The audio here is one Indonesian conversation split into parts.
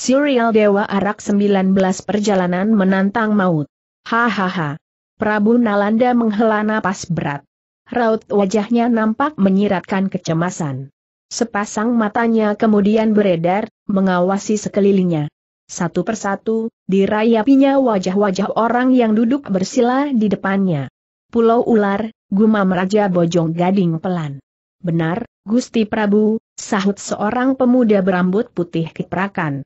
Serial Dewa Arak 19 Perjalanan Menantang Maut. Hahaha. Prabu Nalanda menghela napas berat. Raut wajahnya nampak menyiratkan kecemasan. Sepasang matanya kemudian beredar, mengawasi sekelilingnya. Satu persatu, dirayapinya wajah-wajah orang yang duduk bersila di depannya. Pulau Ular, gumam Raja Bojong Gading pelan. Benar, Gusti Prabu, sahut seorang pemuda berambut putih keprakan.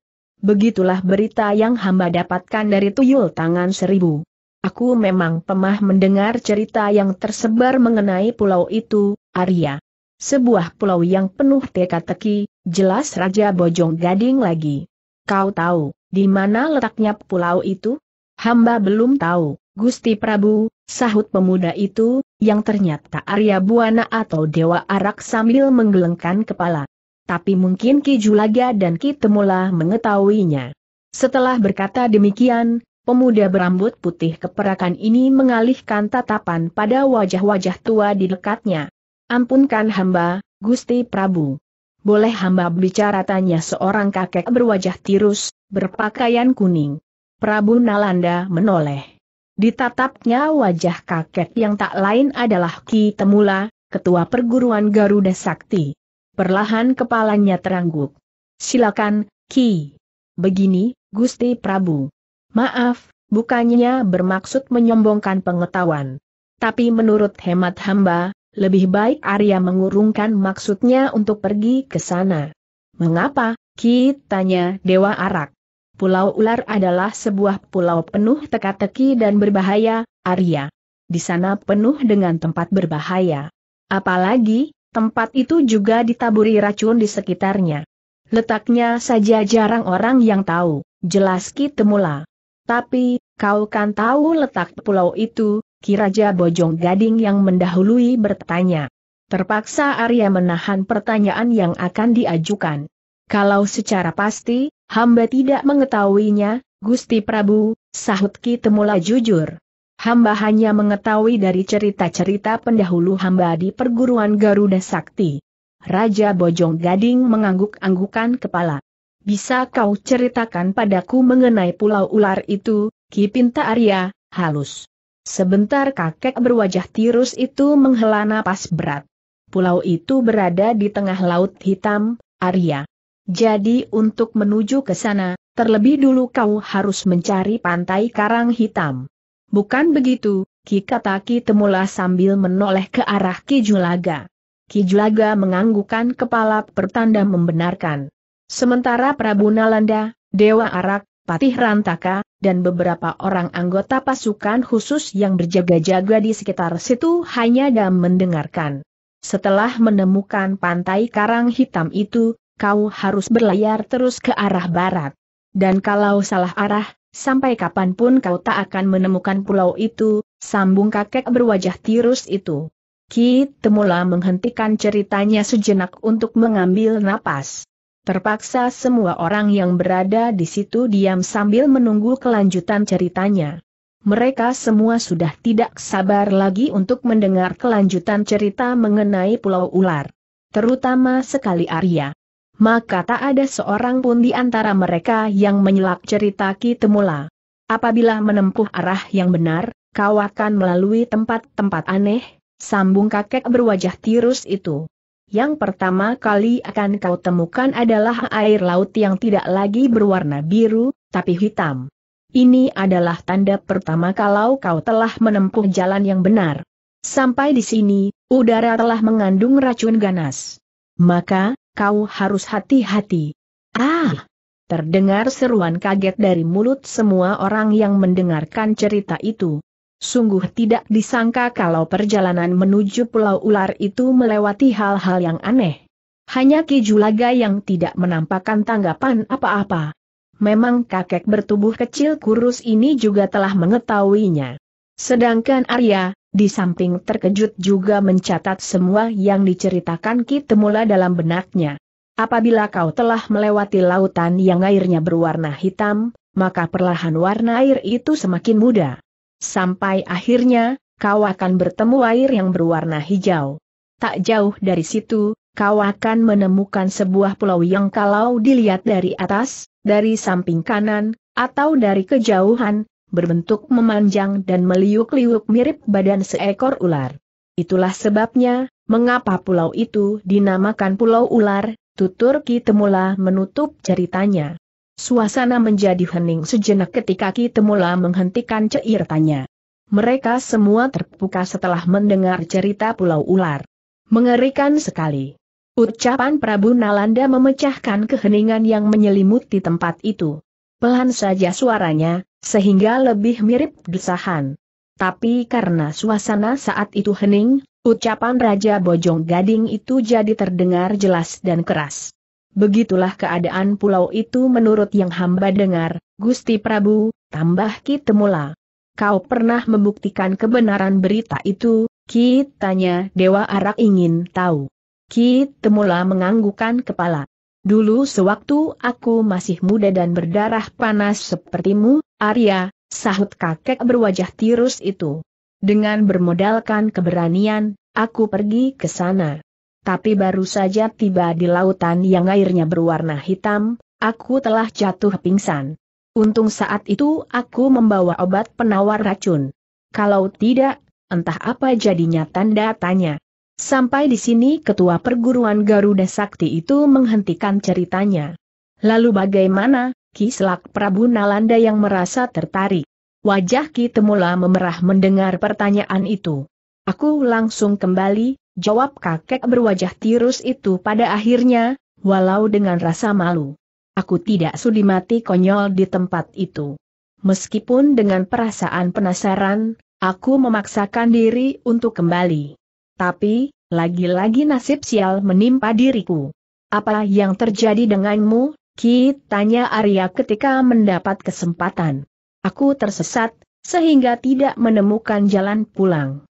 Begitulah berita yang hamba dapatkan dari tuyul tangan seribu. Aku memang pemah mendengar cerita yang tersebar mengenai pulau itu, Arya. Sebuah pulau yang penuh teka-teki, jelas Raja Bojong Gading lagi. Kau tahu, di mana letaknya pulau itu? Hamba belum tahu, Gusti Prabu, sahut pemuda itu, yang ternyata Arya Buana atau Dewa Arak sambil menggelengkan kepala. Tapi mungkin Ki Julaga dan Ki Temula mengetahuinya. Setelah berkata demikian, pemuda berambut putih keperakan ini mengalihkan tatapan pada wajah-wajah tua di dekatnya. Ampunkan hamba, Gusti Prabu. Boleh hamba bicara tanya seorang kakek berwajah tirus, berpakaian kuning. Prabu Nalanda menoleh. Ditatapnya wajah kakek yang tak lain adalah Ki Temula, ketua perguruan Garuda Sakti. Perlahan kepalanya terangguk. Silakan, Ki. Begini, Gusti Prabu. Maaf, bukannya bermaksud menyombongkan pengetahuan. Tapi menurut hemat hamba, lebih baik Arya mengurungkan maksudnya untuk pergi ke sana. Mengapa? Ki tanya Dewa Arak. Pulau Ular adalah sebuah pulau penuh teka-teki dan berbahaya, Arya. Di sana penuh dengan tempat berbahaya. Apalagi, Tempat itu juga ditaburi racun di sekitarnya. Letaknya saja jarang orang yang tahu, jelas Kitemula. Tapi, kau kan tahu letak pulau itu, Kiraja Bojong Gading yang mendahului bertanya. Terpaksa Arya menahan pertanyaan yang akan diajukan. Kalau secara pasti, hamba tidak mengetahuinya, Gusti Prabu, sahut Kitemula jujur. Hamba hanya mengetahui dari cerita-cerita pendahulu hamba di perguruan Garuda Sakti. Raja Bojong Gading mengangguk-anggukan kepala. Bisa kau ceritakan padaku mengenai pulau ular itu, Ki Pinta Arya, halus. Sebentar kakek berwajah tirus itu menghela napas berat. Pulau itu berada di tengah Laut Hitam, Arya. Jadi untuk menuju ke sana, terlebih dulu kau harus mencari pantai karang hitam. Bukan begitu, Ki kata Ki Temula sambil menoleh ke arah Ki Julaga. Ki Julaga menganggukkan kepala pertanda membenarkan. Sementara Prabu Nalanda, Dewa Arak, Patih Rantaka, dan beberapa orang anggota pasukan khusus yang berjaga-jaga di sekitar situ hanya dan mendengarkan. Setelah menemukan pantai karang hitam itu, kau harus berlayar terus ke arah barat. Dan kalau salah arah, sampai kapanpun kau tak akan menemukan pulau itu, sambung kakek berwajah tirus itu. Ki Temula menghentikan ceritanya sejenak untuk mengambil napas. Terpaksa semua orang yang berada di situ diam sambil menunggu kelanjutan ceritanya. Mereka semua sudah tidak sabar lagi untuk mendengar kelanjutan cerita mengenai Pulau Ular. Terutama sekali Arya maka tak ada seorang pun di antara mereka yang menyelak cerita Ki Temula. Apabila menempuh arah yang benar, kau akan melalui tempat-tempat aneh, sambung kakek berwajah tirus itu. Yang pertama kali akan kau temukan adalah air laut yang tidak lagi berwarna biru, tapi hitam. Ini adalah tanda pertama kalau kau telah menempuh jalan yang benar. Sampai di sini, udara telah mengandung racun ganas. Maka, kau harus hati-hati. Ah! Terdengar seruan kaget dari mulut semua orang yang mendengarkan cerita itu. Sungguh tidak disangka kalau perjalanan menuju Pulau Ular itu melewati hal-hal yang aneh. Hanya Ki Julaga yang tidak menampakkan tanggapan apa-apa. Memang kakek bertubuh kecil kurus ini juga telah mengetahuinya. Sedangkan Arya, di samping terkejut juga mencatat semua yang diceritakan Kitemula dalam benaknya. Apabila kau telah melewati lautan yang airnya berwarna hitam, maka perlahan warna air itu semakin muda. Sampai akhirnya, kau akan bertemu air yang berwarna hijau. Tak jauh dari situ, kau akan menemukan sebuah pulau yang kalau dilihat dari atas, dari samping kanan, atau dari kejauhan, berbentuk memanjang dan meliuk-liuk mirip badan seekor ular. Itulah sebabnya, mengapa pulau itu dinamakan Pulau Ular, tutur Ki Temula menutup ceritanya. Suasana menjadi hening sejenak ketika Ki Temula menghentikan ceirtanya. Mereka semua terpuka setelah mendengar cerita Pulau Ular. Mengerikan sekali. Ucapan Prabu Nalanda memecahkan keheningan yang menyelimuti tempat itu pelan saja suaranya, sehingga lebih mirip desahan. Tapi karena suasana saat itu hening, ucapan Raja Bojong Gading itu jadi terdengar jelas dan keras. Begitulah keadaan pulau itu menurut yang hamba dengar, Gusti Prabu, tambah Temula. Kau pernah membuktikan kebenaran berita itu, Ki tanya Dewa Arak ingin tahu. Ki Temula menganggukkan kepala. Dulu sewaktu aku masih muda dan berdarah panas sepertimu, Arya, sahut kakek berwajah tirus itu. Dengan bermodalkan keberanian, aku pergi ke sana. Tapi baru saja tiba di lautan yang airnya berwarna hitam, aku telah jatuh pingsan. Untung saat itu aku membawa obat penawar racun. Kalau tidak, entah apa jadinya tanda tanya. Sampai di sini ketua perguruan Garuda Sakti itu menghentikan ceritanya. Lalu bagaimana, Kislak Prabu Nalanda yang merasa tertarik? Wajah Ki Temula memerah mendengar pertanyaan itu. Aku langsung kembali, jawab kakek berwajah tirus itu pada akhirnya, walau dengan rasa malu. Aku tidak sudi mati konyol di tempat itu. Meskipun dengan perasaan penasaran, aku memaksakan diri untuk kembali. Tapi, lagi-lagi nasib sial menimpa diriku. Apa yang terjadi denganmu, Ki? Tanya Arya ketika mendapat kesempatan. Aku tersesat, sehingga tidak menemukan jalan pulang.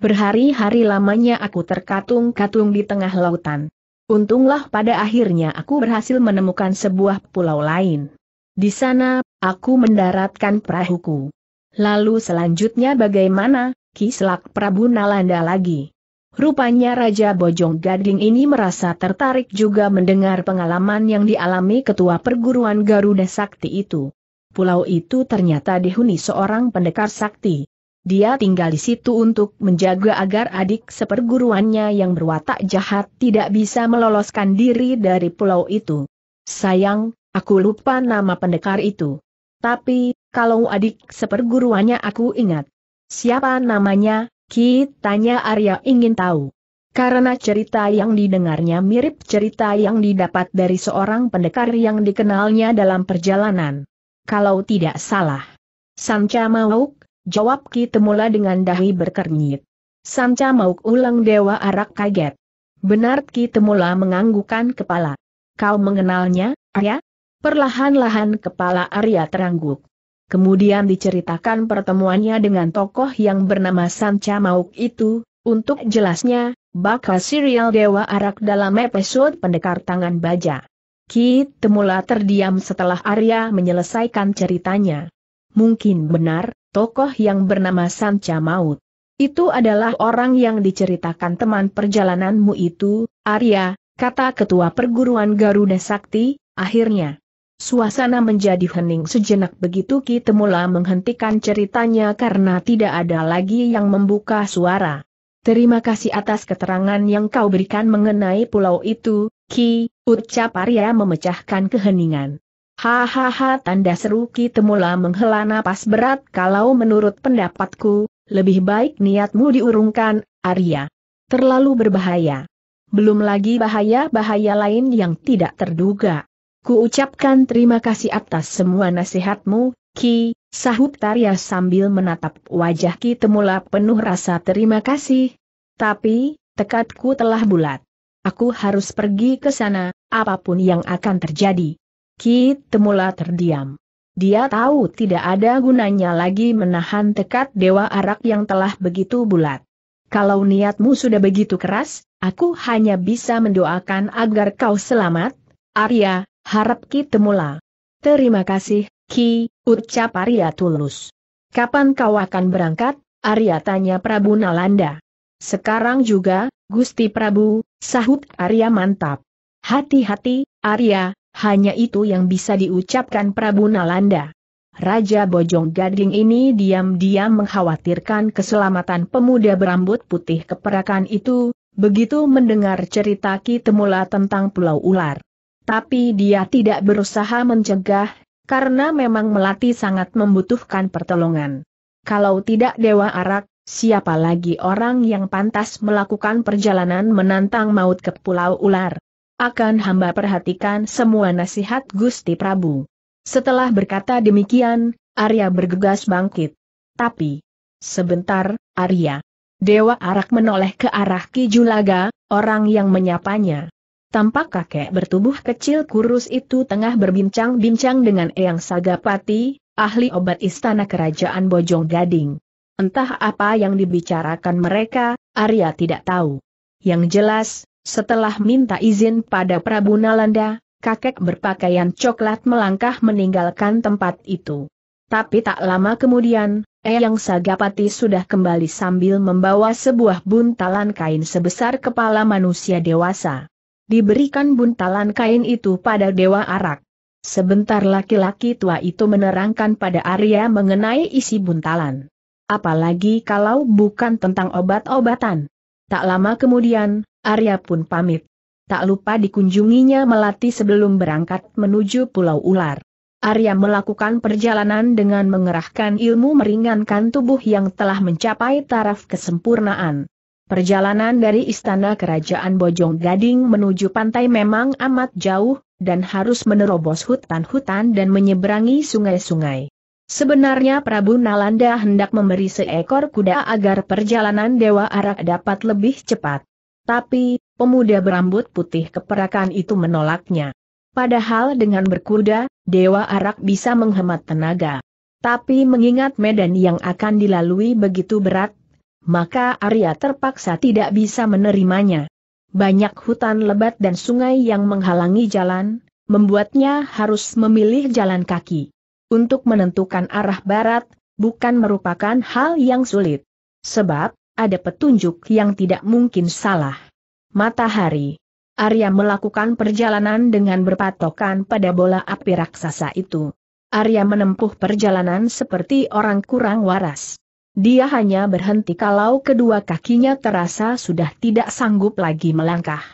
Berhari-hari lamanya aku terkatung-katung di tengah lautan. Untunglah pada akhirnya aku berhasil menemukan sebuah pulau lain. Di sana, aku mendaratkan perahuku. Lalu selanjutnya bagaimana, Ki Selak Prabu Nalanda lagi? Rupanya Raja Bojong Gading ini merasa tertarik juga mendengar pengalaman yang dialami ketua perguruan Garuda Sakti itu. Pulau itu ternyata dihuni seorang pendekar sakti. Dia tinggal di situ untuk menjaga agar adik seperguruannya yang berwatak jahat tidak bisa meloloskan diri dari pulau itu. Sayang, aku lupa nama pendekar itu. Tapi, kalau adik seperguruannya aku ingat. Siapa namanya, Ki, tanya Arya ingin tahu. Karena cerita yang didengarnya mirip cerita yang didapat dari seorang pendekar yang dikenalnya dalam perjalanan. Kalau tidak salah. Sanca Mauk, jawab Ki Temula dengan dahi berkernyit. Sanca Mauk ulang Dewa Arak kaget. Benar Ki Temula menganggukan kepala. Kau mengenalnya, Arya? Perlahan-lahan kepala Arya terangguk. Kemudian diceritakan pertemuannya dengan tokoh yang bernama Sanca Mauk itu, untuk jelasnya, bakal serial Dewa Arak dalam episode Pendekar Tangan Baja. Ki Temula terdiam setelah Arya menyelesaikan ceritanya. Mungkin benar, tokoh yang bernama Sanca Maut. Itu adalah orang yang diceritakan teman perjalananmu itu, Arya, kata Ketua Perguruan Garuda Sakti, akhirnya. Suasana menjadi hening sejenak begitu Ki Temula menghentikan ceritanya karena tidak ada lagi yang membuka suara. Terima kasih atas keterangan yang kau berikan mengenai pulau itu, Ki, ucap Arya memecahkan keheningan. Hahaha tanda seru Ki Temula menghela napas berat kalau menurut pendapatku, lebih baik niatmu diurungkan, Arya. Terlalu berbahaya. Belum lagi bahaya-bahaya lain yang tidak terduga. Ku ucapkan terima kasih atas semua nasihatmu, Ki, sahut Tarya sambil menatap wajah Ki Temula penuh rasa terima kasih. Tapi, tekadku telah bulat. Aku harus pergi ke sana, apapun yang akan terjadi. Ki Temula terdiam. Dia tahu tidak ada gunanya lagi menahan tekad Dewa Arak yang telah begitu bulat. Kalau niatmu sudah begitu keras, aku hanya bisa mendoakan agar kau selamat, Arya, Harap Ki temula. Terima kasih, Ki, ucap Arya tulus. Kapan kau akan berangkat? Arya tanya Prabu Nalanda. Sekarang juga, Gusti Prabu, sahut Arya mantap. Hati-hati, Arya, hanya itu yang bisa diucapkan Prabu Nalanda. Raja Bojong Gading ini diam-diam mengkhawatirkan keselamatan pemuda berambut putih keperakan itu, begitu mendengar cerita Ki Temula tentang Pulau Ular. Tapi dia tidak berusaha mencegah, karena memang Melati sangat membutuhkan pertolongan. Kalau tidak Dewa Arak, siapa lagi orang yang pantas melakukan perjalanan menantang maut ke Pulau Ular? Akan hamba perhatikan semua nasihat Gusti Prabu. Setelah berkata demikian, Arya bergegas bangkit. Tapi, sebentar, Arya. Dewa Arak menoleh ke arah Kijulaga, orang yang menyapanya. Tampak kakek bertubuh kecil kurus itu tengah berbincang-bincang dengan Eyang Sagapati, ahli obat istana kerajaan Bojong Gading. Entah apa yang dibicarakan mereka, Arya tidak tahu. Yang jelas, setelah minta izin pada Prabu Nalanda, kakek berpakaian coklat melangkah meninggalkan tempat itu. Tapi tak lama kemudian, Eyang Sagapati sudah kembali sambil membawa sebuah buntalan kain sebesar kepala manusia dewasa. Diberikan buntalan kain itu pada Dewa Arak. Sebentar laki-laki tua itu menerangkan pada Arya mengenai isi buntalan. Apalagi kalau bukan tentang obat-obatan. Tak lama kemudian, Arya pun pamit. Tak lupa dikunjunginya Melati sebelum berangkat menuju Pulau Ular. Arya melakukan perjalanan dengan mengerahkan ilmu meringankan tubuh yang telah mencapai taraf kesempurnaan. Perjalanan dari istana kerajaan Bojong Gading menuju pantai memang amat jauh, dan harus menerobos hutan-hutan dan menyeberangi sungai-sungai. Sebenarnya Prabu Nalanda hendak memberi seekor kuda agar perjalanan Dewa Arak dapat lebih cepat. Tapi, pemuda berambut putih keperakan itu menolaknya. Padahal dengan berkuda, Dewa Arak bisa menghemat tenaga. Tapi mengingat medan yang akan dilalui begitu berat, maka Arya terpaksa tidak bisa menerimanya. Banyak hutan lebat dan sungai yang menghalangi jalan, membuatnya harus memilih jalan kaki. Untuk menentukan arah barat, bukan merupakan hal yang sulit. Sebab, ada petunjuk yang tidak mungkin salah. Matahari. Arya melakukan perjalanan dengan berpatokan pada bola api raksasa itu. Arya menempuh perjalanan seperti orang kurang waras. Dia hanya berhenti kalau kedua kakinya terasa sudah tidak sanggup lagi melangkah.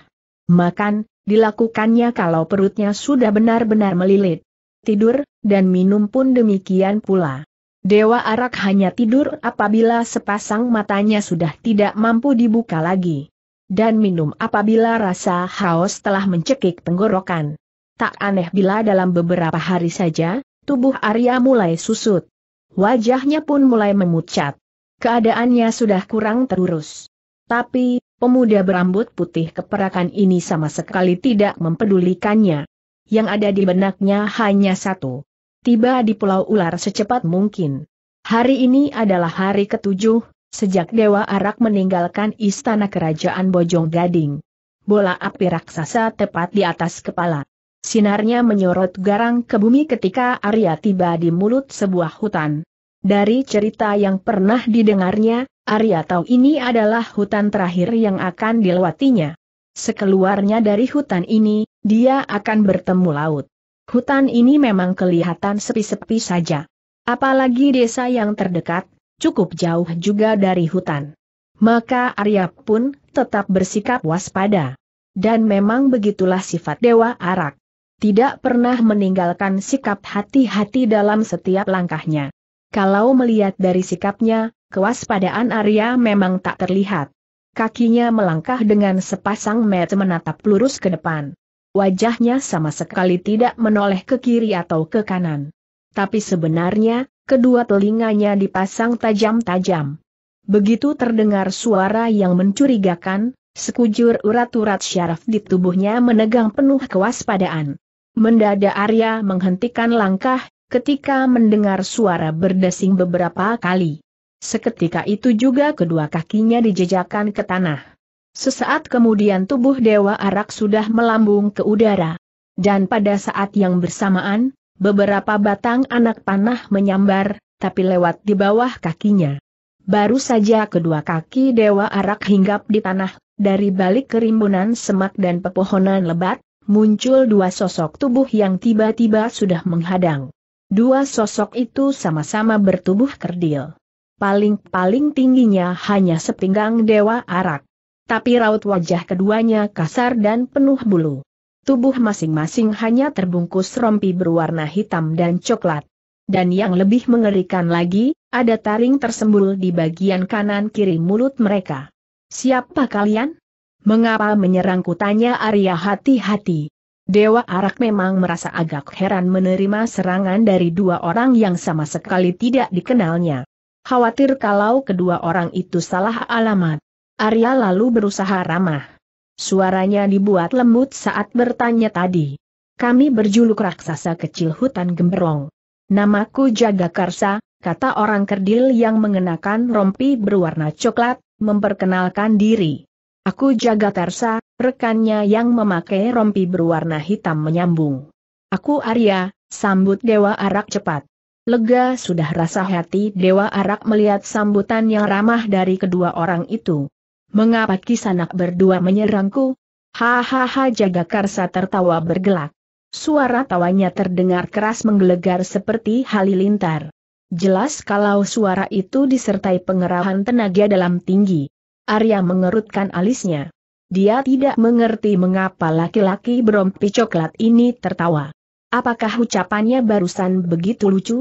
Makan, dilakukannya kalau perutnya sudah benar-benar melilit. Tidur, dan minum pun demikian pula. Dewa Arak hanya tidur apabila sepasang matanya sudah tidak mampu dibuka lagi. Dan minum apabila rasa haus telah mencekik tenggorokan. Tak aneh bila dalam beberapa hari saja, tubuh Arya mulai susut. Wajahnya pun mulai memucat. Keadaannya sudah kurang terurus. Tapi, pemuda berambut putih keperakan ini sama sekali tidak mempedulikannya. Yang ada di benaknya hanya satu. Tiba di Pulau Ular secepat mungkin. Hari ini adalah hari ketujuh, sejak Dewa Arak meninggalkan istana kerajaan Bojong Gading. Bola api raksasa tepat di atas kepala. Sinarnya menyorot garang ke bumi ketika Arya tiba di mulut sebuah hutan. Dari cerita yang pernah didengarnya, Arya tahu ini adalah hutan terakhir yang akan dilewatinya. Sekeluarnya dari hutan ini, dia akan bertemu laut. Hutan ini memang kelihatan sepi-sepi saja. Apalagi desa yang terdekat, cukup jauh juga dari hutan. Maka Arya pun tetap bersikap waspada. Dan memang begitulah sifat Dewa Arak tidak pernah meninggalkan sikap hati-hati dalam setiap langkahnya. Kalau melihat dari sikapnya, kewaspadaan Arya memang tak terlihat. Kakinya melangkah dengan sepasang mata menatap lurus ke depan. Wajahnya sama sekali tidak menoleh ke kiri atau ke kanan. Tapi sebenarnya, kedua telinganya dipasang tajam-tajam. Begitu terdengar suara yang mencurigakan, sekujur urat-urat syaraf di tubuhnya menegang penuh kewaspadaan. Mendadak Arya menghentikan langkah, ketika mendengar suara berdesing beberapa kali. Seketika itu juga kedua kakinya dijejakkan ke tanah. Sesaat kemudian tubuh Dewa Arak sudah melambung ke udara. Dan pada saat yang bersamaan, beberapa batang anak panah menyambar, tapi lewat di bawah kakinya. Baru saja kedua kaki Dewa Arak hinggap di tanah, dari balik kerimbunan semak dan pepohonan lebat, muncul dua sosok tubuh yang tiba-tiba sudah menghadang. Dua sosok itu sama-sama bertubuh kerdil. Paling-paling tingginya hanya sepinggang dewa arak. Tapi raut wajah keduanya kasar dan penuh bulu. Tubuh masing-masing hanya terbungkus rompi berwarna hitam dan coklat. Dan yang lebih mengerikan lagi, ada taring tersembul di bagian kanan kiri mulut mereka. Siapa kalian? Mengapa menyerangku tanya Arya hati-hati? Dewa Arak memang merasa agak heran menerima serangan dari dua orang yang sama sekali tidak dikenalnya. Khawatir kalau kedua orang itu salah alamat. Arya lalu berusaha ramah. Suaranya dibuat lembut saat bertanya tadi. Kami berjuluk raksasa kecil hutan gemberong. Namaku Jagakarsa, kata orang kerdil yang mengenakan rompi berwarna coklat, memperkenalkan diri. Aku jaga Tersa, rekannya yang memakai rompi berwarna hitam menyambung. Aku Arya, sambut Dewa Arak cepat. Lega sudah rasa hati Dewa Arak melihat sambutan yang ramah dari kedua orang itu. Mengapa kisanak berdua menyerangku? Hahaha jaga karsa tertawa bergelak. Suara tawanya terdengar keras menggelegar seperti halilintar. Jelas kalau suara itu disertai pengerahan tenaga dalam tinggi. Arya mengerutkan alisnya. Dia tidak mengerti mengapa laki-laki berompi coklat ini tertawa. Apakah ucapannya barusan begitu lucu?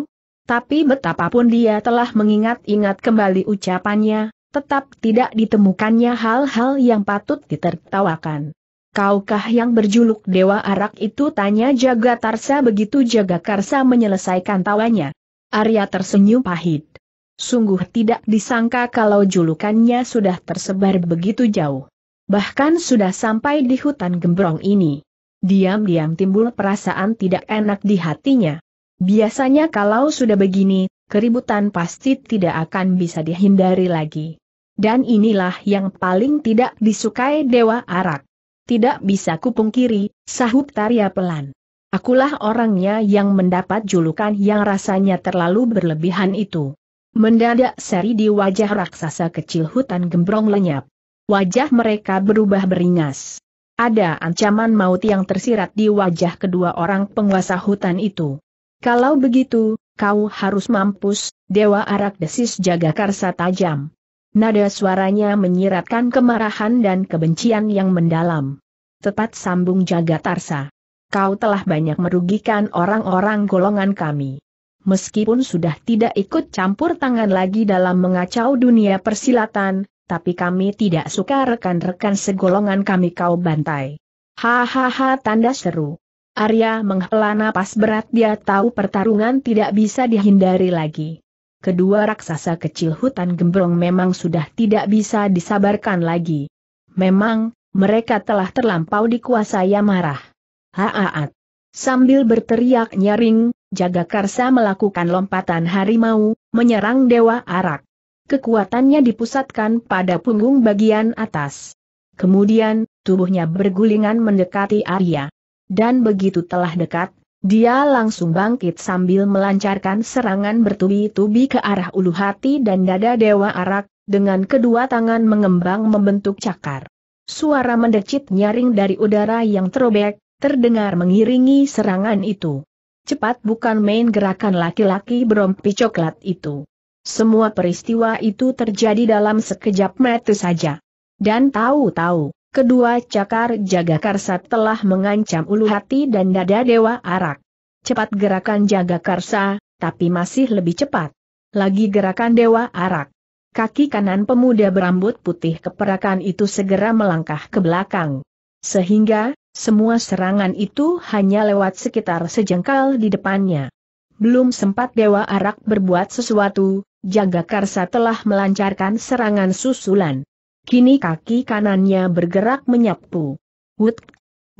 Tapi betapapun dia telah mengingat-ingat kembali ucapannya, tetap tidak ditemukannya hal-hal yang patut ditertawakan. Kaukah yang berjuluk Dewa Arak itu tanya Jagatarsa begitu Jagakarsa menyelesaikan tawanya. Arya tersenyum pahit. Sungguh tidak disangka kalau julukannya sudah tersebar begitu jauh. Bahkan sudah sampai di hutan gembrong ini. Diam-diam timbul perasaan tidak enak di hatinya. Biasanya kalau sudah begini, keributan pasti tidak akan bisa dihindari lagi. Dan inilah yang paling tidak disukai Dewa Arak. Tidak bisa kupungkiri, sahut Tarya pelan. Akulah orangnya yang mendapat julukan yang rasanya terlalu berlebihan itu. Mendadak seri di wajah raksasa kecil hutan gembrong lenyap. Wajah mereka berubah beringas. Ada ancaman maut yang tersirat di wajah kedua orang penguasa hutan itu. Kalau begitu, kau harus mampus, Dewa Arak Desis jaga karsa tajam. Nada suaranya menyiratkan kemarahan dan kebencian yang mendalam. Tepat sambung jaga tarsa. Kau telah banyak merugikan orang-orang golongan kami meskipun sudah tidak ikut campur tangan lagi dalam mengacau dunia persilatan, tapi kami tidak suka rekan-rekan segolongan kami kau bantai. Hahaha tanda seru. Arya menghela napas berat dia tahu pertarungan tidak bisa dihindari lagi. Kedua raksasa kecil hutan gembrong memang sudah tidak bisa disabarkan lagi. Memang, mereka telah terlampau dikuasai marah. Haaat. Sambil berteriak nyaring, Jaga Karsa melakukan lompatan harimau, menyerang Dewa Arak. Kekuatannya dipusatkan pada punggung bagian atas. Kemudian, tubuhnya bergulingan mendekati Arya. Dan begitu telah dekat, dia langsung bangkit sambil melancarkan serangan bertubi-tubi ke arah ulu hati dan dada Dewa Arak, dengan kedua tangan mengembang membentuk cakar. Suara mendecit nyaring dari udara yang terobek, terdengar mengiringi serangan itu cepat bukan main gerakan laki-laki berompi coklat itu. Semua peristiwa itu terjadi dalam sekejap mata saja. Dan tahu-tahu, kedua cakar jaga karsa telah mengancam ulu hati dan dada Dewa Arak. Cepat gerakan jaga karsa, tapi masih lebih cepat. Lagi gerakan Dewa Arak. Kaki kanan pemuda berambut putih keperakan itu segera melangkah ke belakang. Sehingga, semua serangan itu hanya lewat sekitar sejengkal di depannya. Belum sempat Dewa Arak berbuat sesuatu, Jaga Karsa telah melancarkan serangan susulan. Kini kaki kanannya bergerak menyapu. Wut!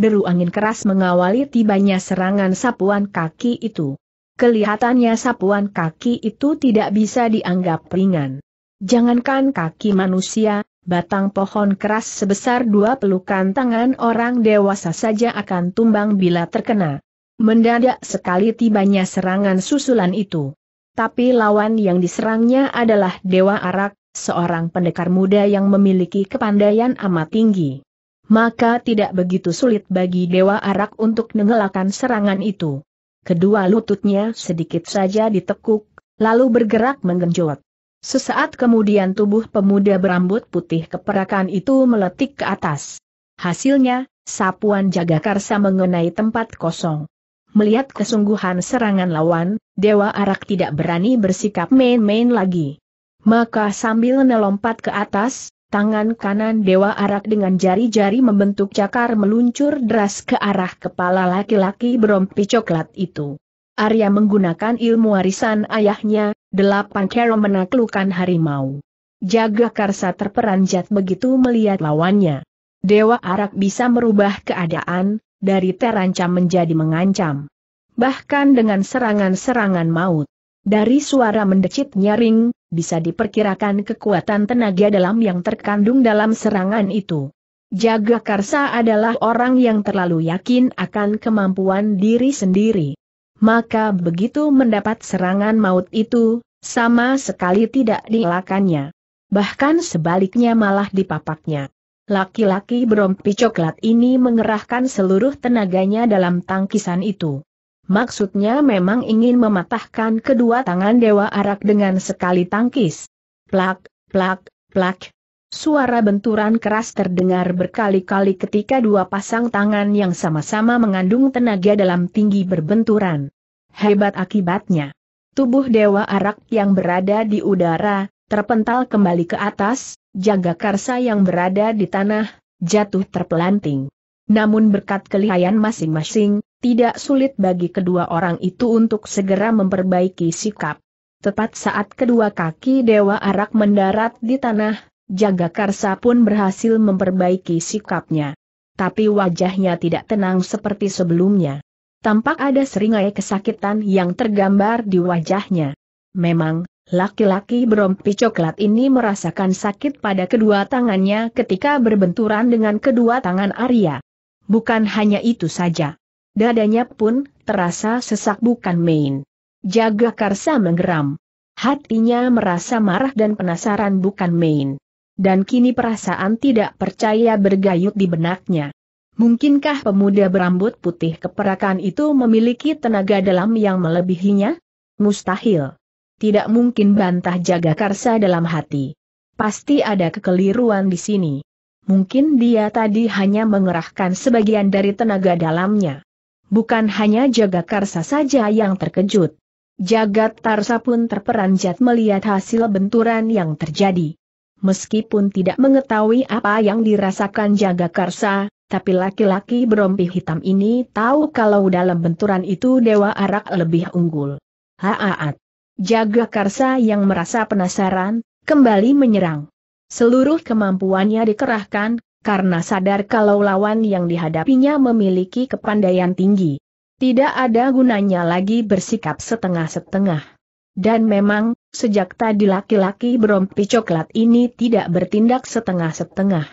Deru angin keras mengawali tibanya serangan sapuan kaki itu. Kelihatannya sapuan kaki itu tidak bisa dianggap ringan. Jangankan kaki manusia, batang pohon keras sebesar dua pelukan tangan orang dewasa saja akan tumbang bila terkena. Mendadak sekali tibanya serangan susulan itu. Tapi lawan yang diserangnya adalah Dewa Arak, seorang pendekar muda yang memiliki kepandaian amat tinggi. Maka tidak begitu sulit bagi Dewa Arak untuk mengelakkan serangan itu. Kedua lututnya sedikit saja ditekuk, lalu bergerak menggenjot. Sesaat kemudian tubuh pemuda berambut putih keperakan itu meletik ke atas. Hasilnya, sapuan jagakarsa mengenai tempat kosong. Melihat kesungguhan serangan lawan, Dewa Arak tidak berani bersikap main-main lagi. Maka sambil nelompat ke atas, tangan kanan Dewa Arak dengan jari-jari membentuk cakar meluncur deras ke arah kepala laki-laki berompi coklat itu. Arya menggunakan ilmu warisan ayahnya, Delapan Kero menaklukkan harimau. Jaga Karsa terperanjat begitu melihat lawannya. Dewa Arak bisa merubah keadaan, dari terancam menjadi mengancam. Bahkan dengan serangan-serangan maut. Dari suara mendecit nyaring, bisa diperkirakan kekuatan tenaga dalam yang terkandung dalam serangan itu. Jaga Karsa adalah orang yang terlalu yakin akan kemampuan diri sendiri maka begitu mendapat serangan maut itu, sama sekali tidak dielakannya. Bahkan sebaliknya malah dipapaknya. Laki-laki berompi coklat ini mengerahkan seluruh tenaganya dalam tangkisan itu. Maksudnya memang ingin mematahkan kedua tangan Dewa Arak dengan sekali tangkis. Plak, plak, plak, Suara benturan keras terdengar berkali-kali ketika dua pasang tangan yang sama-sama mengandung tenaga dalam tinggi berbenturan. Hebat akibatnya. Tubuh Dewa Arak yang berada di udara, terpental kembali ke atas, jaga karsa yang berada di tanah, jatuh terpelanting. Namun berkat kelihayan masing-masing, tidak sulit bagi kedua orang itu untuk segera memperbaiki sikap. Tepat saat kedua kaki Dewa Arak mendarat di tanah, Jaga Karsa pun berhasil memperbaiki sikapnya. Tapi wajahnya tidak tenang seperti sebelumnya. Tampak ada seringai kesakitan yang tergambar di wajahnya. Memang, laki-laki berompi coklat ini merasakan sakit pada kedua tangannya ketika berbenturan dengan kedua tangan Arya. Bukan hanya itu saja. Dadanya pun terasa sesak bukan main. Jaga Karsa menggeram. Hatinya merasa marah dan penasaran bukan main. Dan kini perasaan tidak percaya bergayut di benaknya. Mungkinkah pemuda berambut putih keperakan itu memiliki tenaga dalam yang melebihinya? Mustahil. Tidak mungkin bantah jaga karsa dalam hati. Pasti ada kekeliruan di sini. Mungkin dia tadi hanya mengerahkan sebagian dari tenaga dalamnya. Bukan hanya jaga karsa saja yang terkejut. Jagat Tarsa pun terperanjat melihat hasil benturan yang terjadi. Meskipun tidak mengetahui apa yang dirasakan jaga karsa, tapi laki-laki berompi hitam ini tahu kalau dalam benturan itu Dewa Arak lebih unggul. Haaat. Jaga karsa yang merasa penasaran, kembali menyerang. Seluruh kemampuannya dikerahkan, karena sadar kalau lawan yang dihadapinya memiliki kepandaian tinggi. Tidak ada gunanya lagi bersikap setengah-setengah. Dan memang, Sejak tadi laki-laki berompi coklat ini tidak bertindak setengah-setengah.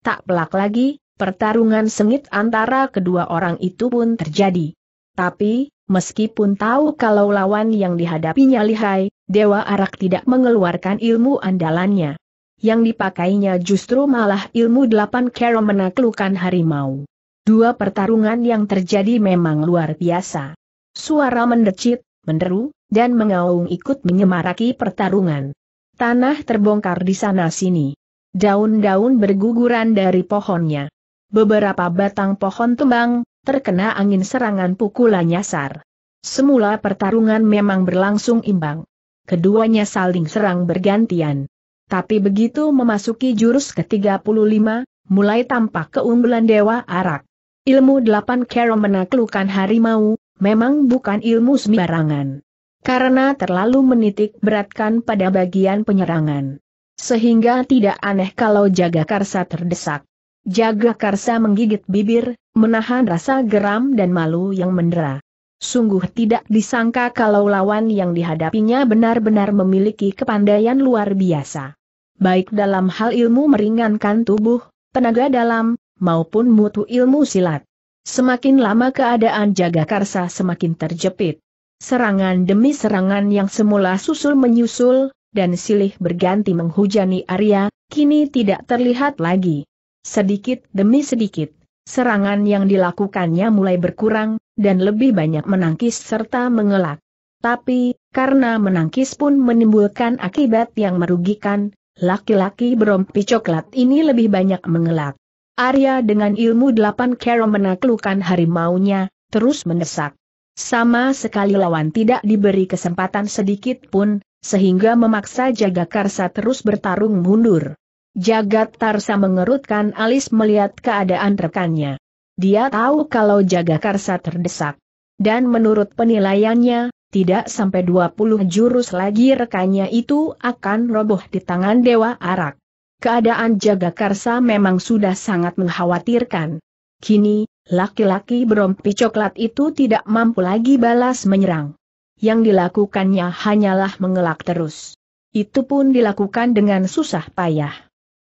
Tak pelak lagi, pertarungan sengit antara kedua orang itu pun terjadi. Tapi, meskipun tahu kalau lawan yang dihadapinya lihai, Dewa Arak tidak mengeluarkan ilmu andalannya. Yang dipakainya justru malah ilmu delapan kero menaklukkan harimau. Dua pertarungan yang terjadi memang luar biasa. Suara mendecit, menderu, dan mengaung ikut menyemaraki pertarungan. Tanah terbongkar di sana-sini. Daun-daun berguguran dari pohonnya. Beberapa batang pohon tumbang, terkena angin serangan pukulan nyasar. Semula pertarungan memang berlangsung imbang. Keduanya saling serang bergantian. Tapi begitu memasuki jurus ke-35, mulai tampak keunggulan Dewa Arak. Ilmu delapan Kero menaklukkan harimau, memang bukan ilmu sembarangan karena terlalu menitik beratkan pada bagian penyerangan. Sehingga tidak aneh kalau jaga karsa terdesak. Jaga karsa menggigit bibir, menahan rasa geram dan malu yang mendera. Sungguh tidak disangka kalau lawan yang dihadapinya benar-benar memiliki kepandaian luar biasa. Baik dalam hal ilmu meringankan tubuh, tenaga dalam, maupun mutu ilmu silat. Semakin lama keadaan jaga karsa semakin terjepit. Serangan demi serangan yang semula susul menyusul, dan silih berganti menghujani Arya, kini tidak terlihat lagi. Sedikit demi sedikit, serangan yang dilakukannya mulai berkurang, dan lebih banyak menangkis serta mengelak. Tapi, karena menangkis pun menimbulkan akibat yang merugikan, laki-laki berompi coklat ini lebih banyak mengelak. Arya dengan ilmu delapan kera menaklukkan harimaunya, terus mendesak. Sama sekali lawan tidak diberi kesempatan sedikit pun, sehingga memaksa Jaga Karsa terus bertarung mundur. Jagat Tarsa mengerutkan alis melihat keadaan rekannya. Dia tahu kalau Jaga Karsa terdesak. Dan menurut penilaiannya, tidak sampai 20 jurus lagi rekannya itu akan roboh di tangan Dewa Arak. Keadaan Jaga Karsa memang sudah sangat mengkhawatirkan. Kini, Laki-laki berompi coklat itu tidak mampu lagi balas menyerang. Yang dilakukannya hanyalah mengelak terus. Itu pun dilakukan dengan susah payah.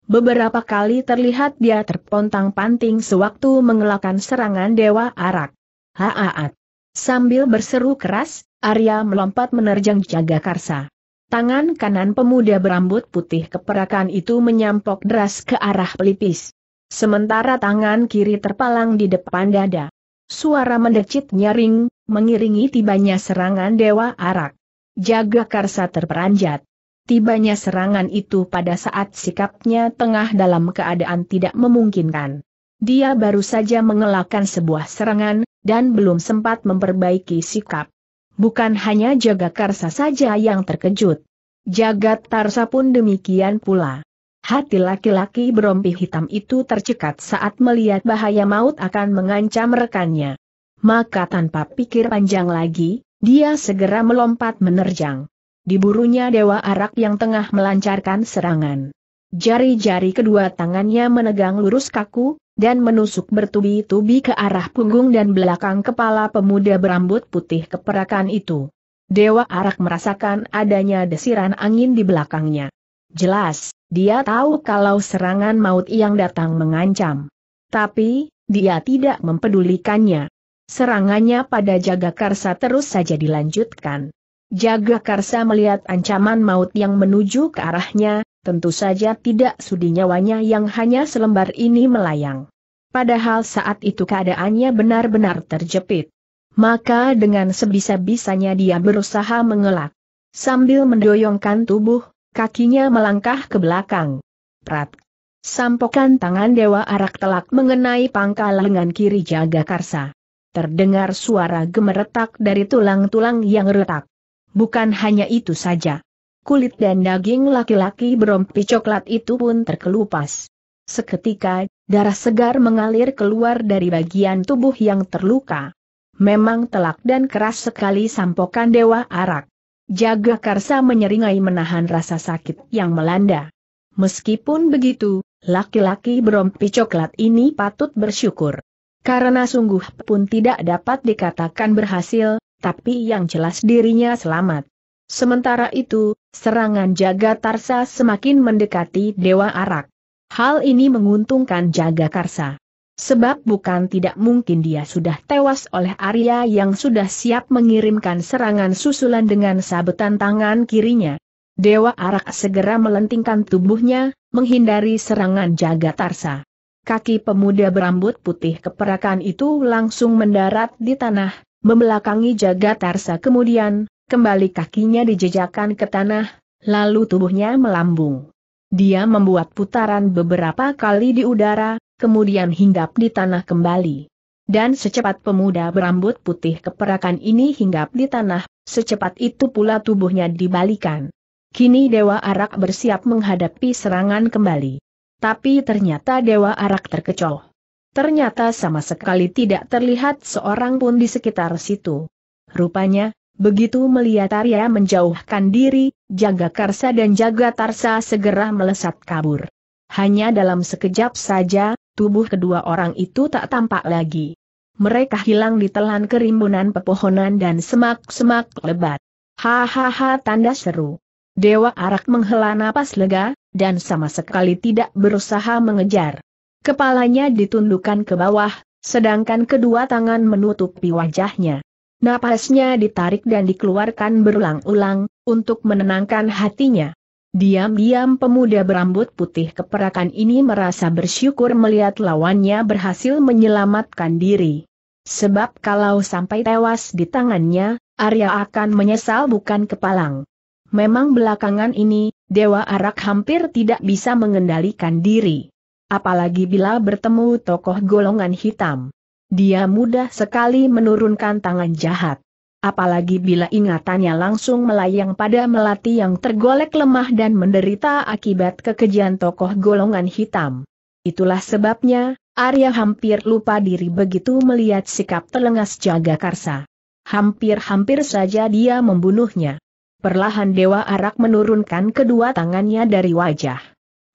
Beberapa kali terlihat dia terpontang-panting sewaktu mengelakkan serangan Dewa Arak. Haaat. Sambil berseru keras, Arya melompat menerjang jaga karsa. Tangan kanan pemuda berambut putih keperakan itu menyampok deras ke arah pelipis sementara tangan kiri terpalang di depan dada. Suara mendecit nyaring, mengiringi tibanya serangan Dewa Arak. Jaga Karsa terperanjat. Tibanya serangan itu pada saat sikapnya tengah dalam keadaan tidak memungkinkan. Dia baru saja mengelakkan sebuah serangan, dan belum sempat memperbaiki sikap. Bukan hanya Jaga Karsa saja yang terkejut. Jagat Tarsa pun demikian pula. Hati laki-laki berompi hitam itu tercekat saat melihat bahaya maut akan mengancam rekannya. Maka tanpa pikir panjang lagi, dia segera melompat menerjang. Diburunya Dewa Arak yang tengah melancarkan serangan. Jari-jari kedua tangannya menegang lurus kaku, dan menusuk bertubi-tubi ke arah punggung dan belakang kepala pemuda berambut putih keperakan itu. Dewa Arak merasakan adanya desiran angin di belakangnya. Jelas, dia tahu kalau serangan maut yang datang mengancam. Tapi, dia tidak mempedulikannya. Serangannya pada Jagakarsa terus saja dilanjutkan. Jagakarsa melihat ancaman maut yang menuju ke arahnya, tentu saja tidak sudi nyawanya yang hanya selembar ini melayang. Padahal saat itu keadaannya benar-benar terjepit. Maka dengan sebisa-bisanya dia berusaha mengelak. Sambil mendoyongkan tubuh, Kakinya melangkah ke belakang. Prat. Sampokan tangan Dewa Arak telak mengenai pangkal lengan kiri jaga karsa. Terdengar suara gemeretak dari tulang-tulang yang retak. Bukan hanya itu saja. Kulit dan daging laki-laki berompi coklat itu pun terkelupas. Seketika, darah segar mengalir keluar dari bagian tubuh yang terluka. Memang telak dan keras sekali sampokan Dewa Arak. Jaga Karsa menyeringai menahan rasa sakit yang melanda. Meskipun begitu, laki-laki berompi coklat ini patut bersyukur. Karena sungguh pun tidak dapat dikatakan berhasil, tapi yang jelas dirinya selamat. Sementara itu, serangan Jaga Tarsa semakin mendekati Dewa Arak. Hal ini menguntungkan Jaga Karsa. Sebab bukan tidak mungkin dia sudah tewas oleh Arya yang sudah siap mengirimkan serangan susulan dengan sabetan tangan kirinya. Dewa Arak segera melentingkan tubuhnya, menghindari serangan jaga tarsa. Kaki pemuda berambut putih keperakan itu langsung mendarat di tanah, membelakangi jaga tarsa kemudian, kembali kakinya dijejakkan ke tanah, lalu tubuhnya melambung. Dia membuat putaran beberapa kali di udara, kemudian hinggap di tanah kembali. Dan secepat pemuda berambut putih keperakan ini hinggap di tanah, secepat itu pula tubuhnya dibalikan. Kini Dewa Arak bersiap menghadapi serangan kembali. Tapi ternyata Dewa Arak terkecoh. Ternyata sama sekali tidak terlihat seorang pun di sekitar situ. Rupanya, begitu melihat Arya menjauhkan diri, Jaga Karsa dan Jaga Tarsa segera melesat kabur. Hanya dalam sekejap saja, tubuh kedua orang itu tak tampak lagi. Mereka hilang ditelan kerimbunan pepohonan dan semak-semak lebat. Hahaha tanda seru. Dewa Arak menghela napas lega, dan sama sekali tidak berusaha mengejar. Kepalanya ditundukkan ke bawah, sedangkan kedua tangan menutupi wajahnya. Napasnya ditarik dan dikeluarkan berulang-ulang, untuk menenangkan hatinya. Diam-diam pemuda berambut putih keperakan ini merasa bersyukur melihat lawannya berhasil menyelamatkan diri. Sebab kalau sampai tewas di tangannya, Arya akan menyesal bukan kepalang. Memang belakangan ini, Dewa Arak hampir tidak bisa mengendalikan diri. Apalagi bila bertemu tokoh golongan hitam. Dia mudah sekali menurunkan tangan jahat. Apalagi bila ingatannya langsung melayang pada melati yang tergolek lemah dan menderita akibat kekejian tokoh golongan hitam. Itulah sebabnya, Arya hampir lupa diri begitu melihat sikap telengas jaga karsa. Hampir-hampir saja dia membunuhnya. Perlahan Dewa Arak menurunkan kedua tangannya dari wajah.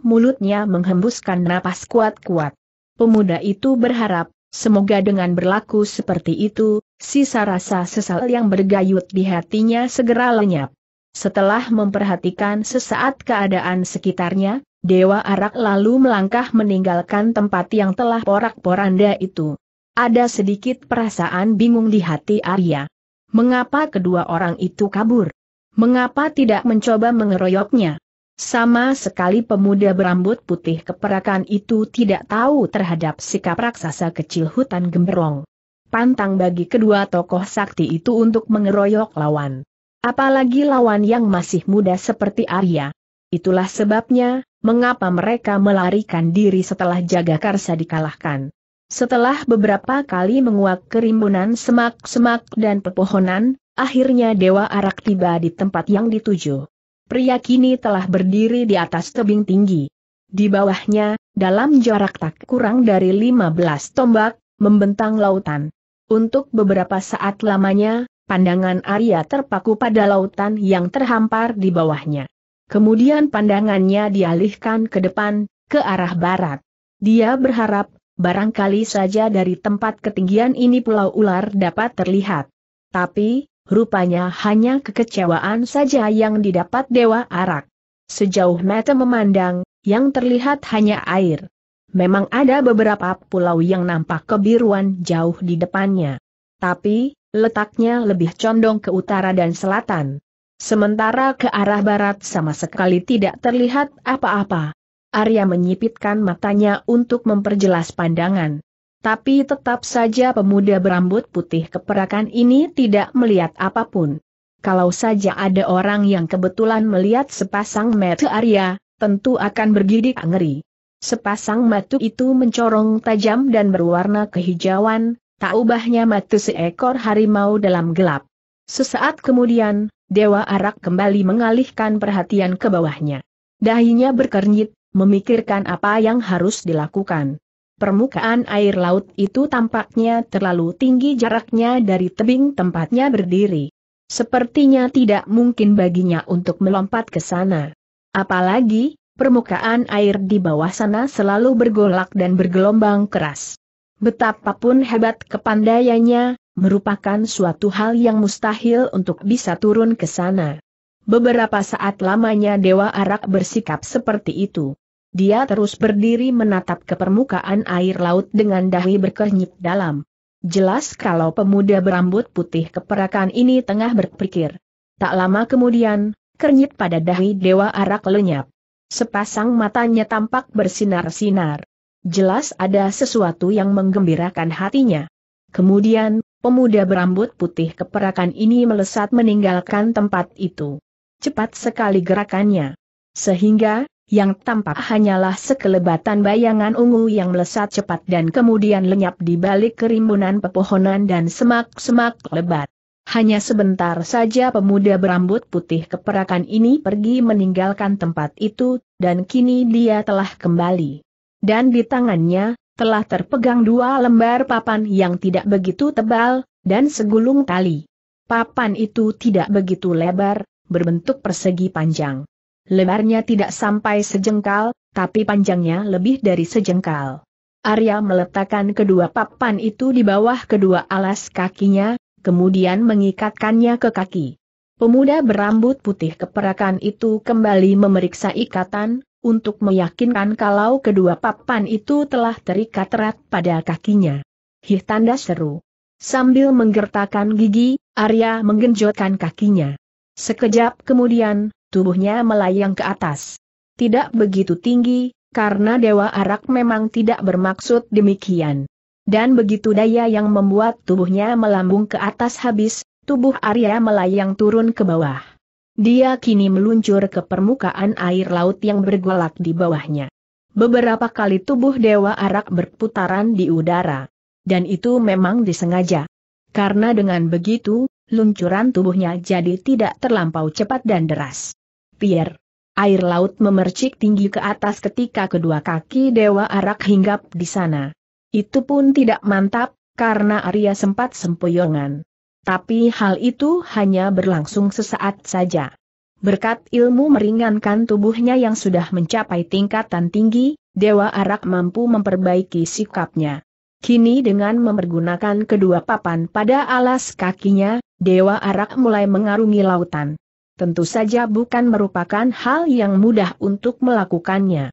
Mulutnya menghembuskan napas kuat-kuat. Pemuda itu berharap, semoga dengan berlaku seperti itu, Sisa rasa sesal yang bergayut di hatinya segera lenyap. Setelah memperhatikan sesaat keadaan sekitarnya, Dewa Arak lalu melangkah meninggalkan tempat yang telah porak-poranda itu. Ada sedikit perasaan bingung di hati Arya. Mengapa kedua orang itu kabur? Mengapa tidak mencoba mengeroyoknya? Sama sekali pemuda berambut putih keperakan itu tidak tahu terhadap sikap raksasa kecil hutan gemerong pantang bagi kedua tokoh sakti itu untuk mengeroyok lawan. Apalagi lawan yang masih muda seperti Arya. Itulah sebabnya, mengapa mereka melarikan diri setelah jaga karsa dikalahkan. Setelah beberapa kali menguak kerimbunan semak-semak dan pepohonan, akhirnya Dewa Arak tiba di tempat yang dituju. Pria kini telah berdiri di atas tebing tinggi. Di bawahnya, dalam jarak tak kurang dari 15 tombak, membentang lautan. Untuk beberapa saat lamanya, pandangan Arya terpaku pada lautan yang terhampar di bawahnya. Kemudian pandangannya dialihkan ke depan, ke arah barat. Dia berharap, barangkali saja dari tempat ketinggian ini pulau ular dapat terlihat. Tapi, rupanya hanya kekecewaan saja yang didapat Dewa Arak. Sejauh mata memandang, yang terlihat hanya air. Memang ada beberapa pulau yang nampak kebiruan jauh di depannya. Tapi, letaknya lebih condong ke utara dan selatan. Sementara ke arah barat sama sekali tidak terlihat apa-apa. Arya menyipitkan matanya untuk memperjelas pandangan. Tapi tetap saja pemuda berambut putih keperakan ini tidak melihat apapun. Kalau saja ada orang yang kebetulan melihat sepasang mata Arya, tentu akan bergidik ngeri. Sepasang matu itu mencorong tajam dan berwarna kehijauan, tak ubahnya matu seekor harimau dalam gelap. Sesaat kemudian, Dewa Arak kembali mengalihkan perhatian ke bawahnya. Dahinya berkernyit, memikirkan apa yang harus dilakukan. Permukaan air laut itu tampaknya terlalu tinggi jaraknya dari tebing tempatnya berdiri. Sepertinya tidak mungkin baginya untuk melompat ke sana. Apalagi, permukaan air di bawah sana selalu bergolak dan bergelombang keras. Betapapun hebat kepandaiannya, merupakan suatu hal yang mustahil untuk bisa turun ke sana. Beberapa saat lamanya Dewa Arak bersikap seperti itu. Dia terus berdiri menatap ke permukaan air laut dengan dahi berkernyit dalam. Jelas kalau pemuda berambut putih keperakan ini tengah berpikir. Tak lama kemudian, kernyit pada dahi Dewa Arak lenyap. Sepasang matanya tampak bersinar-sinar. Jelas ada sesuatu yang menggembirakan hatinya. Kemudian, pemuda berambut putih keperakan ini melesat meninggalkan tempat itu. Cepat sekali gerakannya. Sehingga, yang tampak hanyalah sekelebatan bayangan ungu yang melesat cepat dan kemudian lenyap di balik kerimbunan pepohonan dan semak-semak lebat. Hanya sebentar saja pemuda berambut putih keperakan ini pergi meninggalkan tempat itu, dan kini dia telah kembali. Dan di tangannya, telah terpegang dua lembar papan yang tidak begitu tebal, dan segulung tali. Papan itu tidak begitu lebar, berbentuk persegi panjang. Lebarnya tidak sampai sejengkal, tapi panjangnya lebih dari sejengkal. Arya meletakkan kedua papan itu di bawah kedua alas kakinya, kemudian mengikatkannya ke kaki. Pemuda berambut putih keperakan itu kembali memeriksa ikatan, untuk meyakinkan kalau kedua papan itu telah terikat erat pada kakinya. Hih tanda seru. Sambil menggertakkan gigi, Arya menggenjotkan kakinya. Sekejap kemudian, tubuhnya melayang ke atas. Tidak begitu tinggi, karena Dewa Arak memang tidak bermaksud demikian dan begitu daya yang membuat tubuhnya melambung ke atas habis, tubuh Arya melayang turun ke bawah. Dia kini meluncur ke permukaan air laut yang bergolak di bawahnya. Beberapa kali tubuh Dewa Arak berputaran di udara. Dan itu memang disengaja. Karena dengan begitu, luncuran tubuhnya jadi tidak terlampau cepat dan deras. Pierre. Air laut memercik tinggi ke atas ketika kedua kaki Dewa Arak hinggap di sana. Itu pun tidak mantap, karena Arya sempat sempoyongan. Tapi hal itu hanya berlangsung sesaat saja. Berkat ilmu meringankan tubuhnya yang sudah mencapai tingkatan tinggi, Dewa Arak mampu memperbaiki sikapnya. Kini dengan mempergunakan kedua papan pada alas kakinya, Dewa Arak mulai mengarungi lautan. Tentu saja bukan merupakan hal yang mudah untuk melakukannya.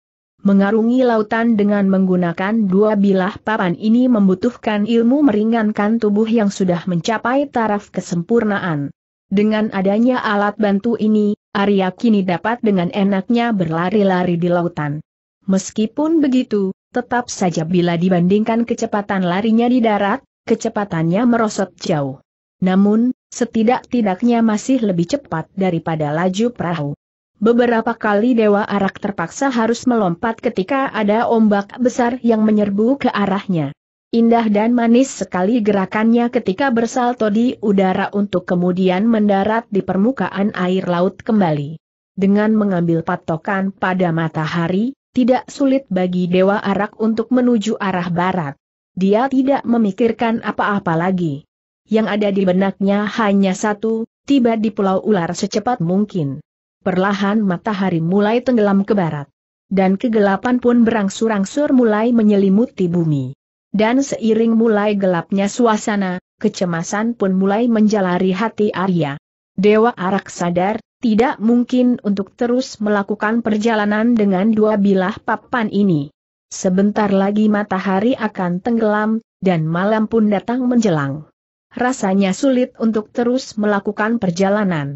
Mengarungi lautan dengan menggunakan dua bilah papan ini membutuhkan ilmu meringankan tubuh yang sudah mencapai taraf kesempurnaan. Dengan adanya alat bantu ini, Arya kini dapat dengan enaknya berlari-lari di lautan. Meskipun begitu, tetap saja bila dibandingkan kecepatan larinya di darat, kecepatannya merosot jauh. Namun, setidak-tidaknya masih lebih cepat daripada laju perahu. Beberapa kali Dewa Arak terpaksa harus melompat ketika ada ombak besar yang menyerbu ke arahnya. Indah dan manis sekali gerakannya ketika bersalto di udara untuk kemudian mendarat di permukaan air laut kembali. Dengan mengambil patokan pada matahari, tidak sulit bagi Dewa Arak untuk menuju arah barat. Dia tidak memikirkan apa-apa lagi. Yang ada di benaknya hanya satu, tiba di Pulau Ular secepat mungkin perlahan matahari mulai tenggelam ke barat. Dan kegelapan pun berangsur-angsur mulai menyelimuti bumi. Dan seiring mulai gelapnya suasana, kecemasan pun mulai menjalari hati Arya. Dewa Arak sadar, tidak mungkin untuk terus melakukan perjalanan dengan dua bilah papan ini. Sebentar lagi matahari akan tenggelam, dan malam pun datang menjelang. Rasanya sulit untuk terus melakukan perjalanan.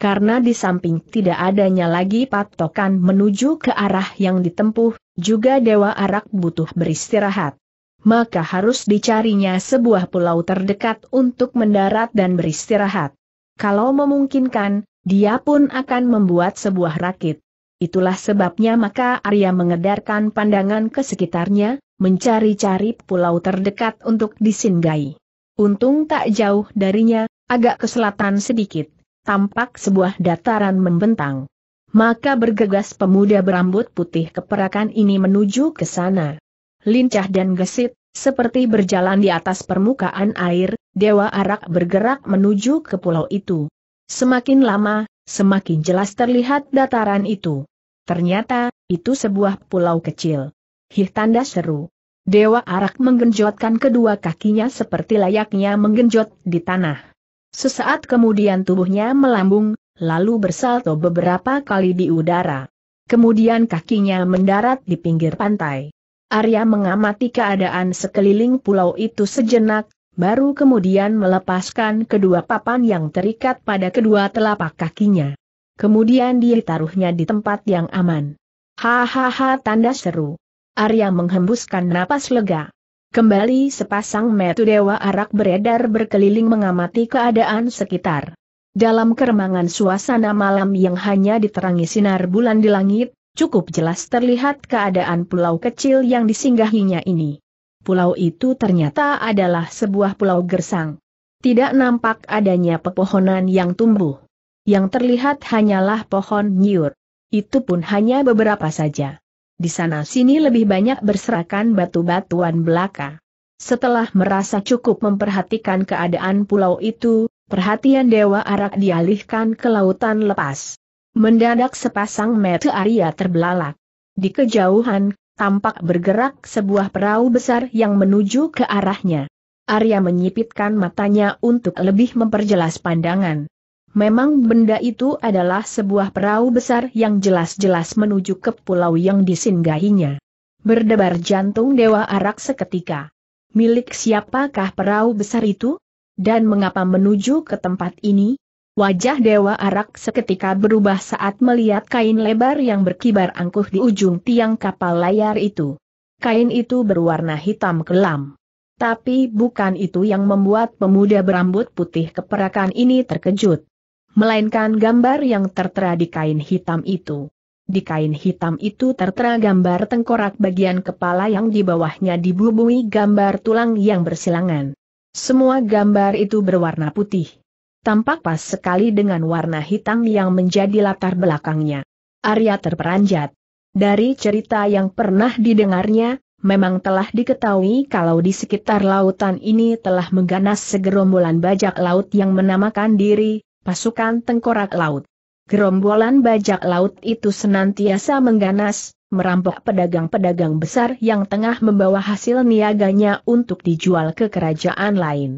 Karena di samping tidak adanya lagi patokan menuju ke arah yang ditempuh, juga Dewa Arak butuh beristirahat. Maka harus dicarinya sebuah pulau terdekat untuk mendarat dan beristirahat. Kalau memungkinkan, dia pun akan membuat sebuah rakit. Itulah sebabnya maka Arya mengedarkan pandangan ke sekitarnya, mencari-cari pulau terdekat untuk disinggahi. Untung tak jauh darinya, agak ke selatan sedikit, tampak sebuah dataran membentang. Maka bergegas pemuda berambut putih keperakan ini menuju ke sana. Lincah dan gesit, seperti berjalan di atas permukaan air, Dewa Arak bergerak menuju ke pulau itu. Semakin lama, semakin jelas terlihat dataran itu. Ternyata, itu sebuah pulau kecil. Hih tanda seru. Dewa Arak menggenjotkan kedua kakinya seperti layaknya menggenjot di tanah. Sesaat kemudian tubuhnya melambung, lalu bersalto beberapa kali di udara. Kemudian kakinya mendarat di pinggir pantai. Arya mengamati keadaan sekeliling pulau itu sejenak, baru kemudian melepaskan kedua papan yang terikat pada kedua telapak kakinya. Kemudian dia taruhnya di tempat yang aman. Hahaha tanda seru. Arya menghembuskan napas lega. Kembali sepasang metu dewa arak beredar berkeliling mengamati keadaan sekitar. Dalam keremangan suasana malam yang hanya diterangi sinar bulan di langit, cukup jelas terlihat keadaan pulau kecil yang disinggahinya ini. Pulau itu ternyata adalah sebuah pulau gersang. Tidak nampak adanya pepohonan yang tumbuh. Yang terlihat hanyalah pohon nyiur. Itu pun hanya beberapa saja. Di sana-sini lebih banyak berserakan batu-batuan belaka. Setelah merasa cukup memperhatikan keadaan pulau itu, perhatian Dewa Arak dialihkan ke lautan lepas. Mendadak sepasang mata Arya terbelalak. Di kejauhan, tampak bergerak sebuah perahu besar yang menuju ke arahnya. Arya menyipitkan matanya untuk lebih memperjelas pandangan. Memang benda itu adalah sebuah perahu besar yang jelas-jelas menuju ke pulau yang disinggahinya. Berdebar jantung Dewa Arak seketika. Milik siapakah perahu besar itu? Dan mengapa menuju ke tempat ini? Wajah Dewa Arak seketika berubah saat melihat kain lebar yang berkibar angkuh di ujung tiang kapal layar itu. Kain itu berwarna hitam kelam. Tapi bukan itu yang membuat pemuda berambut putih keperakan ini terkejut melainkan gambar yang tertera di kain hitam itu. Di kain hitam itu tertera gambar tengkorak bagian kepala yang di bawahnya dibubui gambar tulang yang bersilangan. Semua gambar itu berwarna putih. Tampak pas sekali dengan warna hitam yang menjadi latar belakangnya. Arya terperanjat. Dari cerita yang pernah didengarnya, memang telah diketahui kalau di sekitar lautan ini telah mengganas segerombolan bajak laut yang menamakan diri pasukan tengkorak laut. Gerombolan bajak laut itu senantiasa mengganas, merampok pedagang-pedagang besar yang tengah membawa hasil niaganya untuk dijual ke kerajaan lain.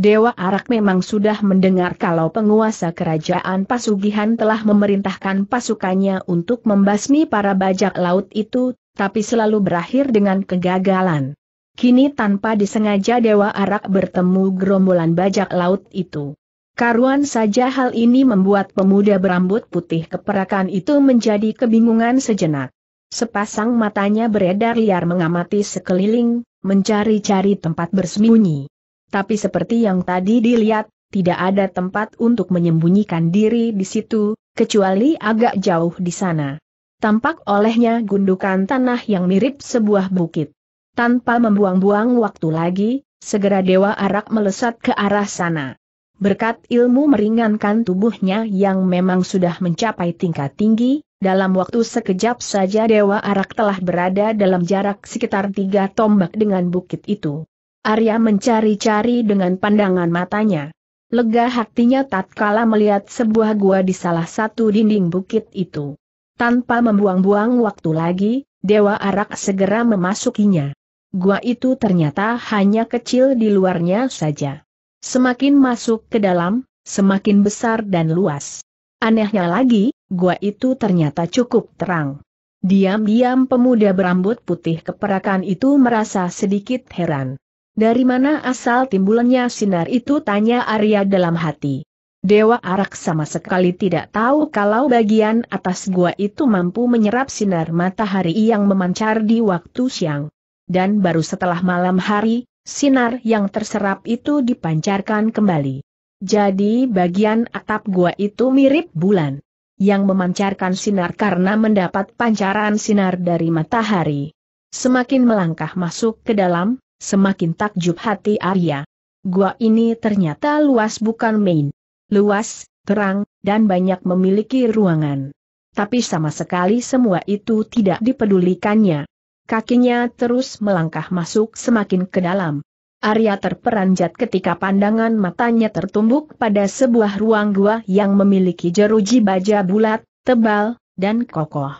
Dewa Arak memang sudah mendengar kalau penguasa kerajaan Pasugihan telah memerintahkan pasukannya untuk membasmi para bajak laut itu, tapi selalu berakhir dengan kegagalan. Kini tanpa disengaja Dewa Arak bertemu gerombolan bajak laut itu. Karuan saja hal ini membuat pemuda berambut putih keperakan itu menjadi kebingungan sejenak. Sepasang matanya beredar liar mengamati sekeliling, mencari-cari tempat bersembunyi. Tapi seperti yang tadi dilihat, tidak ada tempat untuk menyembunyikan diri di situ, kecuali agak jauh di sana. Tampak olehnya gundukan tanah yang mirip sebuah bukit. Tanpa membuang-buang waktu lagi, segera Dewa Arak melesat ke arah sana. Berkat ilmu meringankan tubuhnya yang memang sudah mencapai tingkat tinggi, dalam waktu sekejap saja Dewa Arak telah berada dalam jarak sekitar tiga tombak dengan bukit itu. Arya mencari-cari dengan pandangan matanya. Lega hatinya tatkala melihat sebuah gua di salah satu dinding bukit itu. Tanpa membuang-buang waktu lagi, Dewa Arak segera memasukinya. Gua itu ternyata hanya kecil di luarnya saja. Semakin masuk ke dalam, semakin besar dan luas. Anehnya lagi, gua itu ternyata cukup terang. Diam-diam pemuda berambut putih keperakan itu merasa sedikit heran. Dari mana asal timbulnya sinar itu tanya Arya dalam hati. Dewa Arak sama sekali tidak tahu kalau bagian atas gua itu mampu menyerap sinar matahari yang memancar di waktu siang. Dan baru setelah malam hari, sinar yang terserap itu dipancarkan kembali. Jadi bagian atap gua itu mirip bulan yang memancarkan sinar karena mendapat pancaran sinar dari matahari. Semakin melangkah masuk ke dalam, semakin takjub hati Arya. Gua ini ternyata luas bukan main. Luas, terang, dan banyak memiliki ruangan. Tapi sama sekali semua itu tidak dipedulikannya. Kakinya terus melangkah masuk semakin ke dalam. Arya terperanjat ketika pandangan matanya tertumbuk pada sebuah ruang gua yang memiliki jeruji baja bulat, tebal, dan kokoh.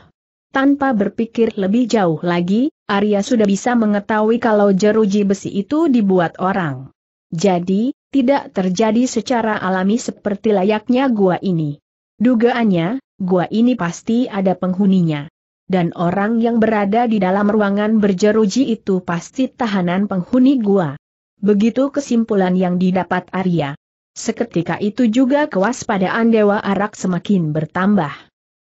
Tanpa berpikir lebih jauh lagi, Arya sudah bisa mengetahui kalau jeruji besi itu dibuat orang. Jadi, tidak terjadi secara alami seperti layaknya gua ini. Dugaannya, gua ini pasti ada penghuninya dan orang yang berada di dalam ruangan berjeruji itu pasti tahanan penghuni gua. Begitu kesimpulan yang didapat Arya. Seketika itu juga kewaspadaan Dewa Arak semakin bertambah.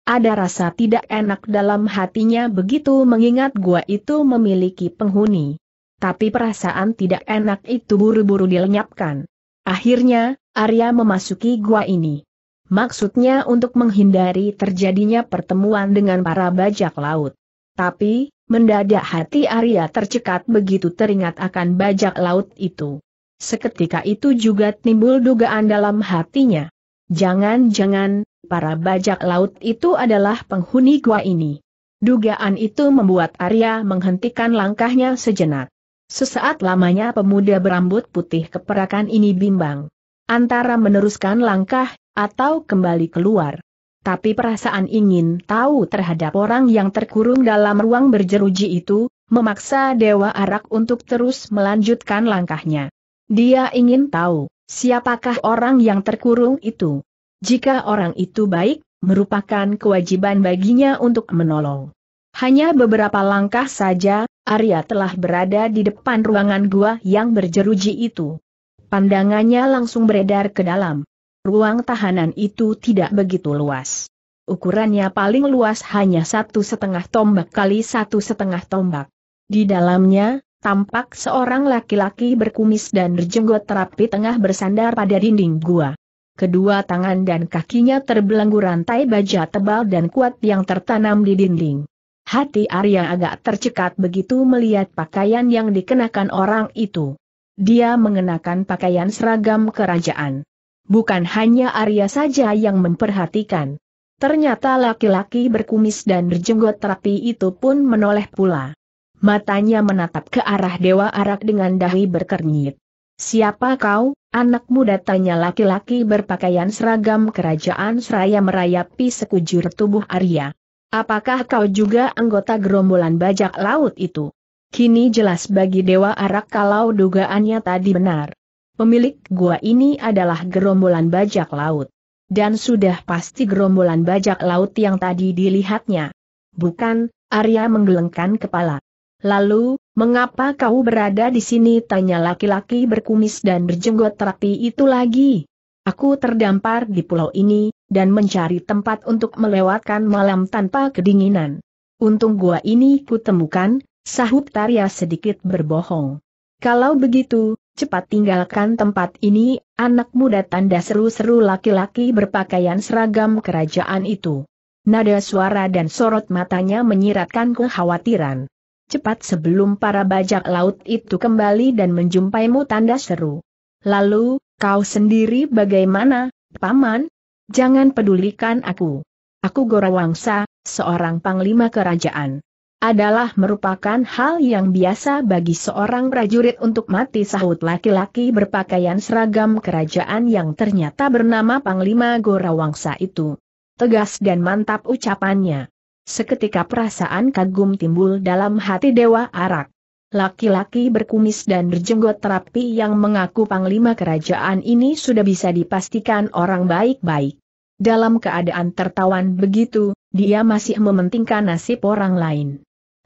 Ada rasa tidak enak dalam hatinya begitu mengingat gua itu memiliki penghuni. Tapi perasaan tidak enak itu buru-buru dilenyapkan. Akhirnya, Arya memasuki gua ini. Maksudnya untuk menghindari terjadinya pertemuan dengan para bajak laut. Tapi, mendadak hati Arya tercekat begitu teringat akan bajak laut itu. Seketika itu juga timbul dugaan dalam hatinya. Jangan-jangan, para bajak laut itu adalah penghuni gua ini. Dugaan itu membuat Arya menghentikan langkahnya sejenak. Sesaat lamanya pemuda berambut putih keperakan ini bimbang. Antara meneruskan langkah atau kembali keluar. Tapi perasaan ingin tahu terhadap orang yang terkurung dalam ruang berjeruji itu, memaksa Dewa Arak untuk terus melanjutkan langkahnya. Dia ingin tahu, siapakah orang yang terkurung itu. Jika orang itu baik, merupakan kewajiban baginya untuk menolong. Hanya beberapa langkah saja, Arya telah berada di depan ruangan gua yang berjeruji itu. Pandangannya langsung beredar ke dalam ruang tahanan itu tidak begitu luas. Ukurannya paling luas hanya satu setengah tombak kali satu setengah tombak. Di dalamnya, tampak seorang laki-laki berkumis dan berjenggot terapi tengah bersandar pada dinding gua. Kedua tangan dan kakinya terbelenggu rantai baja tebal dan kuat yang tertanam di dinding. Hati Arya agak tercekat begitu melihat pakaian yang dikenakan orang itu. Dia mengenakan pakaian seragam kerajaan. Bukan hanya Arya saja yang memperhatikan. Ternyata laki-laki berkumis dan berjenggot rapi itu pun menoleh pula. Matanya menatap ke arah Dewa Arak dengan dahi berkernyit. Siapa kau, anak muda tanya laki-laki berpakaian seragam kerajaan seraya merayapi sekujur tubuh Arya. Apakah kau juga anggota gerombolan bajak laut itu? Kini jelas bagi Dewa Arak kalau dugaannya tadi benar. Pemilik gua ini adalah gerombolan bajak laut. Dan sudah pasti gerombolan bajak laut yang tadi dilihatnya. Bukan, Arya menggelengkan kepala. Lalu, mengapa kau berada di sini? Tanya laki-laki berkumis dan berjenggot rapi itu lagi. Aku terdampar di pulau ini, dan mencari tempat untuk melewatkan malam tanpa kedinginan. Untung gua ini kutemukan, sahut Arya sedikit berbohong. Kalau begitu, cepat tinggalkan tempat ini, anak muda tanda seru-seru laki-laki berpakaian seragam kerajaan itu. Nada suara dan sorot matanya menyiratkan kekhawatiran. Cepat sebelum para bajak laut itu kembali dan menjumpaimu tanda seru. Lalu, kau sendiri bagaimana, paman? Jangan pedulikan aku. Aku Gorawangsa, seorang panglima kerajaan adalah merupakan hal yang biasa bagi seorang prajurit untuk mati sahut laki-laki berpakaian seragam kerajaan yang ternyata bernama Panglima Gorawangsa itu. Tegas dan mantap ucapannya. Seketika perasaan kagum timbul dalam hati Dewa Arak. Laki-laki berkumis dan berjenggot terapi yang mengaku Panglima kerajaan ini sudah bisa dipastikan orang baik-baik. Dalam keadaan tertawan begitu, dia masih mementingkan nasib orang lain.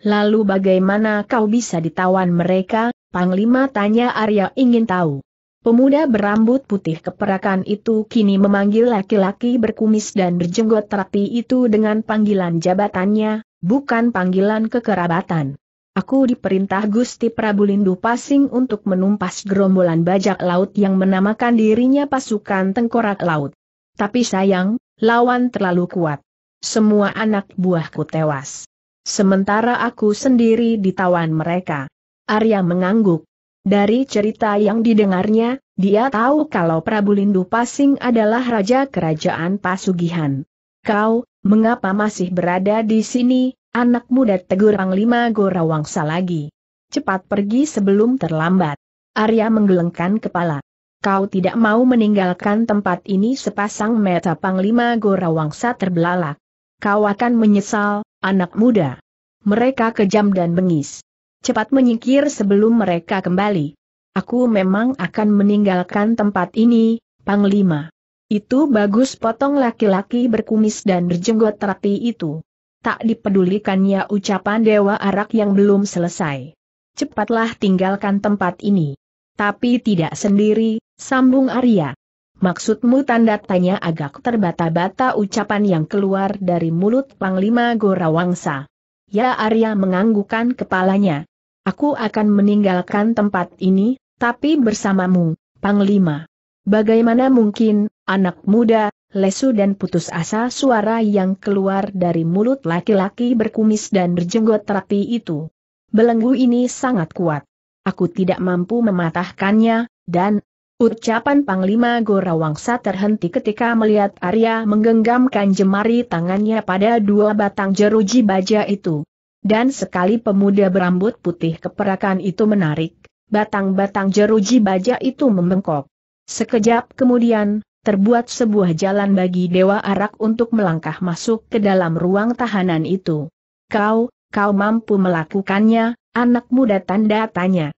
Lalu bagaimana kau bisa ditawan mereka? Panglima tanya Arya ingin tahu. Pemuda berambut putih keperakan itu kini memanggil laki-laki berkumis dan berjenggot rapi itu dengan panggilan jabatannya, bukan panggilan kekerabatan. Aku diperintah Gusti Prabu Lindu Pasing untuk menumpas gerombolan bajak laut yang menamakan dirinya pasukan tengkorak laut. Tapi sayang, lawan terlalu kuat. Semua anak buahku tewas. Sementara aku sendiri ditawan mereka. Arya mengangguk. Dari cerita yang didengarnya, dia tahu kalau Prabu Lindu Pasing adalah raja kerajaan Pasugihan. Kau, mengapa masih berada di sini, anak muda tegur Panglima Gorawangsa lagi? Cepat pergi sebelum terlambat. Arya menggelengkan kepala. Kau tidak mau meninggalkan tempat ini sepasang mata Panglima Gorawangsa terbelalak. Kau akan menyesal, Anak muda. Mereka kejam dan bengis. Cepat menyingkir sebelum mereka kembali. Aku memang akan meninggalkan tempat ini, Panglima. Itu bagus potong laki-laki berkumis dan berjenggot terapi itu. Tak dipedulikannya ucapan Dewa Arak yang belum selesai. Cepatlah tinggalkan tempat ini. Tapi tidak sendiri, sambung Arya. Maksudmu tanda tanya agak terbata-bata ucapan yang keluar dari mulut Panglima Gorawangsa. Ya Arya menganggukan kepalanya. Aku akan meninggalkan tempat ini, tapi bersamamu, Panglima. Bagaimana mungkin, anak muda, lesu dan putus asa suara yang keluar dari mulut laki-laki berkumis dan berjenggot rapi itu. Belenggu ini sangat kuat. Aku tidak mampu mematahkannya, dan Ucapan Panglima Gorawangsa terhenti ketika melihat Arya menggenggamkan jemari tangannya pada dua batang jeruji baja itu. Dan sekali pemuda berambut putih keperakan itu menarik, batang-batang jeruji baja itu membengkok. Sekejap kemudian, terbuat sebuah jalan bagi Dewa Arak untuk melangkah masuk ke dalam ruang tahanan itu. Kau, kau mampu melakukannya, anak muda tanda tanya.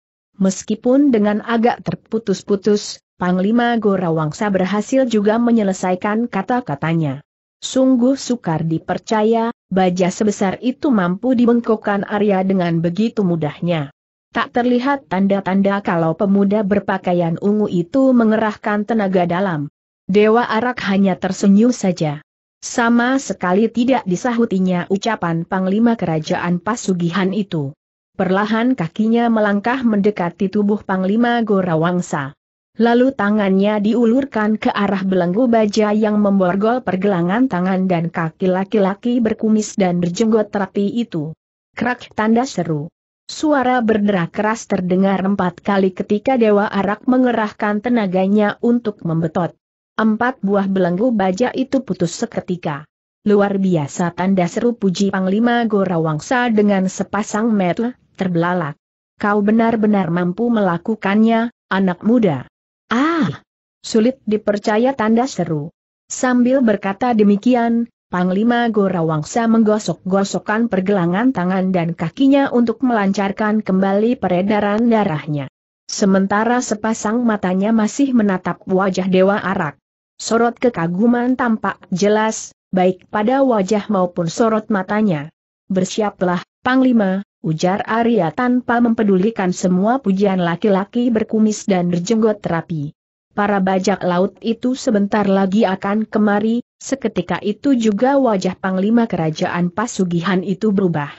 Meskipun dengan agak terputus-putus, Panglima Gorawangsa berhasil juga menyelesaikan kata-katanya. Sungguh sukar dipercaya, baja sebesar itu mampu dibengkokkan Arya dengan begitu mudahnya. Tak terlihat tanda-tanda kalau pemuda berpakaian ungu itu mengerahkan tenaga dalam. Dewa Arak hanya tersenyum saja. Sama sekali tidak disahutinya ucapan Panglima Kerajaan Pasugihan itu. Perlahan kakinya melangkah mendekati tubuh Panglima Gorawangsa. Lalu tangannya diulurkan ke arah belenggu baja yang memborgol pergelangan tangan dan kaki laki-laki berkumis dan berjenggot rapi itu. Krak tanda seru. Suara berderak keras terdengar empat kali ketika Dewa Arak mengerahkan tenaganya untuk membetot. Empat buah belenggu baja itu putus seketika. Luar biasa tanda seru puji Panglima Gorawangsa dengan sepasang metu terbelalak. Kau benar-benar mampu melakukannya, anak muda. Ah! Sulit dipercaya tanda seru. Sambil berkata demikian, Panglima Gorawangsa menggosok-gosokkan pergelangan tangan dan kakinya untuk melancarkan kembali peredaran darahnya. Sementara sepasang matanya masih menatap wajah Dewa Arak. Sorot kekaguman tampak jelas, baik pada wajah maupun sorot matanya. Bersiaplah, Panglima, ujar Arya tanpa mempedulikan semua pujian laki-laki berkumis dan berjenggot terapi. Para bajak laut itu sebentar lagi akan kemari, seketika itu juga wajah Panglima Kerajaan Pasugihan itu berubah.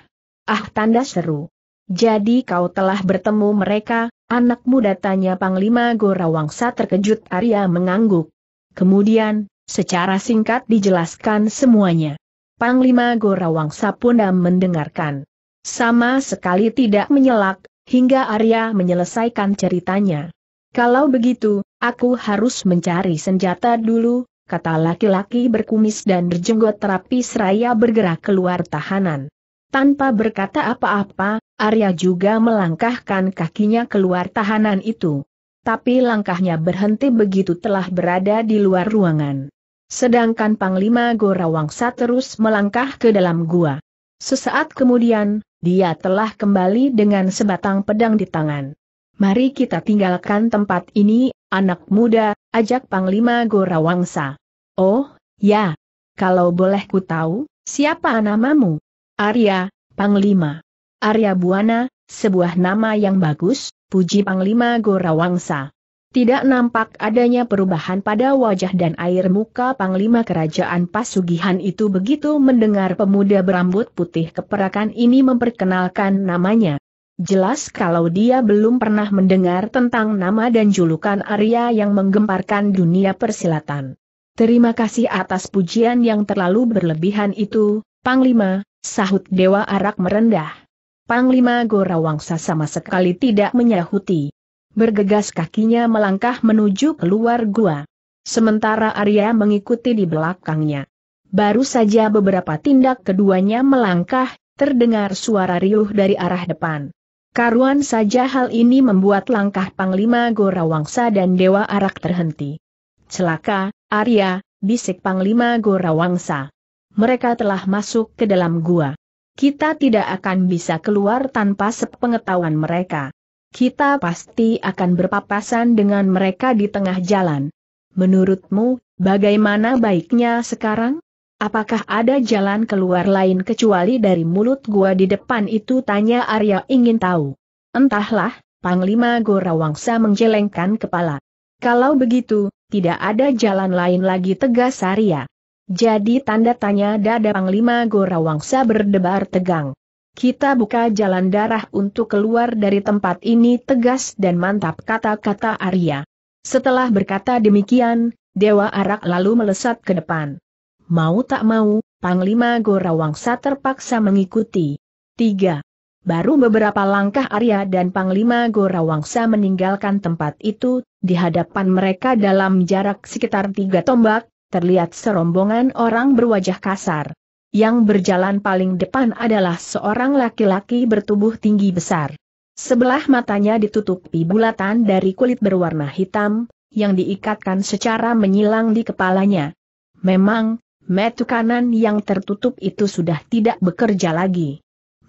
Ah tanda seru. Jadi kau telah bertemu mereka, anak muda tanya Panglima Gorawangsa terkejut Arya mengangguk. Kemudian, secara singkat dijelaskan semuanya. Panglima Gorawangsa pun mendengarkan. Sama sekali tidak menyelak, hingga Arya menyelesaikan ceritanya. Kalau begitu, aku harus mencari senjata dulu, kata laki-laki berkumis dan berjenggot terapi seraya bergerak keluar tahanan. Tanpa berkata apa-apa, Arya juga melangkahkan kakinya keluar tahanan itu. Tapi langkahnya berhenti begitu telah berada di luar ruangan. Sedangkan Panglima Gorawangsa terus melangkah ke dalam gua. Sesaat kemudian, dia telah kembali dengan sebatang pedang di tangan. Mari kita tinggalkan tempat ini, anak muda, ajak Panglima Gorawangsa. Oh, ya. Kalau boleh ku tahu, siapa namamu? Arya, Panglima. Arya Buana, sebuah nama yang bagus, puji Panglima Gorawangsa. Tidak nampak adanya perubahan pada wajah dan air muka Panglima Kerajaan Pasugihan itu begitu mendengar pemuda berambut putih keperakan ini memperkenalkan namanya. Jelas kalau dia belum pernah mendengar tentang nama dan julukan Arya yang menggemparkan dunia persilatan. Terima kasih atas pujian yang terlalu berlebihan itu, Panglima, sahut Dewa Arak merendah. Panglima Gorawangsa sama sekali tidak menyahuti bergegas kakinya melangkah menuju keluar gua. Sementara Arya mengikuti di belakangnya. Baru saja beberapa tindak keduanya melangkah, terdengar suara riuh dari arah depan. Karuan saja hal ini membuat langkah Panglima Gorawangsa dan Dewa Arak terhenti. Celaka, Arya, bisik Panglima Gorawangsa. Mereka telah masuk ke dalam gua. Kita tidak akan bisa keluar tanpa sepengetahuan mereka kita pasti akan berpapasan dengan mereka di tengah jalan. Menurutmu, bagaimana baiknya sekarang? Apakah ada jalan keluar lain kecuali dari mulut gua di depan itu? Tanya Arya ingin tahu. Entahlah, Panglima Gorawangsa menjelengkan kepala. Kalau begitu, tidak ada jalan lain lagi tegas Arya. Jadi tanda tanya dada Panglima Gorawangsa berdebar tegang. Kita buka jalan darah untuk keluar dari tempat ini tegas dan mantap kata-kata Arya. Setelah berkata demikian, Dewa Arak lalu melesat ke depan. Mau tak mau, Panglima Gorawangsa terpaksa mengikuti. 3. Baru beberapa langkah Arya dan Panglima Gorawangsa meninggalkan tempat itu, di hadapan mereka dalam jarak sekitar tiga tombak, terlihat serombongan orang berwajah kasar. Yang berjalan paling depan adalah seorang laki-laki bertubuh tinggi besar. Sebelah matanya ditutupi bulatan dari kulit berwarna hitam, yang diikatkan secara menyilang di kepalanya. Memang, metu kanan yang tertutup itu sudah tidak bekerja lagi.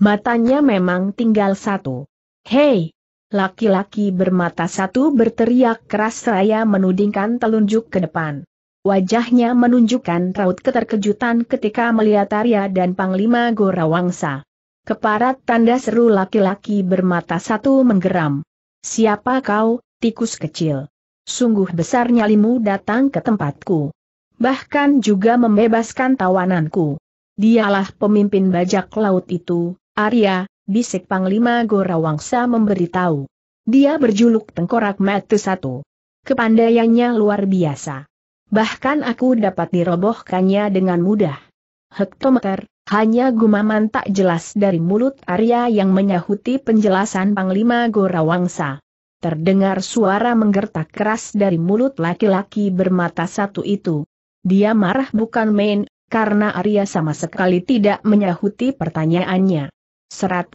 Matanya memang tinggal satu. Hei! Laki-laki bermata satu berteriak keras seraya menudingkan telunjuk ke depan. Wajahnya menunjukkan raut keterkejutan ketika melihat Arya dan Panglima Gorawangsa. Keparat tanda seru laki-laki bermata satu menggeram. Siapa kau, tikus kecil? Sungguh besar nyalimu datang ke tempatku. Bahkan juga membebaskan tawananku. Dialah pemimpin bajak laut itu, Arya, bisik Panglima Gorawangsa memberitahu. Dia berjuluk Tengkorak Mata Satu. Kepandaiannya luar biasa bahkan aku dapat dirobohkannya dengan mudah. Hektometer, hanya gumaman tak jelas dari mulut Arya yang menyahuti penjelasan Panglima Gorawangsa. Terdengar suara menggertak keras dari mulut laki-laki bermata satu itu. Dia marah bukan main, karena Arya sama sekali tidak menyahuti pertanyaannya. Serat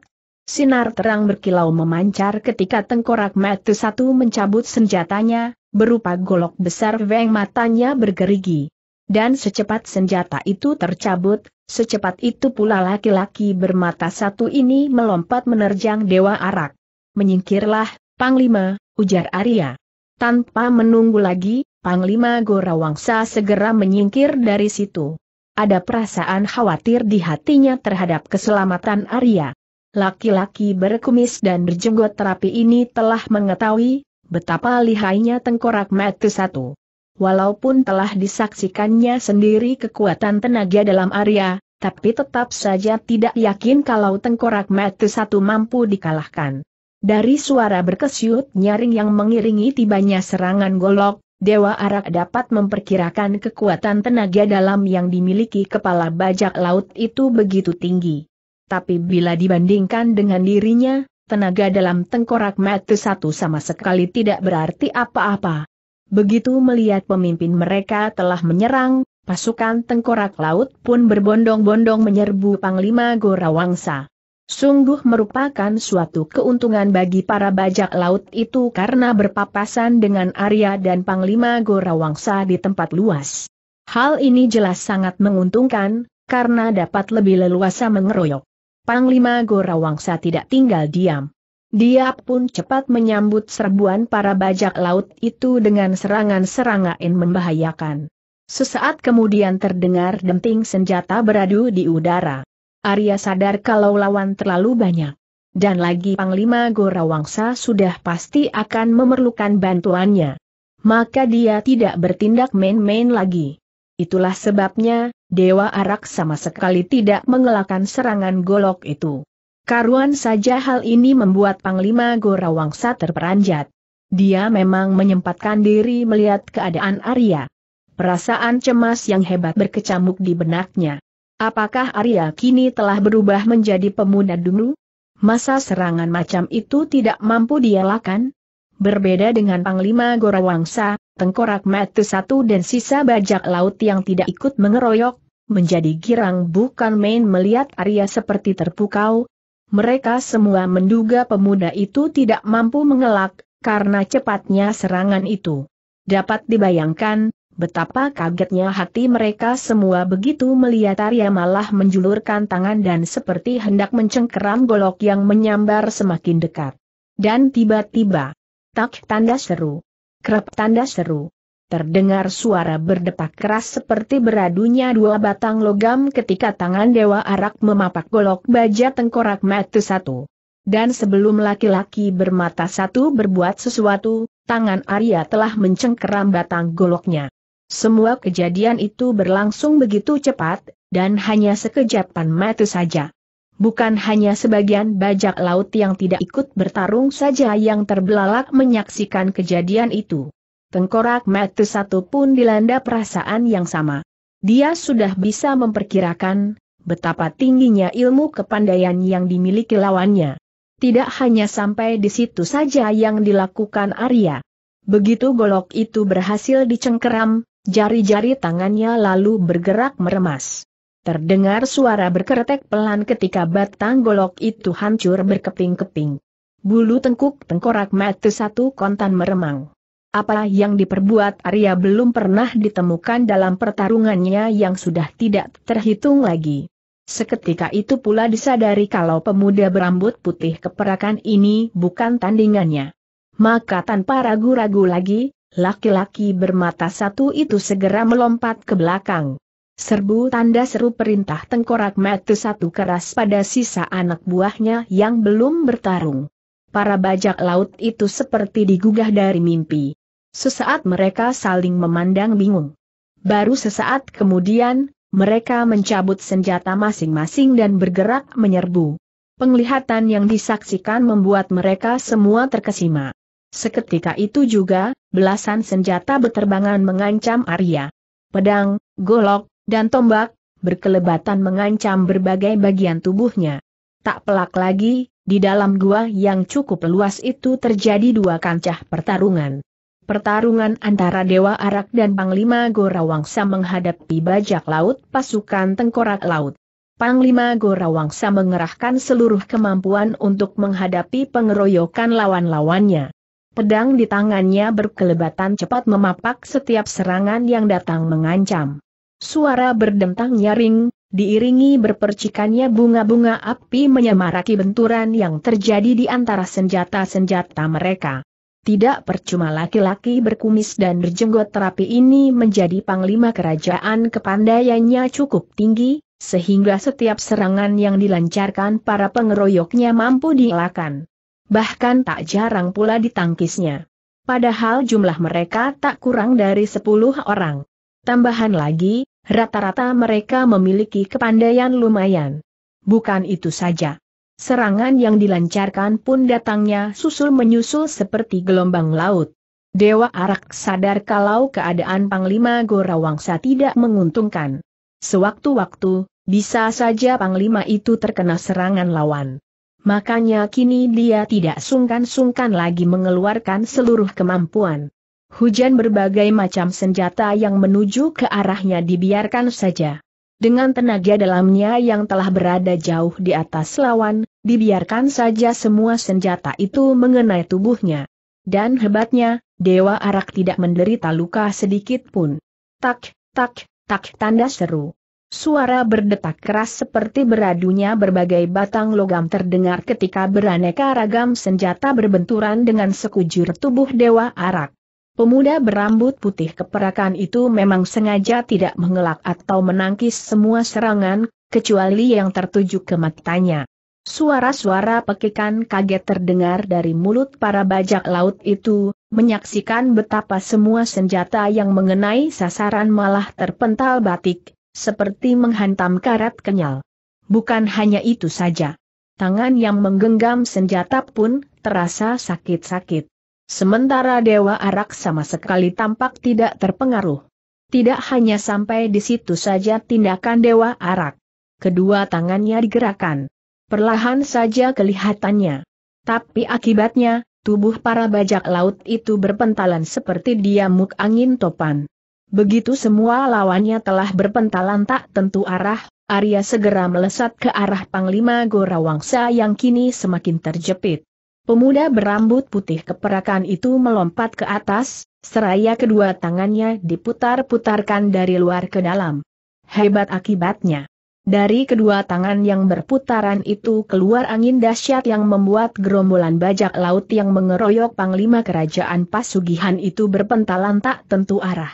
Sinar terang berkilau memancar ketika tengkorak Metu satu mencabut senjatanya, berupa golok besar Weng matanya bergerigi. Dan secepat senjata itu tercabut, secepat itu pula laki-laki bermata satu ini melompat menerjang Dewa Arak. Menyingkirlah, Panglima, ujar Arya. Tanpa menunggu lagi, Panglima Gorawangsa segera menyingkir dari situ. Ada perasaan khawatir di hatinya terhadap keselamatan Arya. Laki-laki berkumis dan berjenggot terapi ini telah mengetahui betapa lihainya tengkorak mati satu. Walaupun telah disaksikannya sendiri kekuatan tenaga dalam Arya, tapi tetap saja tidak yakin kalau tengkorak mati satu mampu dikalahkan. Dari suara berkesyut nyaring yang mengiringi tibanya serangan golok, Dewa Arak dapat memperkirakan kekuatan tenaga dalam yang dimiliki kepala bajak laut itu begitu tinggi. Tapi bila dibandingkan dengan dirinya, tenaga dalam tengkorak mati satu sama sekali tidak berarti apa-apa. Begitu melihat pemimpin mereka telah menyerang, pasukan tengkorak laut pun berbondong-bondong menyerbu Panglima Gorawangsa. Sungguh merupakan suatu keuntungan bagi para bajak laut itu karena berpapasan dengan Arya dan Panglima Gorawangsa di tempat luas. Hal ini jelas sangat menguntungkan, karena dapat lebih leluasa mengeroyok. Panglima Gorawangsa tidak tinggal diam. Dia pun cepat menyambut serbuan para bajak laut itu dengan serangan-serangan membahayakan. Sesaat kemudian terdengar denting senjata beradu di udara. Arya sadar kalau lawan terlalu banyak. Dan lagi Panglima Gorawangsa sudah pasti akan memerlukan bantuannya. Maka dia tidak bertindak main-main lagi. Itulah sebabnya, Dewa Arak sama sekali tidak mengelakkan serangan golok itu. Karuan saja hal ini membuat Panglima Gorawangsa terperanjat. Dia memang menyempatkan diri melihat keadaan Arya. Perasaan cemas yang hebat berkecamuk di benaknya. Apakah Arya kini telah berubah menjadi pemuda dulu? Masa serangan macam itu tidak mampu dia lakukan? Berbeda dengan Panglima Gorawangsa, tengkorak Mata satu dan sisa bajak laut yang tidak ikut mengeroyok, menjadi girang bukan main melihat Arya seperti terpukau. Mereka semua menduga pemuda itu tidak mampu mengelak, karena cepatnya serangan itu. Dapat dibayangkan, betapa kagetnya hati mereka semua begitu melihat Arya malah menjulurkan tangan dan seperti hendak mencengkeram golok yang menyambar semakin dekat. Dan tiba-tiba, Tak tanda seru. Krep tanda seru. Terdengar suara berdepak keras seperti beradunya dua batang logam ketika tangan Dewa Arak memapak golok baja tengkorak metu satu. Dan sebelum laki-laki bermata satu berbuat sesuatu, tangan Arya telah mencengkeram batang goloknya. Semua kejadian itu berlangsung begitu cepat, dan hanya sekejapan metu saja. Bukan hanya sebagian bajak laut yang tidak ikut bertarung saja yang terbelalak menyaksikan kejadian itu. Tengkorak Matu satu pun dilanda perasaan yang sama. Dia sudah bisa memperkirakan betapa tingginya ilmu kepandaian yang dimiliki lawannya. Tidak hanya sampai di situ saja yang dilakukan Arya. Begitu golok itu berhasil dicengkeram, jari-jari tangannya lalu bergerak meremas. Terdengar suara berkeretek pelan ketika batang golok itu hancur berkeping-keping. Bulu tengkuk tengkorak mati satu kontan meremang. Apa yang diperbuat Arya belum pernah ditemukan dalam pertarungannya yang sudah tidak terhitung lagi. Seketika itu pula disadari kalau pemuda berambut putih keperakan ini bukan tandingannya. Maka tanpa ragu-ragu lagi, laki-laki bermata satu itu segera melompat ke belakang. Serbu tanda seru perintah tengkorak metu satu keras pada sisa anak buahnya yang belum bertarung. Para bajak laut itu seperti digugah dari mimpi. Sesaat mereka saling memandang bingung. Baru sesaat kemudian, mereka mencabut senjata masing-masing dan bergerak menyerbu. Penglihatan yang disaksikan membuat mereka semua terkesima. Seketika itu juga, belasan senjata beterbangan mengancam Arya. Pedang, golok, dan tombak, berkelebatan mengancam berbagai bagian tubuhnya. Tak pelak lagi, di dalam gua yang cukup luas itu terjadi dua kancah pertarungan. Pertarungan antara Dewa Arak dan Panglima Gorawangsa menghadapi bajak laut pasukan tengkorak laut. Panglima Gorawangsa mengerahkan seluruh kemampuan untuk menghadapi pengeroyokan lawan-lawannya. Pedang di tangannya berkelebatan cepat memapak setiap serangan yang datang mengancam. Suara berdentang nyaring, diiringi berpercikannya bunga-bunga api menyamaraki benturan yang terjadi di antara senjata-senjata mereka. Tidak percuma laki-laki berkumis dan berjenggot terapi ini menjadi panglima kerajaan kepandaiannya cukup tinggi, sehingga setiap serangan yang dilancarkan para pengeroyoknya mampu dielakkan. Bahkan tak jarang pula ditangkisnya. Padahal jumlah mereka tak kurang dari 10 orang. Tambahan lagi, Rata-rata mereka memiliki kepandaian lumayan. Bukan itu saja. Serangan yang dilancarkan pun datangnya susul-menyusul seperti gelombang laut. Dewa Arak sadar kalau keadaan Panglima Gorawangsa tidak menguntungkan. Sewaktu-waktu, bisa saja Panglima itu terkena serangan lawan. Makanya kini dia tidak sungkan-sungkan lagi mengeluarkan seluruh kemampuan. Hujan berbagai macam senjata yang menuju ke arahnya dibiarkan saja. Dengan tenaga dalamnya yang telah berada jauh di atas lawan, dibiarkan saja semua senjata itu mengenai tubuhnya. Dan hebatnya, Dewa Arak tidak menderita luka sedikit pun. Tak, tak, tak tanda seru. Suara berdetak keras seperti beradunya berbagai batang logam terdengar ketika beraneka ragam senjata berbenturan dengan sekujur tubuh Dewa Arak. Pemuda berambut putih keperakan itu memang sengaja tidak mengelak atau menangkis semua serangan, kecuali yang tertuju ke matanya. Suara-suara pekikan kaget terdengar dari mulut para bajak laut itu, menyaksikan betapa semua senjata yang mengenai sasaran malah terpental batik, seperti menghantam karat kenyal. Bukan hanya itu saja. Tangan yang menggenggam senjata pun terasa sakit-sakit. Sementara Dewa Arak sama sekali tampak tidak terpengaruh. Tidak hanya sampai di situ saja tindakan Dewa Arak. Kedua tangannya digerakkan. Perlahan saja kelihatannya. Tapi akibatnya, tubuh para bajak laut itu berpentalan seperti diamuk angin topan. Begitu semua lawannya telah berpentalan tak tentu arah, Arya segera melesat ke arah Panglima Gorawangsa yang kini semakin terjepit. Pemuda berambut putih keperakan itu melompat ke atas, seraya kedua tangannya diputar-putarkan dari luar ke dalam. Hebat akibatnya. Dari kedua tangan yang berputaran itu keluar angin dahsyat yang membuat gerombolan bajak laut yang mengeroyok panglima kerajaan Pasugihan itu berpentalan tak tentu arah.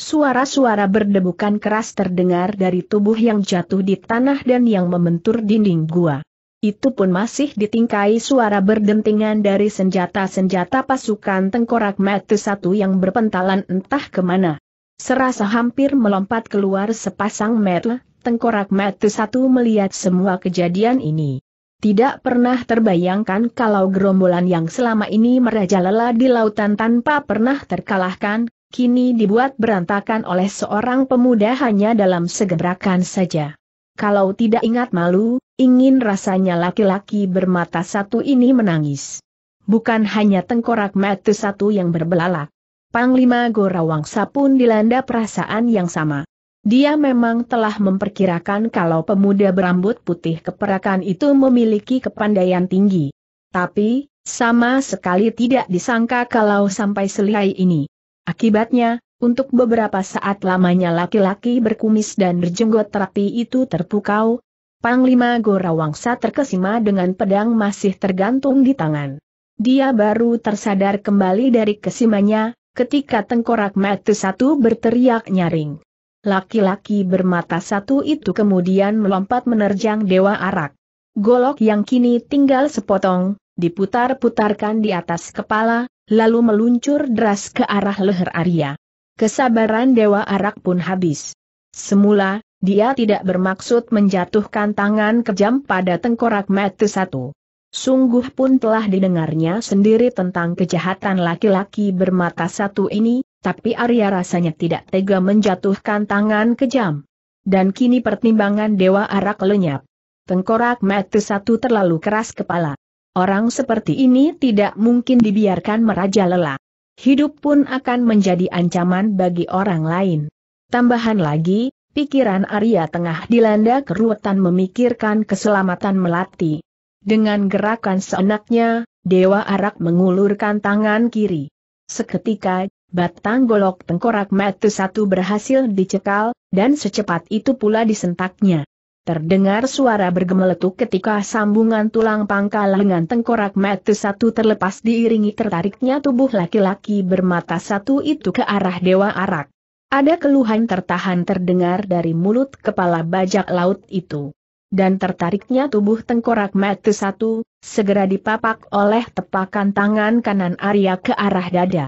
Suara-suara berdebukan keras terdengar dari tubuh yang jatuh di tanah dan yang membentur dinding gua. Itu pun masih ditingkai suara berdentingan dari senjata-senjata pasukan tengkorak mati satu yang berpentalan entah kemana. Serasa hampir melompat keluar sepasang mata, tengkorak metu satu melihat semua kejadian ini. Tidak pernah terbayangkan kalau gerombolan yang selama ini merajalela di lautan tanpa pernah terkalahkan, kini dibuat berantakan oleh seorang pemuda hanya dalam segerakan saja kalau tidak ingat malu, ingin rasanya laki-laki bermata satu ini menangis. Bukan hanya tengkorak mata satu yang berbelalak. Panglima Gorawangsa pun dilanda perasaan yang sama. Dia memang telah memperkirakan kalau pemuda berambut putih keperakan itu memiliki kepandaian tinggi. Tapi, sama sekali tidak disangka kalau sampai selihai ini. Akibatnya, untuk beberapa saat lamanya laki-laki berkumis dan berjenggot terapi itu terpukau, Panglima Gorawangsa terkesima dengan pedang masih tergantung di tangan. Dia baru tersadar kembali dari kesimanya, ketika tengkorak mati satu berteriak nyaring. Laki-laki bermata satu itu kemudian melompat menerjang Dewa Arak. Golok yang kini tinggal sepotong, diputar-putarkan di atas kepala, lalu meluncur deras ke arah leher Arya. Kesabaran Dewa Arak pun habis. Semula, dia tidak bermaksud menjatuhkan tangan kejam pada tengkorak mati Satu. Sungguh pun telah didengarnya sendiri tentang kejahatan laki-laki bermata satu ini, tapi Arya rasanya tidak tega menjatuhkan tangan kejam. Dan kini pertimbangan Dewa Arak lenyap. Tengkorak mati Satu terlalu keras kepala. Orang seperti ini tidak mungkin dibiarkan merajalela hidup pun akan menjadi ancaman bagi orang lain. Tambahan lagi, pikiran Arya tengah dilanda keruwetan memikirkan keselamatan Melati. Dengan gerakan seenaknya, Dewa Arak mengulurkan tangan kiri. Seketika, batang golok tengkorak metu satu berhasil dicekal, dan secepat itu pula disentaknya. Terdengar suara bergemeletuk ketika sambungan tulang pangkal lengan tengkorak mati satu terlepas diiringi tertariknya tubuh laki-laki bermata satu itu ke arah Dewa Arak. Ada keluhan tertahan terdengar dari mulut kepala bajak laut itu. Dan tertariknya tubuh tengkorak mati satu, segera dipapak oleh tepakan tangan kanan Arya ke arah dada.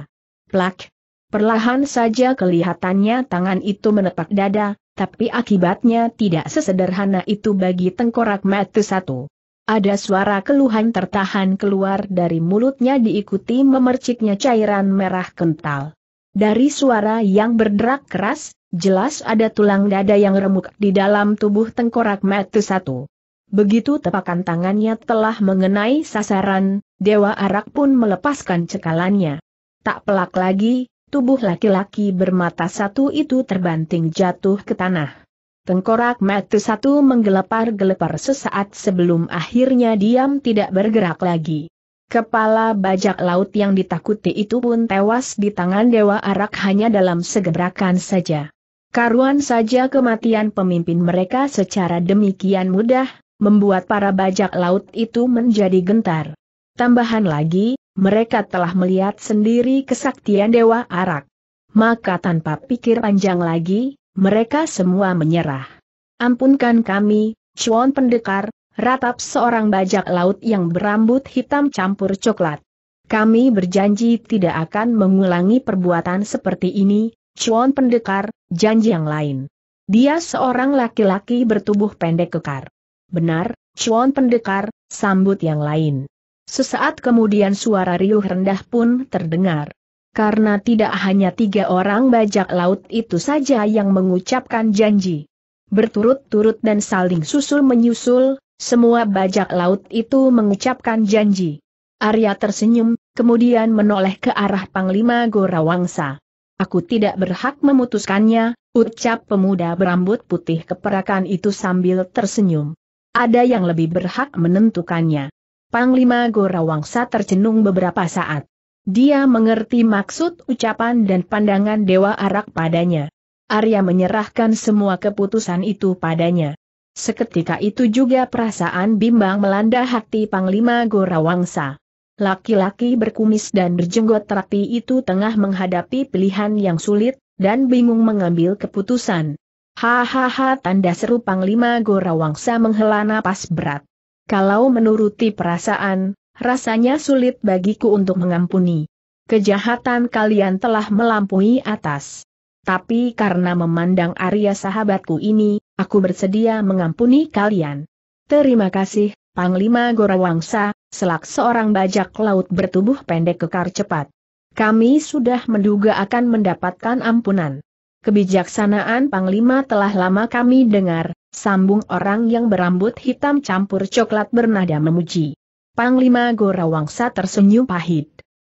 Plak, Perlahan saja kelihatannya tangan itu menepak dada, tapi akibatnya tidak sesederhana itu bagi tengkorak matu satu. Ada suara keluhan tertahan keluar dari mulutnya diikuti memerciknya cairan merah kental. Dari suara yang berderak keras, jelas ada tulang dada yang remuk di dalam tubuh tengkorak matu satu. Begitu tepakan tangannya telah mengenai sasaran, Dewa Arak pun melepaskan cekalannya. Tak pelak lagi, tubuh laki-laki bermata satu itu terbanting jatuh ke tanah. Tengkorak mati satu menggelepar-gelepar sesaat sebelum akhirnya diam tidak bergerak lagi. Kepala bajak laut yang ditakuti itu pun tewas di tangan Dewa Arak hanya dalam segerakan saja. Karuan saja kematian pemimpin mereka secara demikian mudah, membuat para bajak laut itu menjadi gentar. Tambahan lagi, mereka telah melihat sendiri kesaktian Dewa Arak. Maka tanpa pikir panjang lagi, mereka semua menyerah. Ampunkan kami, Chuan Pendekar, ratap seorang bajak laut yang berambut hitam campur coklat. Kami berjanji tidak akan mengulangi perbuatan seperti ini, Chuan Pendekar, janji yang lain. Dia seorang laki-laki bertubuh pendek kekar. Benar, Chuan Pendekar, sambut yang lain. Sesaat kemudian suara riuh rendah pun terdengar. Karena tidak hanya tiga orang bajak laut itu saja yang mengucapkan janji. Berturut-turut dan saling susul-menyusul, semua bajak laut itu mengucapkan janji. Arya tersenyum, kemudian menoleh ke arah Panglima Gorawangsa. Aku tidak berhak memutuskannya, ucap pemuda berambut putih keperakan itu sambil tersenyum. Ada yang lebih berhak menentukannya. Panglima Gorawangsa tercenung beberapa saat. Dia mengerti maksud ucapan dan pandangan Dewa Arak padanya. Arya menyerahkan semua keputusan itu padanya. Seketika itu juga perasaan bimbang melanda hati Panglima Gorawangsa. Laki-laki berkumis dan berjenggot rapi itu tengah menghadapi pilihan yang sulit, dan bingung mengambil keputusan. Hahaha tanda seru Panglima Gorawangsa menghela napas berat. Kalau menuruti perasaan, rasanya sulit bagiku untuk mengampuni. Kejahatan kalian telah melampaui atas. Tapi karena memandang Arya sahabatku ini, aku bersedia mengampuni kalian. Terima kasih, Panglima Gorawangsa, selak seorang bajak laut bertubuh pendek kekar cepat. Kami sudah menduga akan mendapatkan ampunan. Kebijaksanaan Panglima telah lama kami dengar, sambung orang yang berambut hitam campur coklat bernada memuji. Panglima Gorawangsa tersenyum pahit.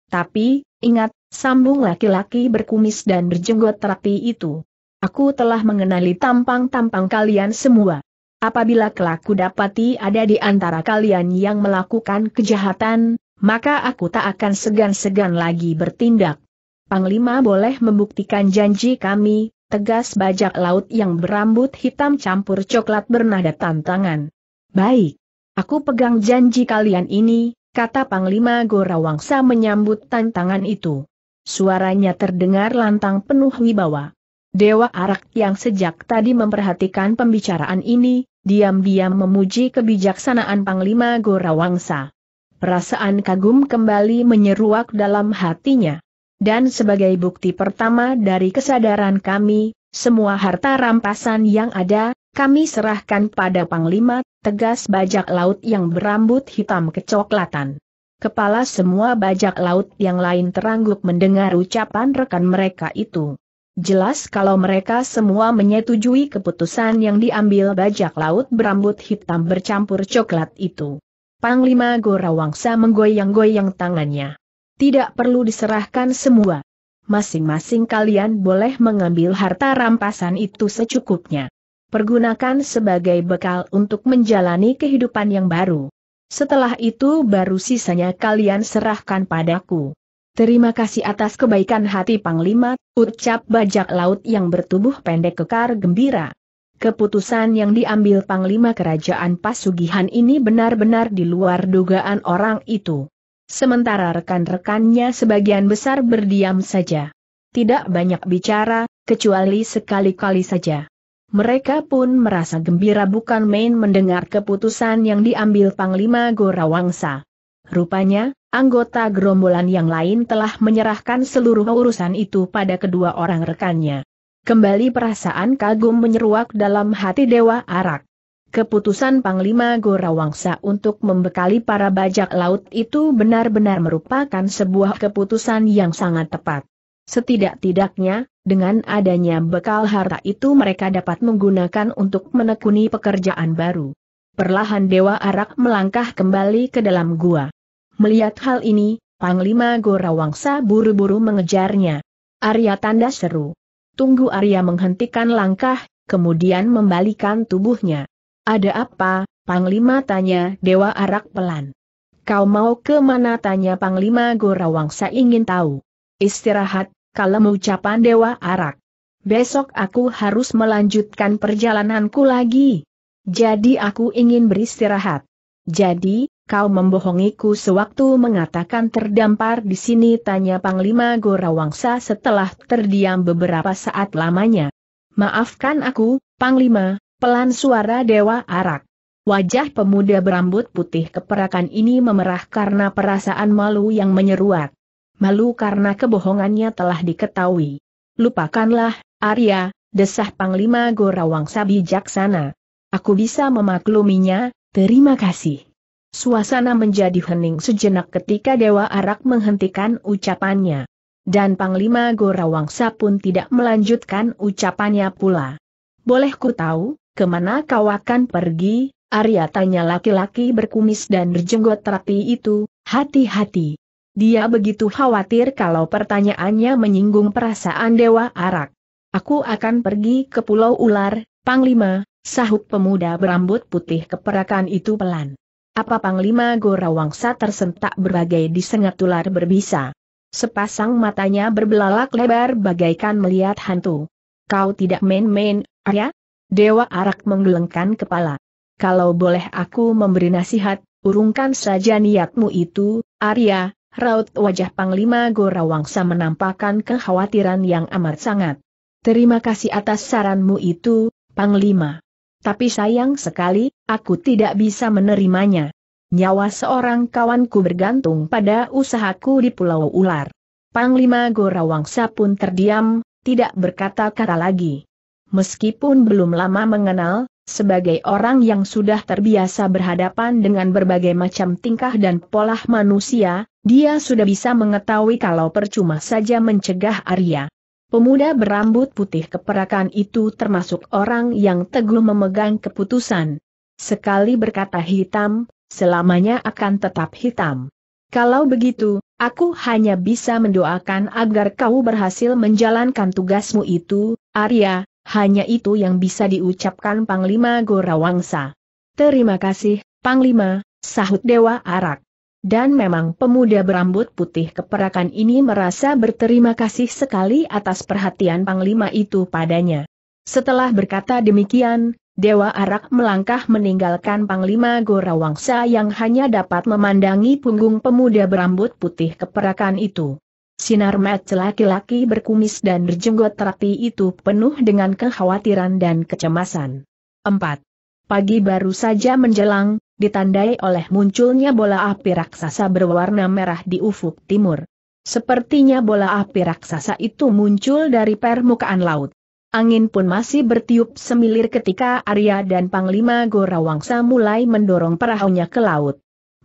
Tapi, ingat, sambung laki-laki berkumis dan berjenggot terapi itu. Aku telah mengenali tampang-tampang kalian semua. Apabila kelaku dapati ada di antara kalian yang melakukan kejahatan, maka aku tak akan segan-segan lagi bertindak. Panglima boleh membuktikan janji kami, tegas bajak laut yang berambut hitam campur coklat bernada tantangan. Baik. Aku pegang janji kalian ini, kata Panglima Gorawangsa menyambut tantangan itu. Suaranya terdengar lantang penuh wibawa. Dewa Arak yang sejak tadi memperhatikan pembicaraan ini, diam-diam memuji kebijaksanaan Panglima Gorawangsa. Perasaan kagum kembali menyeruak dalam hatinya. Dan sebagai bukti pertama dari kesadaran kami, semua harta rampasan yang ada, kami serahkan pada Panglima, tegas bajak laut yang berambut hitam kecoklatan. Kepala semua bajak laut yang lain terangguk mendengar ucapan rekan mereka itu. Jelas kalau mereka semua menyetujui keputusan yang diambil bajak laut berambut hitam bercampur coklat itu. Panglima Gorawangsa menggoyang-goyang tangannya tidak perlu diserahkan semua. Masing-masing kalian boleh mengambil harta rampasan itu secukupnya. Pergunakan sebagai bekal untuk menjalani kehidupan yang baru. Setelah itu baru sisanya kalian serahkan padaku. Terima kasih atas kebaikan hati Panglima, ucap bajak laut yang bertubuh pendek kekar gembira. Keputusan yang diambil Panglima Kerajaan Pasugihan ini benar-benar di luar dugaan orang itu. Sementara rekan-rekannya sebagian besar berdiam saja. Tidak banyak bicara, kecuali sekali-kali saja. Mereka pun merasa gembira bukan main mendengar keputusan yang diambil Panglima Gorawangsa. Rupanya, anggota gerombolan yang lain telah menyerahkan seluruh urusan itu pada kedua orang rekannya. Kembali perasaan kagum menyeruak dalam hati Dewa Arak. Keputusan Panglima Gorawangsa untuk membekali para bajak laut itu benar-benar merupakan sebuah keputusan yang sangat tepat. Setidak-tidaknya, dengan adanya bekal harta itu mereka dapat menggunakan untuk menekuni pekerjaan baru. Perlahan Dewa Arak melangkah kembali ke dalam gua. Melihat hal ini, Panglima Gorawangsa buru-buru mengejarnya. Arya tanda seru. Tunggu Arya menghentikan langkah, kemudian membalikan tubuhnya. Ada apa, Panglima tanya Dewa Arak pelan. Kau mau ke mana tanya Panglima Gorawangsa ingin tahu. Istirahat, kalem ucapan Dewa Arak. Besok aku harus melanjutkan perjalananku lagi. Jadi aku ingin beristirahat. Jadi, kau membohongiku sewaktu mengatakan terdampar di sini tanya Panglima Gorawangsa setelah terdiam beberapa saat lamanya. Maafkan aku, Panglima, Pelan suara Dewa Arak. Wajah pemuda berambut putih keperakan ini memerah karena perasaan malu yang menyeruak. Malu karena kebohongannya telah diketahui. Lupakanlah, Arya, desah Panglima Gorawangsa bijaksana. Aku bisa memakluminya, terima kasih. Suasana menjadi hening sejenak ketika Dewa Arak menghentikan ucapannya. Dan Panglima Gorawangsa pun tidak melanjutkan ucapannya pula. Boleh ku tahu, Kemana kau akan pergi, Arya tanya laki-laki berkumis dan berjenggot rapi itu, hati-hati. Dia begitu khawatir kalau pertanyaannya menyinggung perasaan Dewa Arak. Aku akan pergi ke Pulau Ular, Panglima, sahut pemuda berambut putih keperakan itu pelan. Apa Panglima Gorawangsa tersentak berbagai disengat ular berbisa. Sepasang matanya berbelalak lebar bagaikan melihat hantu. Kau tidak main-main, Arya? Dewa Arak menggelengkan kepala. Kalau boleh aku memberi nasihat, urungkan saja niatmu itu, Arya, raut wajah Panglima Gorawangsa menampakkan kekhawatiran yang amat sangat. Terima kasih atas saranmu itu, Panglima. Tapi sayang sekali, aku tidak bisa menerimanya. Nyawa seorang kawanku bergantung pada usahaku di Pulau Ular. Panglima Gorawangsa pun terdiam, tidak berkata-kata lagi. Meskipun belum lama mengenal, sebagai orang yang sudah terbiasa berhadapan dengan berbagai macam tingkah dan pola manusia, dia sudah bisa mengetahui kalau percuma saja mencegah Arya. Pemuda berambut putih keperakan itu termasuk orang yang teguh memegang keputusan. Sekali berkata hitam, selamanya akan tetap hitam. Kalau begitu, aku hanya bisa mendoakan agar kau berhasil menjalankan tugasmu itu, Arya, hanya itu yang bisa diucapkan Panglima Gorawangsa. Terima kasih, Panglima, sahut Dewa Arak. Dan memang pemuda berambut putih keperakan ini merasa berterima kasih sekali atas perhatian Panglima itu padanya. Setelah berkata demikian, Dewa Arak melangkah meninggalkan Panglima Gorawangsa yang hanya dapat memandangi punggung pemuda berambut putih keperakan itu. Sinar mata laki-laki berkumis dan berjenggot rapi itu penuh dengan kekhawatiran dan kecemasan. 4. Pagi baru saja menjelang, ditandai oleh munculnya bola api raksasa berwarna merah di ufuk timur. Sepertinya bola api raksasa itu muncul dari permukaan laut. Angin pun masih bertiup semilir ketika Arya dan Panglima Gorawangsa mulai mendorong perahunya ke laut.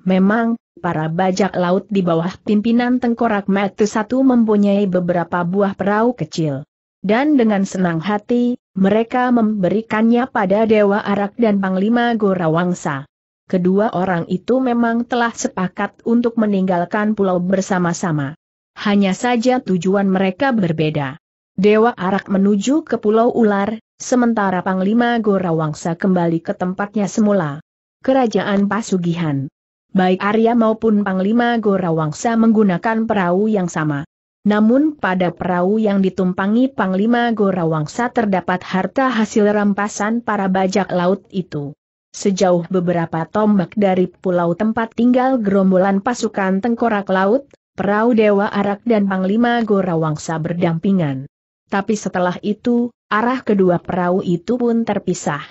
Memang, para bajak laut di bawah pimpinan tengkorak Metu Satu mempunyai beberapa buah perahu kecil. Dan dengan senang hati, mereka memberikannya pada Dewa Arak dan Panglima Gorawangsa. Kedua orang itu memang telah sepakat untuk meninggalkan pulau bersama-sama. Hanya saja tujuan mereka berbeda. Dewa Arak menuju ke Pulau Ular, sementara Panglima Gorawangsa kembali ke tempatnya semula. Kerajaan Pasugihan baik Arya maupun Panglima Gorawangsa menggunakan perahu yang sama. Namun pada perahu yang ditumpangi Panglima Gorawangsa terdapat harta hasil rampasan para bajak laut itu. Sejauh beberapa tombak dari pulau tempat tinggal gerombolan pasukan tengkorak laut, perahu Dewa Arak dan Panglima Gorawangsa berdampingan. Tapi setelah itu, arah kedua perahu itu pun terpisah.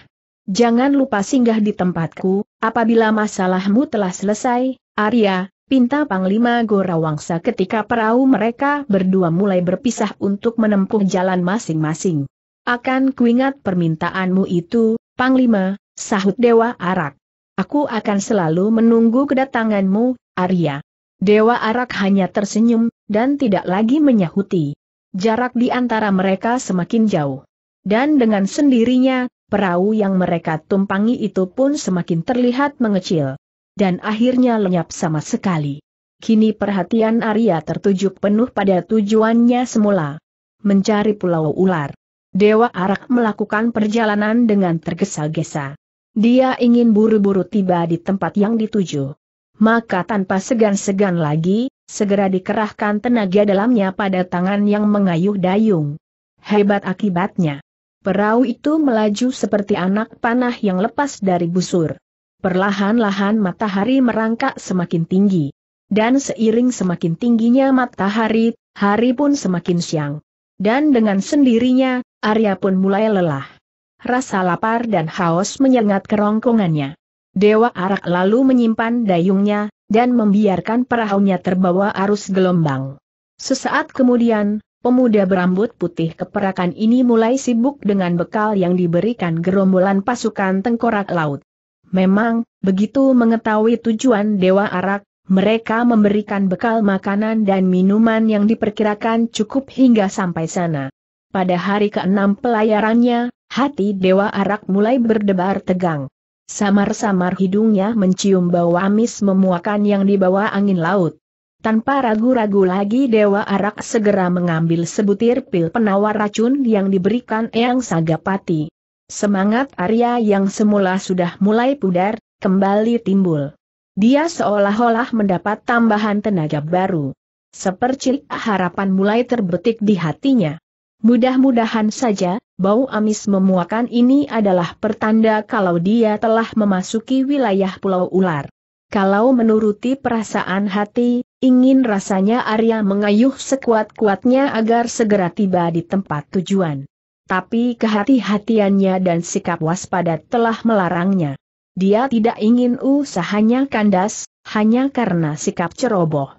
Jangan lupa singgah di tempatku, apabila masalahmu telah selesai, Arya, pinta Panglima Gorawangsa ketika perahu mereka berdua mulai berpisah untuk menempuh jalan masing-masing. Akan kuingat permintaanmu itu, Panglima, sahut Dewa Arak. Aku akan selalu menunggu kedatanganmu, Arya. Dewa Arak hanya tersenyum, dan tidak lagi menyahuti. Jarak di antara mereka semakin jauh. Dan dengan sendirinya, perahu yang mereka tumpangi itu pun semakin terlihat mengecil. Dan akhirnya lenyap sama sekali. Kini perhatian Arya tertuju penuh pada tujuannya semula. Mencari pulau ular. Dewa Arak melakukan perjalanan dengan tergesa-gesa. Dia ingin buru-buru tiba di tempat yang dituju. Maka tanpa segan-segan lagi, segera dikerahkan tenaga dalamnya pada tangan yang mengayuh dayung. Hebat akibatnya. Perahu itu melaju seperti anak panah yang lepas dari busur. Perlahan-lahan matahari merangkak semakin tinggi. Dan seiring semakin tingginya matahari, hari pun semakin siang. Dan dengan sendirinya, Arya pun mulai lelah. Rasa lapar dan haus menyengat kerongkongannya. Dewa Arak lalu menyimpan dayungnya, dan membiarkan perahunya terbawa arus gelombang. Sesaat kemudian, Pemuda berambut putih keperakan ini mulai sibuk dengan bekal yang diberikan gerombolan pasukan tengkorak laut. Memang, begitu mengetahui tujuan Dewa Arak, mereka memberikan bekal makanan dan minuman yang diperkirakan cukup hingga sampai sana. Pada hari ke-6 pelayarannya, hati Dewa Arak mulai berdebar tegang. Samar-samar hidungnya mencium bau amis memuakan yang dibawa angin laut. Tanpa ragu-ragu lagi Dewa Arak segera mengambil sebutir pil penawar racun yang diberikan Eyang Sagapati. Semangat Arya yang semula sudah mulai pudar, kembali timbul. Dia seolah-olah mendapat tambahan tenaga baru. Sepercik harapan mulai terbetik di hatinya. Mudah-mudahan saja, bau amis memuakan ini adalah pertanda kalau dia telah memasuki wilayah Pulau Ular. Kalau menuruti perasaan hati, Ingin rasanya Arya mengayuh sekuat-kuatnya agar segera tiba di tempat tujuan. Tapi kehati-hatiannya dan sikap waspada telah melarangnya. Dia tidak ingin usahanya kandas, hanya karena sikap ceroboh.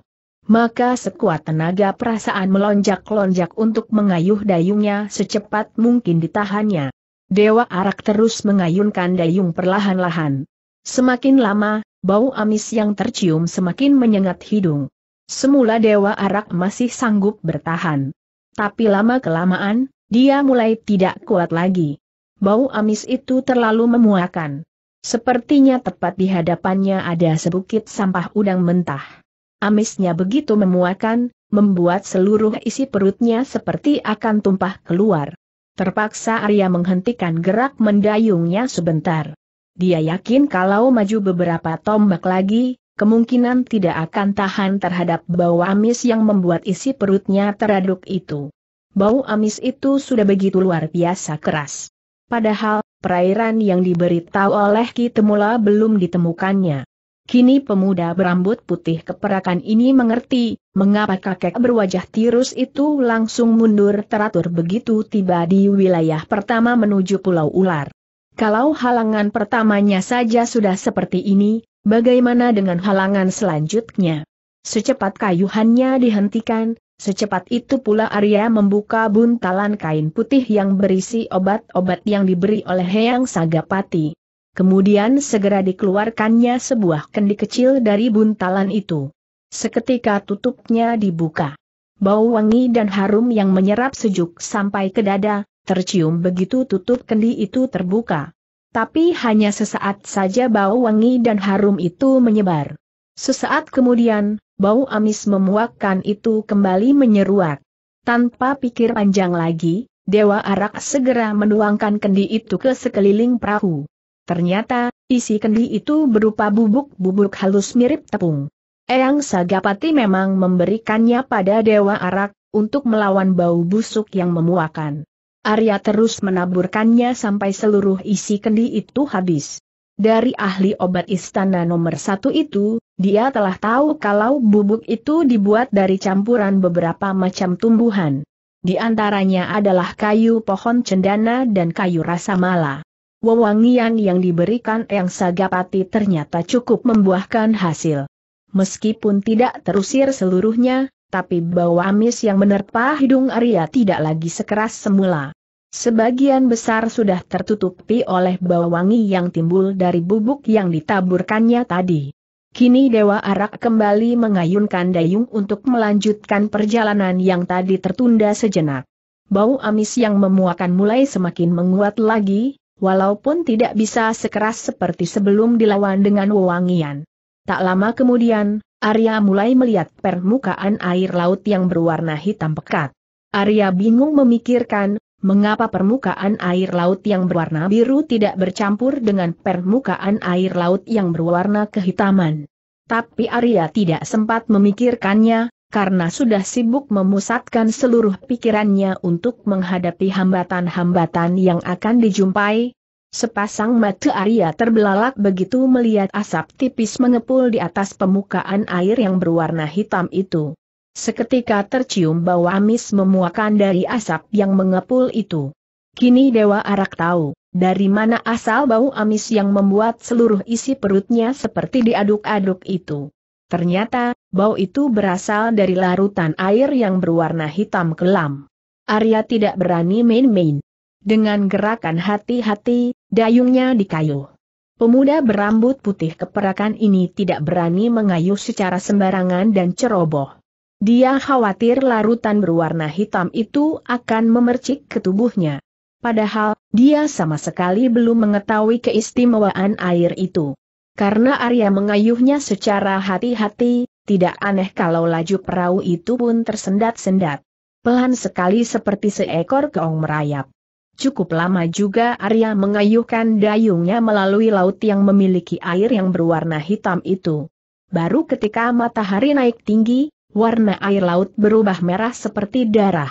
Maka sekuat tenaga perasaan melonjak-lonjak untuk mengayuh dayungnya secepat mungkin ditahannya. Dewa Arak terus mengayunkan dayung perlahan-lahan. Semakin lama, bau amis yang tercium semakin menyengat hidung. Semula Dewa Arak masih sanggup bertahan. Tapi lama-kelamaan, dia mulai tidak kuat lagi. Bau amis itu terlalu memuakan. Sepertinya tepat di hadapannya ada sebukit sampah udang mentah. Amisnya begitu memuakan, membuat seluruh isi perutnya seperti akan tumpah keluar. Terpaksa Arya menghentikan gerak mendayungnya sebentar. Dia yakin kalau maju beberapa tombak lagi, kemungkinan tidak akan tahan terhadap bau amis yang membuat isi perutnya teraduk itu. Bau amis itu sudah begitu luar biasa keras. Padahal, perairan yang diberitahu oleh Ki Kitemula belum ditemukannya. Kini pemuda berambut putih keperakan ini mengerti, mengapa kakek berwajah tirus itu langsung mundur teratur begitu tiba di wilayah pertama menuju Pulau Ular. Kalau halangan pertamanya saja sudah seperti ini, Bagaimana dengan halangan selanjutnya? Secepat kayuhannya dihentikan, secepat itu pula Arya membuka buntalan kain putih yang berisi obat-obat yang diberi oleh Heyang Sagapati. Kemudian segera dikeluarkannya sebuah kendi kecil dari buntalan itu. Seketika tutupnya dibuka. Bau wangi dan harum yang menyerap sejuk sampai ke dada, tercium begitu tutup kendi itu terbuka. Tapi hanya sesaat saja bau wangi dan harum itu menyebar. Sesaat kemudian, bau amis memuakkan itu kembali menyeruak. Tanpa pikir panjang lagi, Dewa Arak segera menuangkan kendi itu ke sekeliling perahu. Ternyata, isi kendi itu berupa bubuk-bubuk halus mirip tepung. Eyang Sagapati memang memberikannya pada Dewa Arak, untuk melawan bau busuk yang memuakan. Arya terus menaburkannya sampai seluruh isi kendi itu habis. Dari ahli obat istana nomor satu itu, dia telah tahu kalau bubuk itu dibuat dari campuran beberapa macam tumbuhan. Di antaranya adalah kayu pohon cendana dan kayu rasa mala. Wewangian yang diberikan yang Sagapati ternyata cukup membuahkan hasil. Meskipun tidak terusir seluruhnya, tapi bau amis yang menerpa hidung Arya tidak lagi sekeras semula. Sebagian besar sudah tertutupi oleh bau wangi yang timbul dari bubuk yang ditaburkannya tadi. Kini Dewa Arak kembali mengayunkan dayung untuk melanjutkan perjalanan yang tadi tertunda sejenak. Bau amis yang memuakan mulai semakin menguat lagi, walaupun tidak bisa sekeras seperti sebelum dilawan dengan wewangian. Tak lama kemudian, Arya mulai melihat permukaan air laut yang berwarna hitam pekat. Arya bingung memikirkan, mengapa permukaan air laut yang berwarna biru tidak bercampur dengan permukaan air laut yang berwarna kehitaman. Tapi Arya tidak sempat memikirkannya, karena sudah sibuk memusatkan seluruh pikirannya untuk menghadapi hambatan-hambatan yang akan dijumpai, Sepasang mata Arya terbelalak begitu melihat asap tipis mengepul di atas permukaan air yang berwarna hitam itu. Seketika tercium bau amis memuakan dari asap yang mengepul itu. Kini Dewa Arak tahu, dari mana asal bau amis yang membuat seluruh isi perutnya seperti diaduk-aduk itu. Ternyata, bau itu berasal dari larutan air yang berwarna hitam kelam. Arya tidak berani main-main. Dengan gerakan hati-hati, dayungnya dikayuh. Pemuda berambut putih keperakan ini tidak berani mengayuh secara sembarangan dan ceroboh. Dia khawatir larutan berwarna hitam itu akan memercik ke tubuhnya. Padahal, dia sama sekali belum mengetahui keistimewaan air itu. Karena Arya mengayuhnya secara hati-hati, tidak aneh kalau laju perahu itu pun tersendat-sendat. Pelan sekali seperti seekor keong merayap. Cukup lama juga Arya mengayuhkan dayungnya melalui laut yang memiliki air yang berwarna hitam itu. Baru ketika matahari naik tinggi, warna air laut berubah merah seperti darah.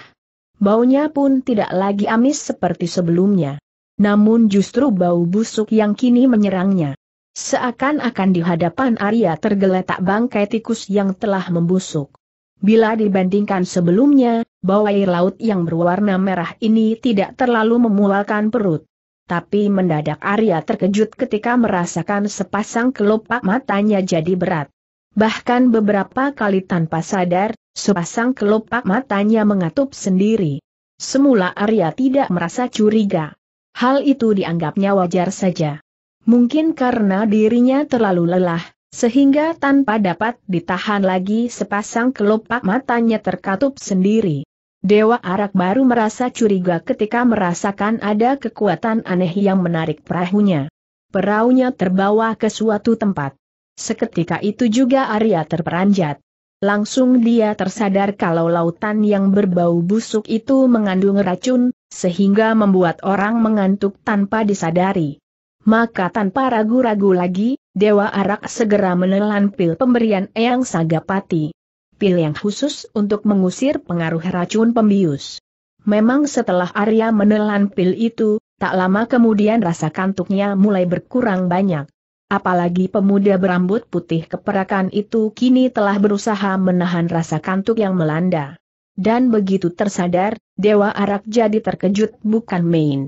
Baunya pun tidak lagi amis seperti sebelumnya. Namun justru bau busuk yang kini menyerangnya. Seakan-akan di hadapan Arya tergeletak bangkai tikus yang telah membusuk. Bila dibandingkan sebelumnya, bau air laut yang berwarna merah ini tidak terlalu memualkan perut. Tapi mendadak Arya terkejut ketika merasakan sepasang kelopak matanya jadi berat. Bahkan beberapa kali tanpa sadar, sepasang kelopak matanya mengatup sendiri. Semula Arya tidak merasa curiga. Hal itu dianggapnya wajar saja. Mungkin karena dirinya terlalu lelah, sehingga tanpa dapat ditahan lagi sepasang kelopak matanya terkatup sendiri. Dewa Arak baru merasa curiga ketika merasakan ada kekuatan aneh yang menarik perahunya. Perahunya terbawa ke suatu tempat. Seketika itu juga Arya terperanjat. Langsung dia tersadar kalau lautan yang berbau busuk itu mengandung racun, sehingga membuat orang mengantuk tanpa disadari. Maka tanpa ragu-ragu lagi, Dewa Arak segera menelan pil pemberian Eyang Sagapati. Pil yang khusus untuk mengusir pengaruh racun pembius. Memang setelah Arya menelan pil itu, tak lama kemudian rasa kantuknya mulai berkurang banyak. Apalagi pemuda berambut putih keperakan itu kini telah berusaha menahan rasa kantuk yang melanda. Dan begitu tersadar, Dewa Arak jadi terkejut bukan main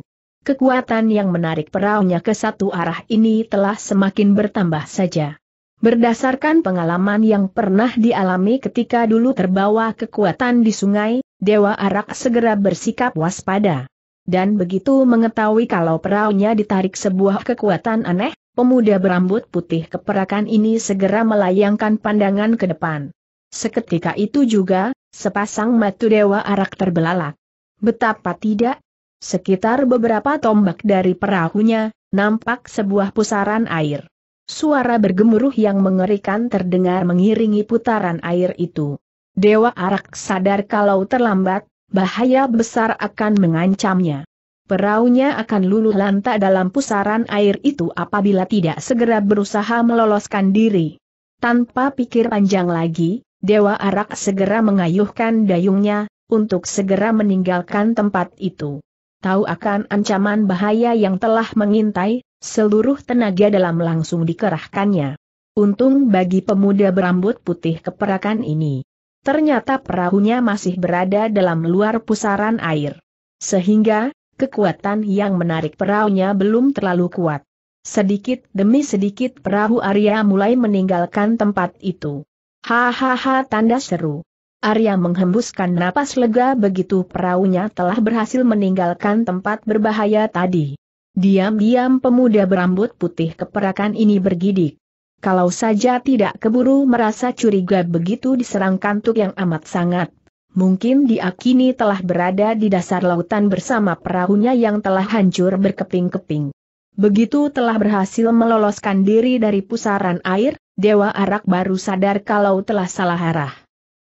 kekuatan yang menarik perahunya ke satu arah ini telah semakin bertambah saja. Berdasarkan pengalaman yang pernah dialami ketika dulu terbawa kekuatan di sungai, Dewa Arak segera bersikap waspada. Dan begitu mengetahui kalau perahunya ditarik sebuah kekuatan aneh, pemuda berambut putih keperakan ini segera melayangkan pandangan ke depan. Seketika itu juga, sepasang mata Dewa Arak terbelalak. Betapa tidak, Sekitar beberapa tombak dari perahunya, nampak sebuah pusaran air. Suara bergemuruh yang mengerikan terdengar mengiringi putaran air itu. Dewa Arak sadar kalau terlambat, bahaya besar akan mengancamnya. Perahunya akan luluh lantak dalam pusaran air itu apabila tidak segera berusaha meloloskan diri. Tanpa pikir panjang lagi, Dewa Arak segera mengayuhkan dayungnya, untuk segera meninggalkan tempat itu tahu akan ancaman bahaya yang telah mengintai, seluruh tenaga dalam langsung dikerahkannya. Untung bagi pemuda berambut putih keperakan ini. Ternyata perahunya masih berada dalam luar pusaran air. Sehingga, kekuatan yang menarik perahunya belum terlalu kuat. Sedikit demi sedikit perahu Arya mulai meninggalkan tempat itu. Hahaha tanda seru. Arya menghembuskan napas lega begitu perahunya telah berhasil meninggalkan tempat berbahaya tadi. Diam-diam pemuda berambut putih keperakan ini bergidik. Kalau saja tidak keburu merasa curiga begitu diserang kantuk yang amat sangat. Mungkin diakini telah berada di dasar lautan bersama perahunya yang telah hancur berkeping-keping. Begitu telah berhasil meloloskan diri dari pusaran air, Dewa Arak baru sadar kalau telah salah arah.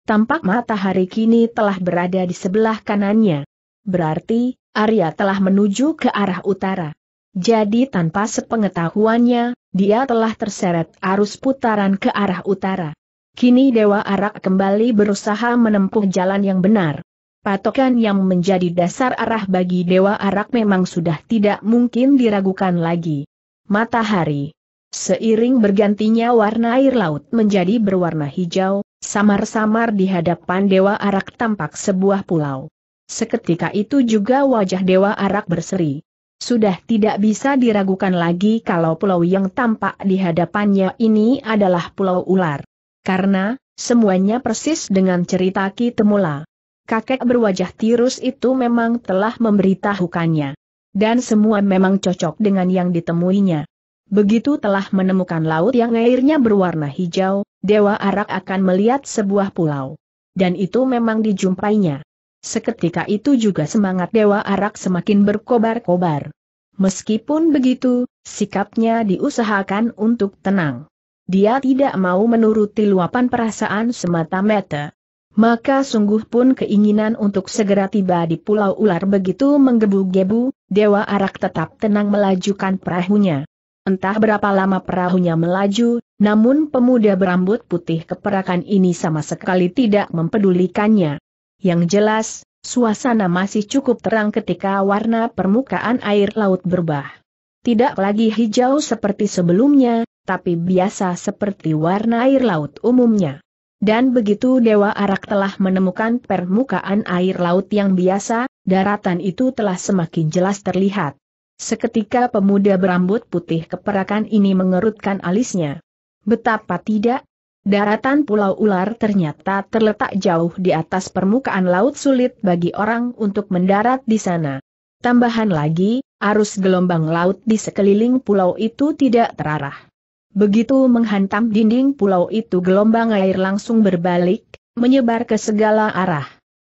Tampak matahari kini telah berada di sebelah kanannya. Berarti, Arya telah menuju ke arah utara. Jadi tanpa sepengetahuannya, dia telah terseret arus putaran ke arah utara. Kini Dewa Arak kembali berusaha menempuh jalan yang benar. Patokan yang menjadi dasar arah bagi Dewa Arak memang sudah tidak mungkin diragukan lagi. Matahari. Seiring bergantinya warna air laut menjadi berwarna hijau, Samar-samar di hadapan Dewa Arak tampak sebuah pulau. Seketika itu juga wajah Dewa Arak berseri. Sudah tidak bisa diragukan lagi kalau pulau yang tampak di hadapannya ini adalah pulau ular. Karena, semuanya persis dengan cerita Ki Temula. Kakek berwajah tirus itu memang telah memberitahukannya. Dan semua memang cocok dengan yang ditemuinya. Begitu telah menemukan laut yang airnya berwarna hijau, Dewa Arak akan melihat sebuah pulau. Dan itu memang dijumpainya. Seketika itu juga semangat Dewa Arak semakin berkobar-kobar. Meskipun begitu, sikapnya diusahakan untuk tenang. Dia tidak mau menuruti luapan perasaan semata-mata. Maka sungguh pun keinginan untuk segera tiba di Pulau Ular begitu menggebu-gebu, Dewa Arak tetap tenang melajukan perahunya. Entah berapa lama perahunya melaju, namun pemuda berambut putih keperakan ini sama sekali tidak mempedulikannya. Yang jelas, suasana masih cukup terang ketika warna permukaan air laut berubah. Tidak lagi hijau seperti sebelumnya, tapi biasa seperti warna air laut umumnya. Dan begitu Dewa Arak telah menemukan permukaan air laut yang biasa, daratan itu telah semakin jelas terlihat. Seketika pemuda berambut putih keperakan ini mengerutkan alisnya. Betapa tidak? Daratan Pulau Ular ternyata terletak jauh di atas permukaan laut sulit bagi orang untuk mendarat di sana. Tambahan lagi, arus gelombang laut di sekeliling pulau itu tidak terarah. Begitu menghantam dinding pulau itu gelombang air langsung berbalik, menyebar ke segala arah.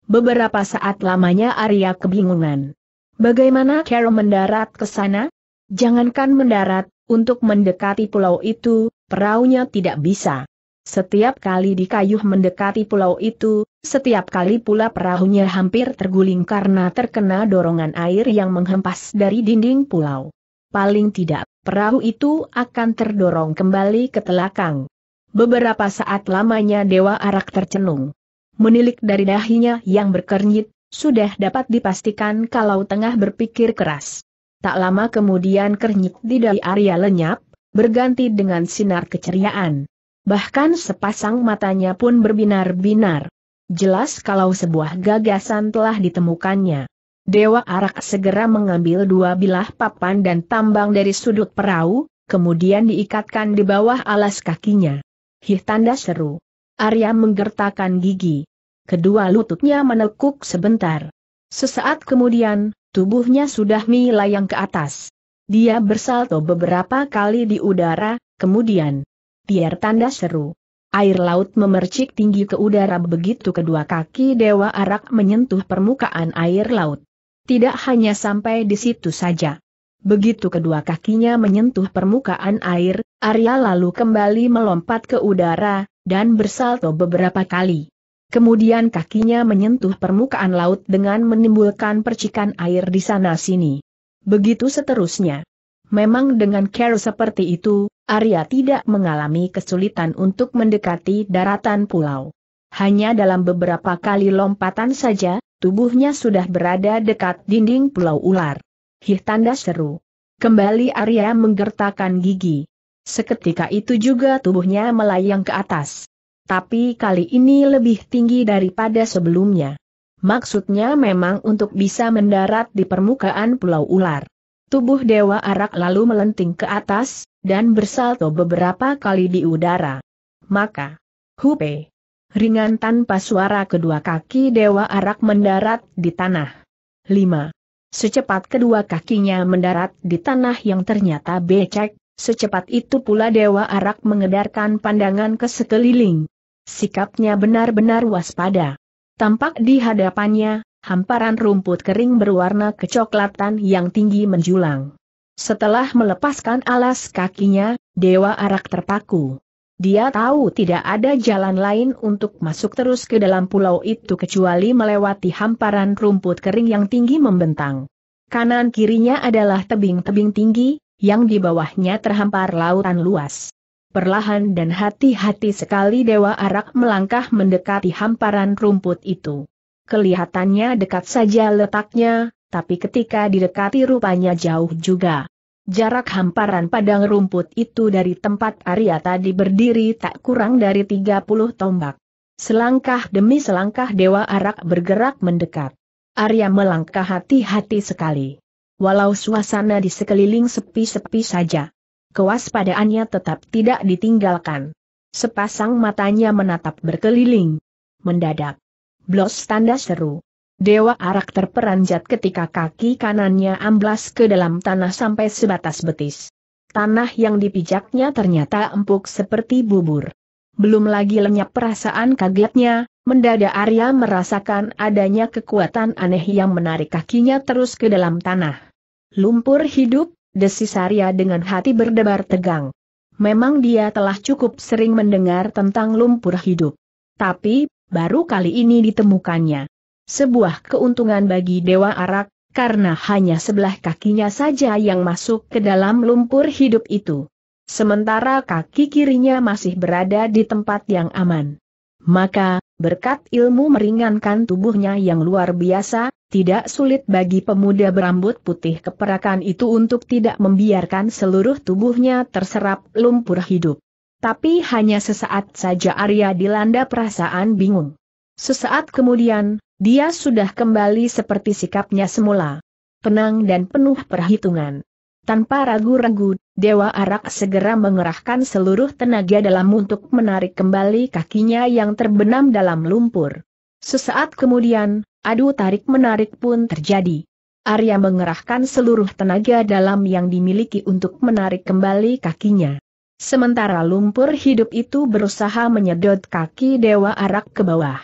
Beberapa saat lamanya Arya kebingungan. Bagaimana Carol mendarat ke sana? Jangankan mendarat, untuk mendekati pulau itu, perahunya tidak bisa. Setiap kali dikayuh mendekati pulau itu, setiap kali pula perahunya hampir terguling karena terkena dorongan air yang menghempas dari dinding pulau. Paling tidak, perahu itu akan terdorong kembali ke telakang. Beberapa saat lamanya Dewa Arak tercenung. Menilik dari dahinya yang berkernyit, sudah dapat dipastikan kalau tengah berpikir keras. Tak lama kemudian kernyit di dari Arya lenyap, berganti dengan sinar keceriaan. Bahkan sepasang matanya pun berbinar-binar. Jelas kalau sebuah gagasan telah ditemukannya. Dewa Arak segera mengambil dua bilah papan dan tambang dari sudut perahu, kemudian diikatkan di bawah alas kakinya. Hih tanda seru. Arya menggertakkan gigi. Kedua lututnya menekuk sebentar. Sesaat kemudian, tubuhnya sudah melayang ke atas. Dia bersalto beberapa kali di udara, kemudian Tiar tanda seru. Air laut memercik tinggi ke udara begitu kedua kaki Dewa Arak menyentuh permukaan air laut. Tidak hanya sampai di situ saja. Begitu kedua kakinya menyentuh permukaan air, Arya lalu kembali melompat ke udara, dan bersalto beberapa kali. Kemudian kakinya menyentuh permukaan laut dengan menimbulkan percikan air di sana-sini. Begitu seterusnya. Memang dengan care seperti itu, Arya tidak mengalami kesulitan untuk mendekati daratan pulau. Hanya dalam beberapa kali lompatan saja, tubuhnya sudah berada dekat dinding pulau ular. Hih tanda seru. Kembali Arya menggertakkan gigi. Seketika itu juga tubuhnya melayang ke atas tapi kali ini lebih tinggi daripada sebelumnya. Maksudnya memang untuk bisa mendarat di permukaan Pulau Ular. Tubuh Dewa Arak lalu melenting ke atas, dan bersalto beberapa kali di udara. Maka, hupe, ringan tanpa suara kedua kaki Dewa Arak mendarat di tanah. 5. Secepat kedua kakinya mendarat di tanah yang ternyata becek, Secepat itu pula Dewa Arak mengedarkan pandangan ke sekeliling. Sikapnya benar-benar waspada. Tampak di hadapannya, hamparan rumput kering berwarna kecoklatan yang tinggi menjulang. Setelah melepaskan alas kakinya, Dewa Arak terpaku. Dia tahu tidak ada jalan lain untuk masuk terus ke dalam pulau itu kecuali melewati hamparan rumput kering yang tinggi membentang. Kanan kirinya adalah tebing-tebing tinggi, yang di bawahnya terhampar lautan luas perlahan dan hati-hati sekali Dewa Arak melangkah mendekati hamparan rumput itu. Kelihatannya dekat saja letaknya, tapi ketika didekati rupanya jauh juga. Jarak hamparan padang rumput itu dari tempat Arya tadi berdiri tak kurang dari 30 tombak. Selangkah demi selangkah Dewa Arak bergerak mendekat. Arya melangkah hati-hati sekali. Walau suasana di sekeliling sepi-sepi saja, kewaspadaannya tetap tidak ditinggalkan. Sepasang matanya menatap berkeliling. Mendadak. Blos tanda seru. Dewa arak terperanjat ketika kaki kanannya amblas ke dalam tanah sampai sebatas betis. Tanah yang dipijaknya ternyata empuk seperti bubur. Belum lagi lenyap perasaan kagetnya, mendadak Arya merasakan adanya kekuatan aneh yang menarik kakinya terus ke dalam tanah. Lumpur hidup, desis Arya dengan hati berdebar tegang. Memang dia telah cukup sering mendengar tentang lumpur hidup. Tapi, baru kali ini ditemukannya. Sebuah keuntungan bagi Dewa Arak, karena hanya sebelah kakinya saja yang masuk ke dalam lumpur hidup itu. Sementara kaki kirinya masih berada di tempat yang aman. Maka, berkat ilmu meringankan tubuhnya yang luar biasa, tidak sulit bagi pemuda berambut putih keperakan itu untuk tidak membiarkan seluruh tubuhnya terserap lumpur hidup. Tapi hanya sesaat saja Arya dilanda perasaan bingung. Sesaat kemudian, dia sudah kembali seperti sikapnya semula. Tenang dan penuh perhitungan. Tanpa ragu-ragu, Dewa Arak segera mengerahkan seluruh tenaga dalam untuk menarik kembali kakinya yang terbenam dalam lumpur. Sesaat kemudian, adu tarik-menarik pun terjadi. Arya mengerahkan seluruh tenaga dalam yang dimiliki untuk menarik kembali kakinya. Sementara lumpur hidup itu berusaha menyedot kaki Dewa Arak ke bawah.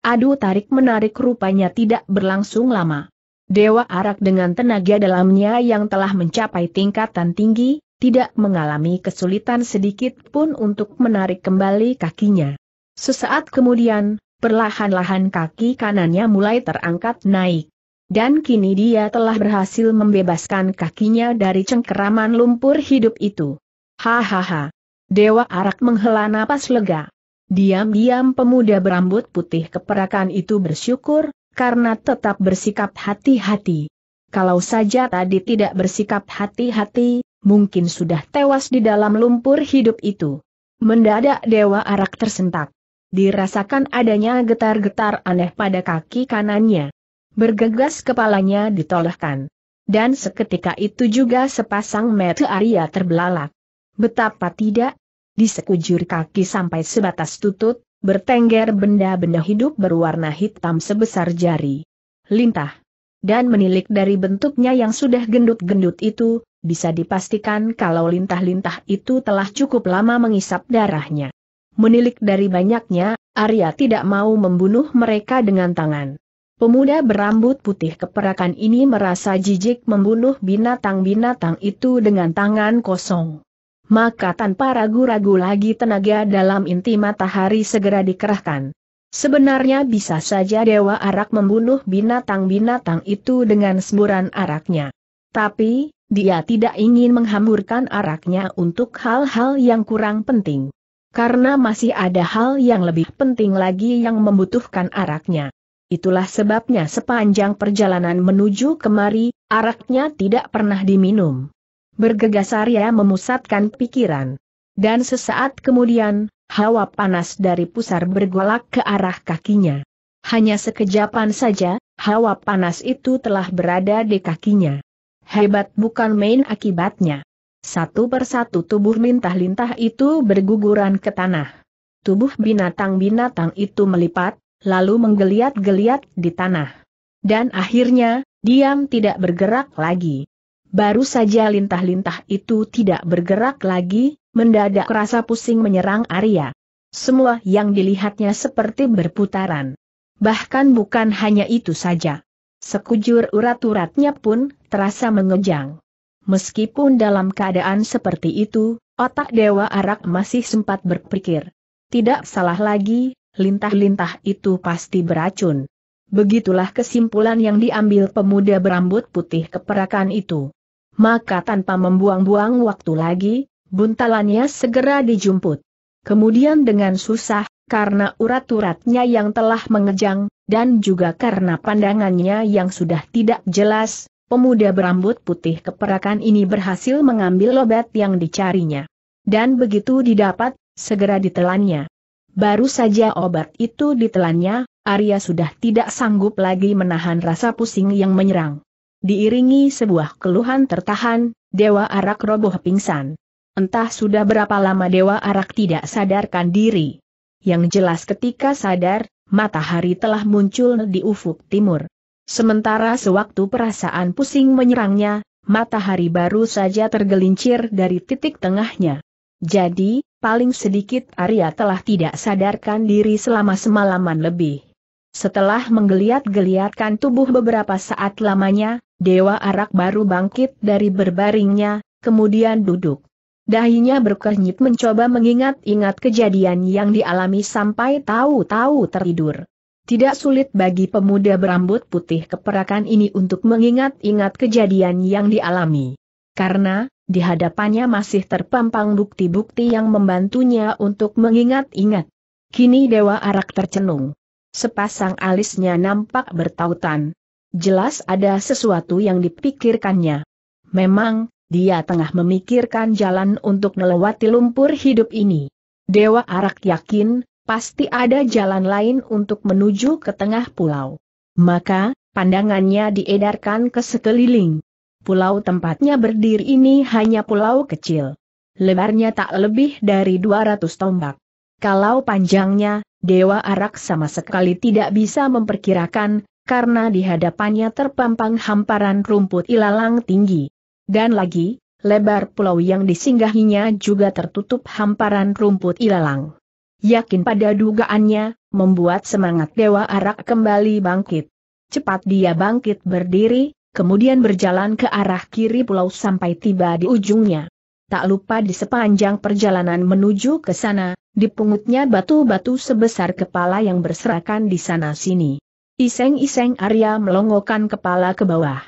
Adu tarik-menarik rupanya tidak berlangsung lama. Dewa Arak dengan tenaga dalamnya yang telah mencapai tingkatan tinggi, tidak mengalami kesulitan sedikit pun untuk menarik kembali kakinya. Sesaat kemudian, Perlahan-lahan kaki kanannya mulai terangkat naik. Dan kini dia telah berhasil membebaskan kakinya dari cengkeraman lumpur hidup itu. Hahaha. Dewa Arak menghela napas lega. Diam-diam pemuda berambut putih keperakan itu bersyukur, karena tetap bersikap hati-hati. Kalau saja tadi tidak bersikap hati-hati, mungkin sudah tewas di dalam lumpur hidup itu. Mendadak Dewa Arak tersentak dirasakan adanya getar-getar aneh pada kaki kanannya. Bergegas kepalanya ditolehkan. Dan seketika itu juga sepasang mata Arya terbelalak. Betapa tidak, Di sekujur kaki sampai sebatas tutut, bertengger benda-benda hidup berwarna hitam sebesar jari. Lintah. Dan menilik dari bentuknya yang sudah gendut-gendut itu, bisa dipastikan kalau lintah-lintah itu telah cukup lama mengisap darahnya. Menilik dari banyaknya, Arya tidak mau membunuh mereka dengan tangan. Pemuda berambut putih keperakan ini merasa jijik membunuh binatang-binatang itu dengan tangan kosong. Maka tanpa ragu-ragu lagi tenaga dalam inti matahari segera dikerahkan. Sebenarnya bisa saja Dewa Arak membunuh binatang-binatang itu dengan semburan araknya. Tapi, dia tidak ingin menghamburkan araknya untuk hal-hal yang kurang penting karena masih ada hal yang lebih penting lagi yang membutuhkan araknya. Itulah sebabnya sepanjang perjalanan menuju kemari, araknya tidak pernah diminum. Bergegas Arya memusatkan pikiran. Dan sesaat kemudian, hawa panas dari pusar bergolak ke arah kakinya. Hanya sekejapan saja, hawa panas itu telah berada di kakinya. Hebat bukan main akibatnya. Satu persatu tubuh lintah-lintah itu berguguran ke tanah. Tubuh binatang-binatang itu melipat, lalu menggeliat-geliat di tanah. Dan akhirnya, diam tidak bergerak lagi. Baru saja lintah-lintah itu tidak bergerak lagi, mendadak rasa pusing menyerang Arya. Semua yang dilihatnya seperti berputaran. Bahkan bukan hanya itu saja. Sekujur urat-uratnya pun terasa mengejang. Meskipun dalam keadaan seperti itu, otak Dewa Arak masih sempat berpikir. Tidak salah lagi, lintah-lintah itu pasti beracun. Begitulah kesimpulan yang diambil pemuda berambut putih keperakan itu. Maka tanpa membuang-buang waktu lagi, buntalannya segera dijumput. Kemudian dengan susah, karena urat-uratnya yang telah mengejang, dan juga karena pandangannya yang sudah tidak jelas, pemuda berambut putih keperakan ini berhasil mengambil lobet yang dicarinya. Dan begitu didapat, segera ditelannya. Baru saja obat itu ditelannya, Arya sudah tidak sanggup lagi menahan rasa pusing yang menyerang. Diiringi sebuah keluhan tertahan, Dewa Arak roboh pingsan. Entah sudah berapa lama Dewa Arak tidak sadarkan diri. Yang jelas ketika sadar, matahari telah muncul di ufuk timur. Sementara sewaktu perasaan pusing menyerangnya, matahari baru saja tergelincir dari titik tengahnya. Jadi, paling sedikit Arya telah tidak sadarkan diri selama semalaman lebih. Setelah menggeliat-geliatkan tubuh beberapa saat lamanya, Dewa Arak baru bangkit dari berbaringnya, kemudian duduk. Dahinya berkenyit mencoba mengingat-ingat kejadian yang dialami sampai tahu-tahu tertidur. Tidak sulit bagi pemuda berambut putih keperakan ini untuk mengingat-ingat kejadian yang dialami. Karena, di hadapannya masih terpampang bukti-bukti yang membantunya untuk mengingat-ingat. Kini Dewa Arak tercenung. Sepasang alisnya nampak bertautan. Jelas ada sesuatu yang dipikirkannya. Memang, dia tengah memikirkan jalan untuk melewati lumpur hidup ini. Dewa Arak yakin, pasti ada jalan lain untuk menuju ke tengah pulau. Maka, pandangannya diedarkan ke sekeliling. Pulau tempatnya berdiri ini hanya pulau kecil. Lebarnya tak lebih dari 200 tombak. Kalau panjangnya, Dewa Arak sama sekali tidak bisa memperkirakan, karena di hadapannya terpampang hamparan rumput ilalang tinggi. Dan lagi, lebar pulau yang disinggahinya juga tertutup hamparan rumput ilalang yakin pada dugaannya, membuat semangat Dewa Arak kembali bangkit. Cepat dia bangkit berdiri, kemudian berjalan ke arah kiri pulau sampai tiba di ujungnya. Tak lupa di sepanjang perjalanan menuju ke sana, dipungutnya batu-batu sebesar kepala yang berserakan di sana-sini. Iseng-iseng Arya melongokkan kepala ke bawah.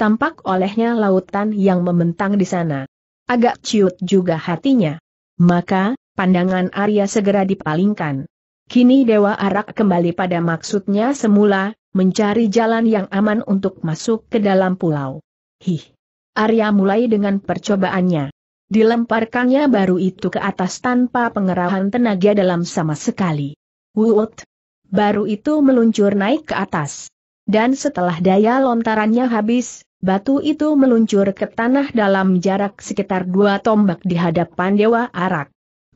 Tampak olehnya lautan yang membentang di sana. Agak ciut juga hatinya. Maka, pandangan Arya segera dipalingkan. Kini Dewa Arak kembali pada maksudnya semula, mencari jalan yang aman untuk masuk ke dalam pulau. Hih! Arya mulai dengan percobaannya. Dilemparkannya baru itu ke atas tanpa pengerahan tenaga dalam sama sekali. Wut! Baru itu meluncur naik ke atas. Dan setelah daya lontarannya habis, batu itu meluncur ke tanah dalam jarak sekitar dua tombak di hadapan Dewa Arak.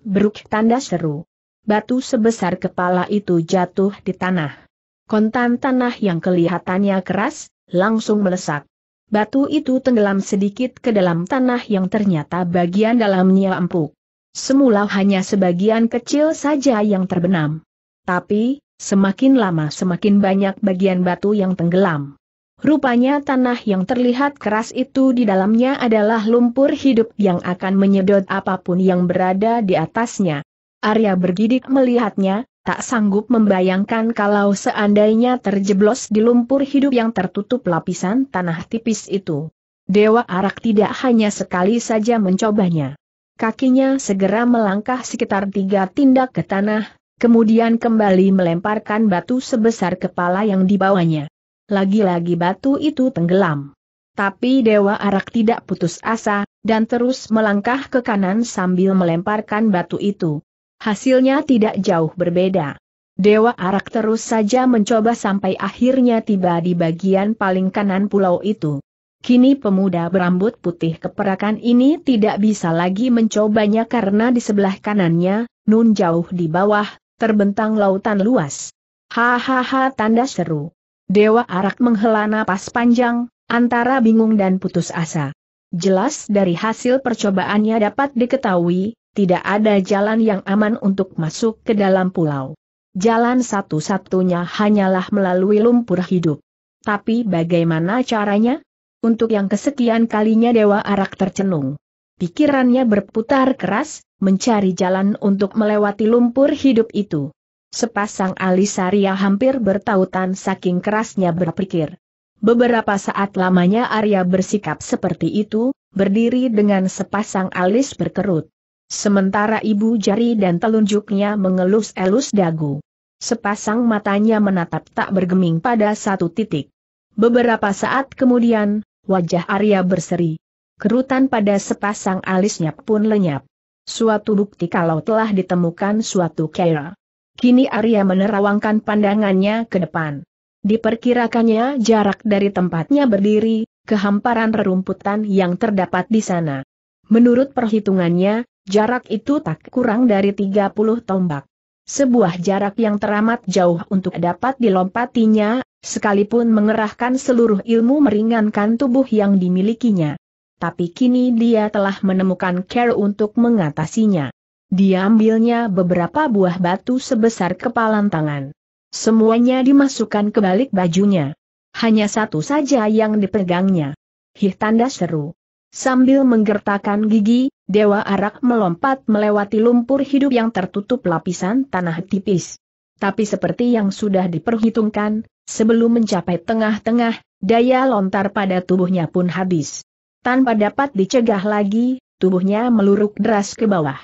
Beruk tanda seru. Batu sebesar kepala itu jatuh di tanah. Kontan tanah yang kelihatannya keras, langsung melesak. Batu itu tenggelam sedikit ke dalam tanah yang ternyata bagian dalamnya empuk. Semula hanya sebagian kecil saja yang terbenam. Tapi, semakin lama semakin banyak bagian batu yang tenggelam. Rupanya tanah yang terlihat keras itu di dalamnya adalah lumpur hidup yang akan menyedot apapun yang berada di atasnya. Arya bergidik melihatnya, tak sanggup membayangkan kalau seandainya terjeblos di lumpur hidup yang tertutup lapisan tanah tipis itu. Dewa Arak tidak hanya sekali saja mencobanya. Kakinya segera melangkah sekitar tiga tindak ke tanah, kemudian kembali melemparkan batu sebesar kepala yang dibawanya. Lagi-lagi batu itu tenggelam. Tapi Dewa Arak tidak putus asa, dan terus melangkah ke kanan sambil melemparkan batu itu. Hasilnya tidak jauh berbeda. Dewa Arak terus saja mencoba sampai akhirnya tiba di bagian paling kanan pulau itu. Kini pemuda berambut putih keperakan ini tidak bisa lagi mencobanya karena di sebelah kanannya, nun jauh di bawah, terbentang lautan luas. Hahaha tanda seru. Dewa Arak menghela napas panjang, antara bingung dan putus asa. Jelas dari hasil percobaannya dapat diketahui, tidak ada jalan yang aman untuk masuk ke dalam pulau. Jalan satu-satunya hanyalah melalui lumpur hidup. Tapi bagaimana caranya? Untuk yang kesekian kalinya Dewa Arak tercenung. Pikirannya berputar keras, mencari jalan untuk melewati lumpur hidup itu. Sepasang alis Arya hampir bertautan saking kerasnya berpikir. Beberapa saat lamanya Arya bersikap seperti itu, berdiri dengan sepasang alis berkerut. Sementara ibu jari dan telunjuknya mengelus-elus dagu. Sepasang matanya menatap tak bergeming pada satu titik. Beberapa saat kemudian, wajah Arya berseri. Kerutan pada sepasang alisnya pun lenyap. Suatu bukti kalau telah ditemukan suatu kera. Kini Arya menerawangkan pandangannya ke depan. Diperkirakannya jarak dari tempatnya berdiri, kehamparan rerumputan yang terdapat di sana. Menurut perhitungannya, jarak itu tak kurang dari 30 tombak. Sebuah jarak yang teramat jauh untuk dapat dilompatinya, sekalipun mengerahkan seluruh ilmu meringankan tubuh yang dimilikinya. Tapi kini dia telah menemukan care untuk mengatasinya. Diambilnya beberapa buah batu sebesar kepalan tangan. Semuanya dimasukkan ke balik bajunya. Hanya satu saja yang dipegangnya. Hih tanda seru. Sambil menggertakkan gigi, Dewa Arak melompat melewati lumpur hidup yang tertutup lapisan tanah tipis. Tapi seperti yang sudah diperhitungkan, sebelum mencapai tengah-tengah, daya lontar pada tubuhnya pun habis. Tanpa dapat dicegah lagi, tubuhnya meluruk deras ke bawah.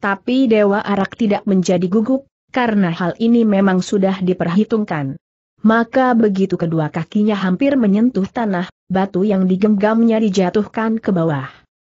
Tapi Dewa Arak tidak menjadi gugup, karena hal ini memang sudah diperhitungkan. Maka begitu kedua kakinya hampir menyentuh tanah, batu yang digenggamnya dijatuhkan ke bawah.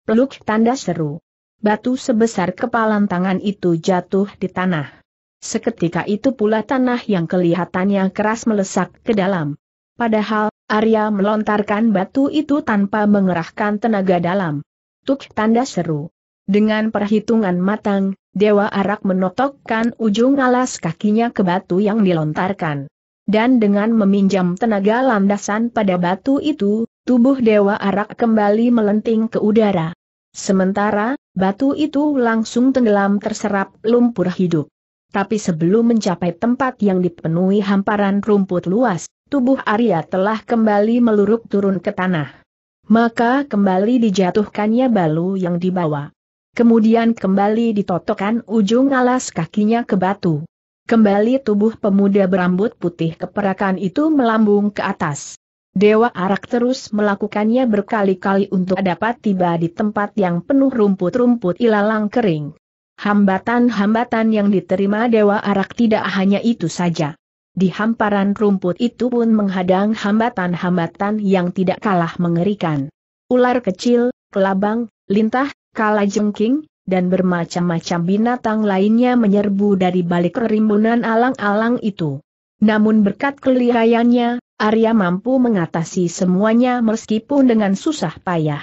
Peluk tanda seru. Batu sebesar kepalan tangan itu jatuh di tanah. Seketika itu pula tanah yang kelihatannya keras melesak ke dalam. Padahal, Arya melontarkan batu itu tanpa mengerahkan tenaga dalam. Tuk tanda seru. Dengan perhitungan matang, Dewa Arak menotokkan ujung alas kakinya ke batu yang dilontarkan. Dan dengan meminjam tenaga landasan pada batu itu, tubuh Dewa Arak kembali melenting ke udara. Sementara, batu itu langsung tenggelam terserap lumpur hidup. Tapi sebelum mencapai tempat yang dipenuhi hamparan rumput luas, tubuh Arya telah kembali meluruk turun ke tanah. Maka kembali dijatuhkannya balu yang dibawa. Kemudian kembali ditotokkan ujung alas kakinya ke batu. Kembali tubuh pemuda berambut putih keperakan itu melambung ke atas. Dewa Arak terus melakukannya berkali-kali untuk dapat tiba di tempat yang penuh rumput-rumput ilalang kering. Hambatan-hambatan yang diterima Dewa Arak tidak hanya itu saja. Di hamparan rumput itu pun menghadang hambatan-hambatan yang tidak kalah mengerikan. Ular kecil, kelabang, lintah, kala jengking, dan bermacam-macam binatang lainnya menyerbu dari balik rimbunan alang-alang itu. Namun berkat kelihayanya, Arya mampu mengatasi semuanya meskipun dengan susah payah.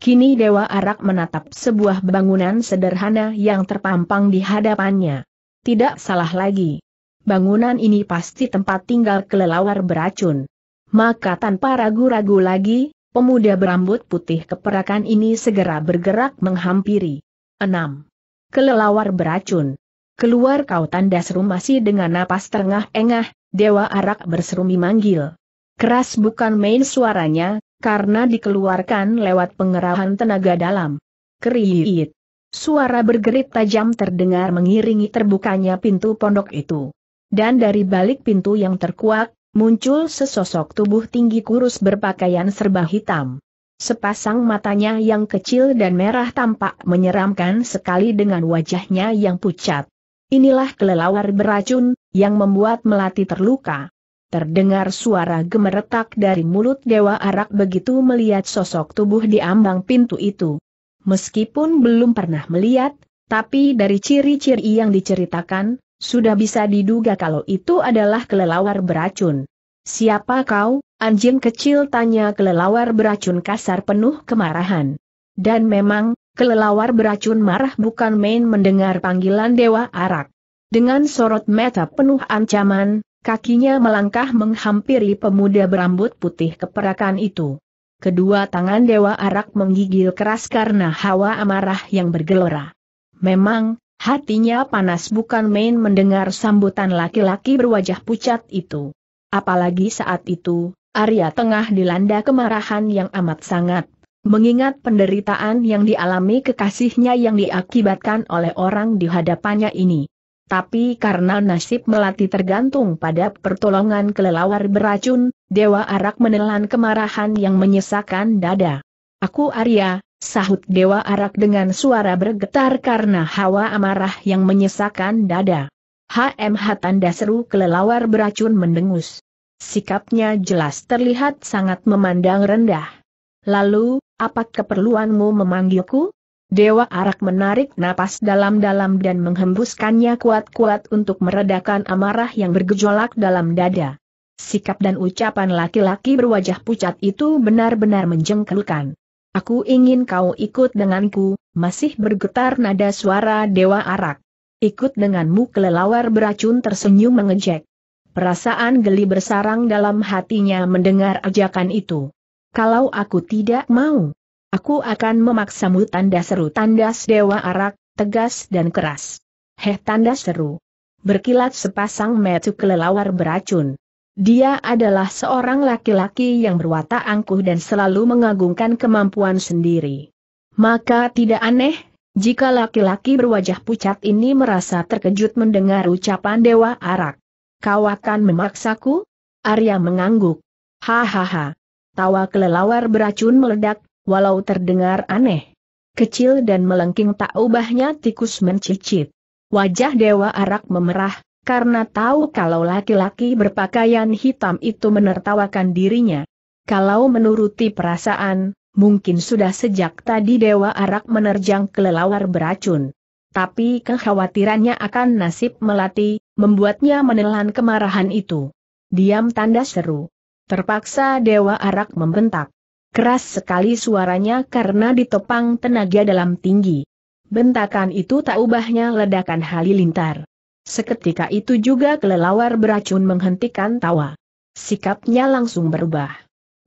Kini Dewa Arak menatap sebuah bangunan sederhana yang terpampang di hadapannya. Tidak salah lagi. Bangunan ini pasti tempat tinggal kelelawar beracun. Maka tanpa ragu-ragu lagi, Pemuda berambut putih keperakan ini segera bergerak menghampiri. 6. Kelelawar beracun. Keluar kau tanda seru masih dengan napas terengah-engah, Dewa Arak berseru memanggil. Keras bukan main suaranya, karena dikeluarkan lewat pengerahan tenaga dalam. Keriit. Suara bergerit tajam terdengar mengiringi terbukanya pintu pondok itu. Dan dari balik pintu yang terkuak, Muncul sesosok tubuh tinggi kurus berpakaian serba hitam. Sepasang matanya yang kecil dan merah tampak menyeramkan sekali dengan wajahnya yang pucat. Inilah kelelawar beracun, yang membuat Melati terluka. Terdengar suara gemeretak dari mulut Dewa Arak begitu melihat sosok tubuh di ambang pintu itu. Meskipun belum pernah melihat, tapi dari ciri-ciri yang diceritakan, sudah bisa diduga kalau itu adalah kelelawar beracun. Siapa kau, anjing kecil tanya kelelawar beracun kasar penuh kemarahan. Dan memang, kelelawar beracun marah bukan main mendengar panggilan Dewa Arak. Dengan sorot mata penuh ancaman, kakinya melangkah menghampiri pemuda berambut putih keperakan itu. Kedua tangan Dewa Arak menggigil keras karena hawa amarah yang bergelora. Memang, Hatinya panas bukan main mendengar sambutan laki-laki berwajah pucat itu. Apalagi saat itu, Arya tengah dilanda kemarahan yang amat sangat, mengingat penderitaan yang dialami kekasihnya yang diakibatkan oleh orang di hadapannya ini. Tapi karena nasib Melati tergantung pada pertolongan kelelawar beracun, Dewa Arak menelan kemarahan yang menyesakan dada. Aku Arya, Sahut Dewa Arak dengan suara bergetar karena hawa amarah yang menyesakan dada. HMH tanda seru kelelawar beracun mendengus. Sikapnya jelas terlihat sangat memandang rendah. Lalu, apa keperluanmu memanggilku? Dewa Arak menarik napas dalam-dalam dan menghembuskannya kuat-kuat untuk meredakan amarah yang bergejolak dalam dada. Sikap dan ucapan laki-laki berwajah pucat itu benar-benar menjengkelkan. Aku ingin kau ikut denganku, masih bergetar nada suara Dewa Arak. Ikut denganmu kelelawar beracun tersenyum mengejek. Perasaan geli bersarang dalam hatinya mendengar ajakan itu. Kalau aku tidak mau, aku akan memaksamu tanda seru tandas Dewa Arak, tegas dan keras. Heh tanda seru. Berkilat sepasang metu kelelawar beracun. Dia adalah seorang laki-laki yang berwatak angkuh dan selalu mengagungkan kemampuan sendiri. Maka tidak aneh, jika laki-laki berwajah pucat ini merasa terkejut mendengar ucapan Dewa Arak. Kau akan memaksaku? Arya mengangguk. Hahaha. Tawa kelelawar beracun meledak, walau terdengar aneh. Kecil dan melengking tak ubahnya tikus mencicit. Wajah Dewa Arak memerah, karena tahu kalau laki-laki berpakaian hitam itu menertawakan dirinya. Kalau menuruti perasaan, mungkin sudah sejak tadi Dewa Arak menerjang kelelawar beracun. Tapi kekhawatirannya akan nasib melati, membuatnya menelan kemarahan itu. Diam tanda seru. Terpaksa Dewa Arak membentak. Keras sekali suaranya karena ditopang tenaga dalam tinggi. Bentakan itu tak ubahnya ledakan halilintar. Seketika itu juga kelelawar beracun menghentikan tawa. Sikapnya langsung berubah.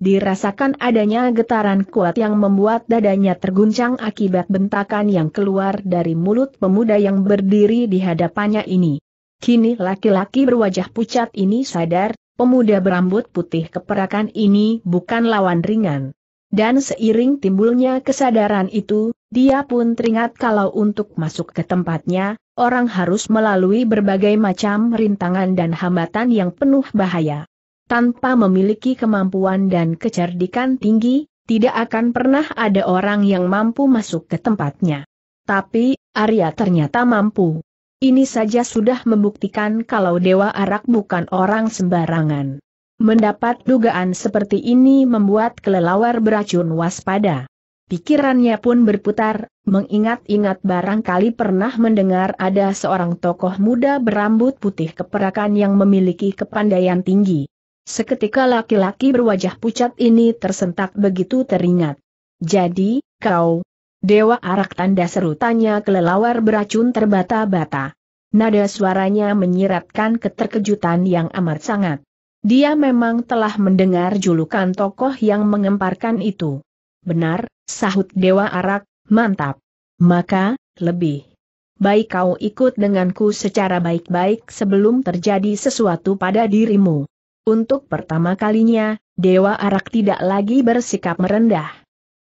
Dirasakan adanya getaran kuat yang membuat dadanya terguncang akibat bentakan yang keluar dari mulut pemuda yang berdiri di hadapannya ini. Kini laki-laki berwajah pucat ini sadar, pemuda berambut putih keperakan ini bukan lawan ringan. Dan seiring timbulnya kesadaran itu, dia pun teringat kalau untuk masuk ke tempatnya, orang harus melalui berbagai macam rintangan dan hambatan yang penuh bahaya. Tanpa memiliki kemampuan dan kecerdikan tinggi, tidak akan pernah ada orang yang mampu masuk ke tempatnya. Tapi, Arya ternyata mampu. Ini saja sudah membuktikan kalau Dewa Arak bukan orang sembarangan. Mendapat dugaan seperti ini membuat kelelawar beracun waspada. Pikirannya pun berputar, mengingat-ingat barangkali pernah mendengar ada seorang tokoh muda berambut putih keperakan yang memiliki kepandaian tinggi. Seketika laki-laki berwajah pucat ini tersentak begitu teringat. Jadi, kau, Dewa Arak tanda seru tanya kelelawar beracun terbata-bata. Nada suaranya menyiratkan keterkejutan yang amat sangat. Dia memang telah mendengar julukan tokoh yang mengemparkan itu. Benar, Sahut Dewa Arak, mantap. Maka, lebih. Baik kau ikut denganku secara baik-baik sebelum terjadi sesuatu pada dirimu. Untuk pertama kalinya, Dewa Arak tidak lagi bersikap merendah.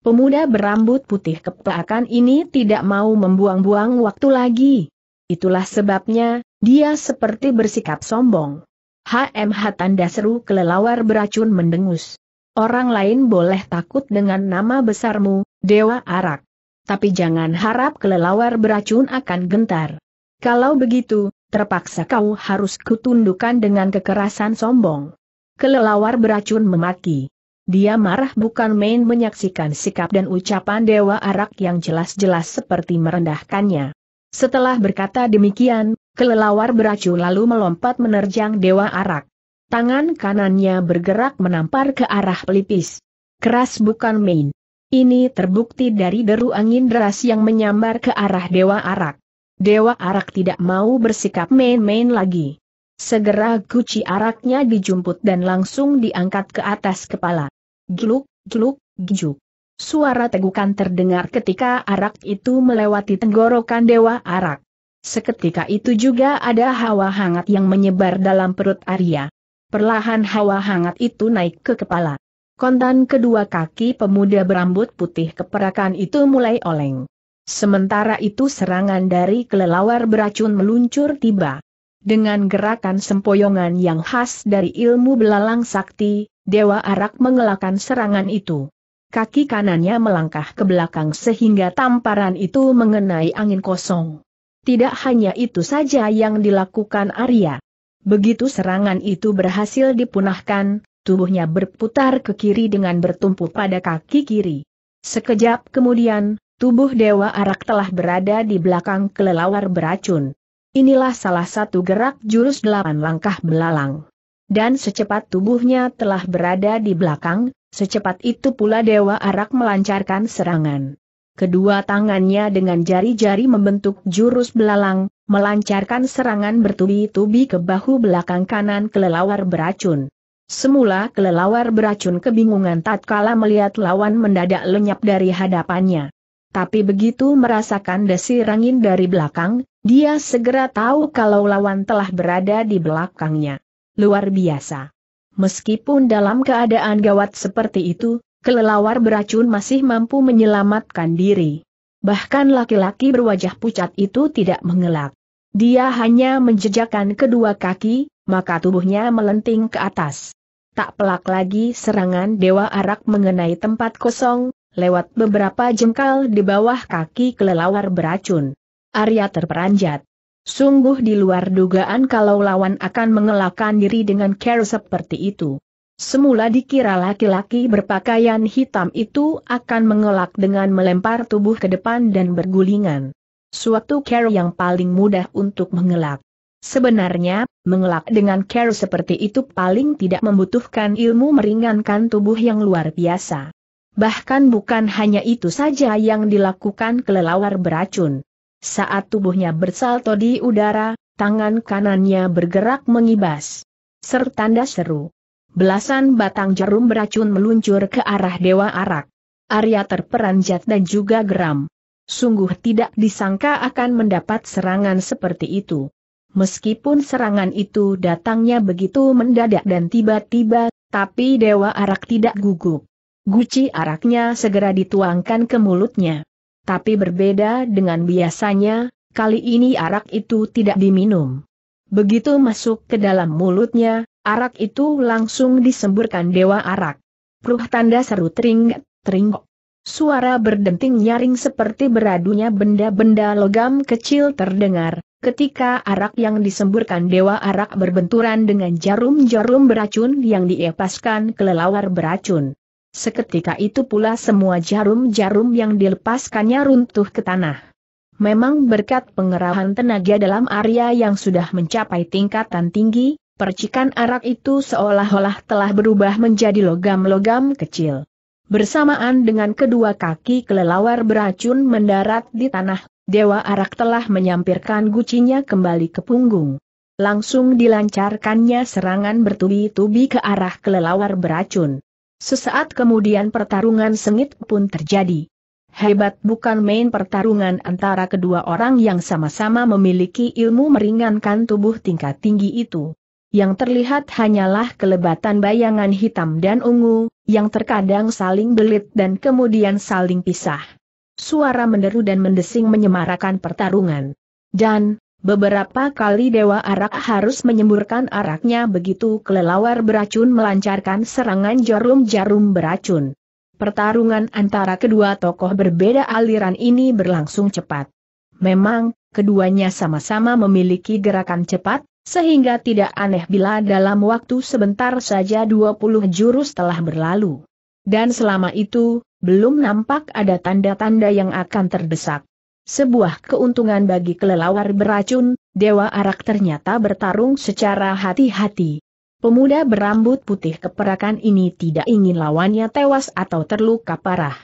Pemuda berambut putih kepeakan ini tidak mau membuang-buang waktu lagi. Itulah sebabnya, dia seperti bersikap sombong. HMH tanda seru kelelawar beracun mendengus. Orang lain boleh takut dengan nama besarmu, Dewa Arak. Tapi jangan harap kelelawar beracun akan gentar. Kalau begitu, terpaksa kau harus kutundukkan dengan kekerasan sombong. Kelelawar beracun memaki. Dia marah bukan main menyaksikan sikap dan ucapan Dewa Arak yang jelas-jelas seperti merendahkannya. Setelah berkata demikian, kelelawar beracun lalu melompat menerjang Dewa Arak. Tangan kanannya bergerak menampar ke arah pelipis. Keras bukan main. Ini terbukti dari deru angin deras yang menyambar ke arah Dewa Arak. Dewa Arak tidak mau bersikap main-main lagi. Segera guci araknya dijumput dan langsung diangkat ke atas kepala. Gluk, gluk, gjuk. Suara tegukan terdengar ketika arak itu melewati tenggorokan Dewa Arak. Seketika itu juga ada hawa hangat yang menyebar dalam perut Arya. Perlahan hawa hangat itu naik ke kepala. Kontan kedua kaki pemuda berambut putih keperakan itu mulai oleng. Sementara itu serangan dari kelelawar beracun meluncur tiba. Dengan gerakan sempoyongan yang khas dari ilmu belalang sakti, Dewa Arak mengelakkan serangan itu. Kaki kanannya melangkah ke belakang sehingga tamparan itu mengenai angin kosong. Tidak hanya itu saja yang dilakukan Arya. Begitu serangan itu berhasil dipunahkan, tubuhnya berputar ke kiri dengan bertumpu pada kaki kiri. Sekejap kemudian, tubuh Dewa Arak telah berada di belakang kelelawar beracun. Inilah salah satu gerak jurus delapan langkah belalang. Dan secepat tubuhnya telah berada di belakang, secepat itu pula Dewa Arak melancarkan serangan. Kedua tangannya dengan jari-jari membentuk jurus belalang, melancarkan serangan bertubi-tubi ke bahu belakang kanan kelelawar beracun. Semula kelelawar beracun kebingungan tatkala melihat lawan mendadak lenyap dari hadapannya. Tapi begitu merasakan desir angin dari belakang, dia segera tahu kalau lawan telah berada di belakangnya. Luar biasa. Meskipun dalam keadaan gawat seperti itu, kelelawar beracun masih mampu menyelamatkan diri. Bahkan laki-laki berwajah pucat itu tidak mengelak. Dia hanya menjejakkan kedua kaki, maka tubuhnya melenting ke atas. Tak pelak lagi serangan Dewa Arak mengenai tempat kosong, lewat beberapa jengkal di bawah kaki kelelawar beracun. Arya terperanjat. Sungguh di luar dugaan kalau lawan akan mengelakkan diri dengan care seperti itu. Semula dikira laki-laki berpakaian hitam itu akan mengelak dengan melempar tubuh ke depan dan bergulingan suatu care yang paling mudah untuk mengelak. Sebenarnya, mengelak dengan care seperti itu paling tidak membutuhkan ilmu meringankan tubuh yang luar biasa. Bahkan bukan hanya itu saja yang dilakukan kelelawar beracun. Saat tubuhnya bersalto di udara, tangan kanannya bergerak mengibas. Sertanda seru. Belasan batang jarum beracun meluncur ke arah Dewa Arak. Arya terperanjat dan juga geram sungguh tidak disangka akan mendapat serangan seperti itu. Meskipun serangan itu datangnya begitu mendadak dan tiba-tiba, tapi Dewa Arak tidak gugup. Guci araknya segera dituangkan ke mulutnya. Tapi berbeda dengan biasanya, kali ini arak itu tidak diminum. Begitu masuk ke dalam mulutnya, arak itu langsung disemburkan Dewa Arak. Pruh tanda seru tering, tering. Suara berdenting nyaring seperti beradunya benda-benda logam kecil terdengar, ketika arak yang disemburkan dewa arak berbenturan dengan jarum-jarum beracun yang dilepaskan kelelawar beracun. Seketika itu pula semua jarum-jarum yang dilepaskannya runtuh ke tanah. Memang berkat pengerahan tenaga dalam area yang sudah mencapai tingkatan tinggi, percikan arak itu seolah-olah telah berubah menjadi logam-logam kecil. Bersamaan dengan kedua kaki kelelawar beracun mendarat di tanah, Dewa Arak telah menyampirkan gucinya kembali ke punggung. Langsung dilancarkannya serangan bertubi-tubi ke arah kelelawar beracun. Sesaat kemudian pertarungan sengit pun terjadi. Hebat bukan main pertarungan antara kedua orang yang sama-sama memiliki ilmu meringankan tubuh tingkat tinggi itu. Yang terlihat hanyalah kelebatan bayangan hitam dan ungu, yang terkadang saling belit dan kemudian saling pisah. Suara menderu dan mendesing menyemarakan pertarungan. Dan, beberapa kali Dewa Arak harus menyemburkan araknya begitu kelelawar beracun melancarkan serangan jarum-jarum beracun. Pertarungan antara kedua tokoh berbeda aliran ini berlangsung cepat. Memang, keduanya sama-sama memiliki gerakan cepat, sehingga tidak aneh bila dalam waktu sebentar saja 20 jurus telah berlalu. Dan selama itu, belum nampak ada tanda-tanda yang akan terdesak. Sebuah keuntungan bagi kelelawar beracun, Dewa Arak ternyata bertarung secara hati-hati. Pemuda berambut putih keperakan ini tidak ingin lawannya tewas atau terluka parah.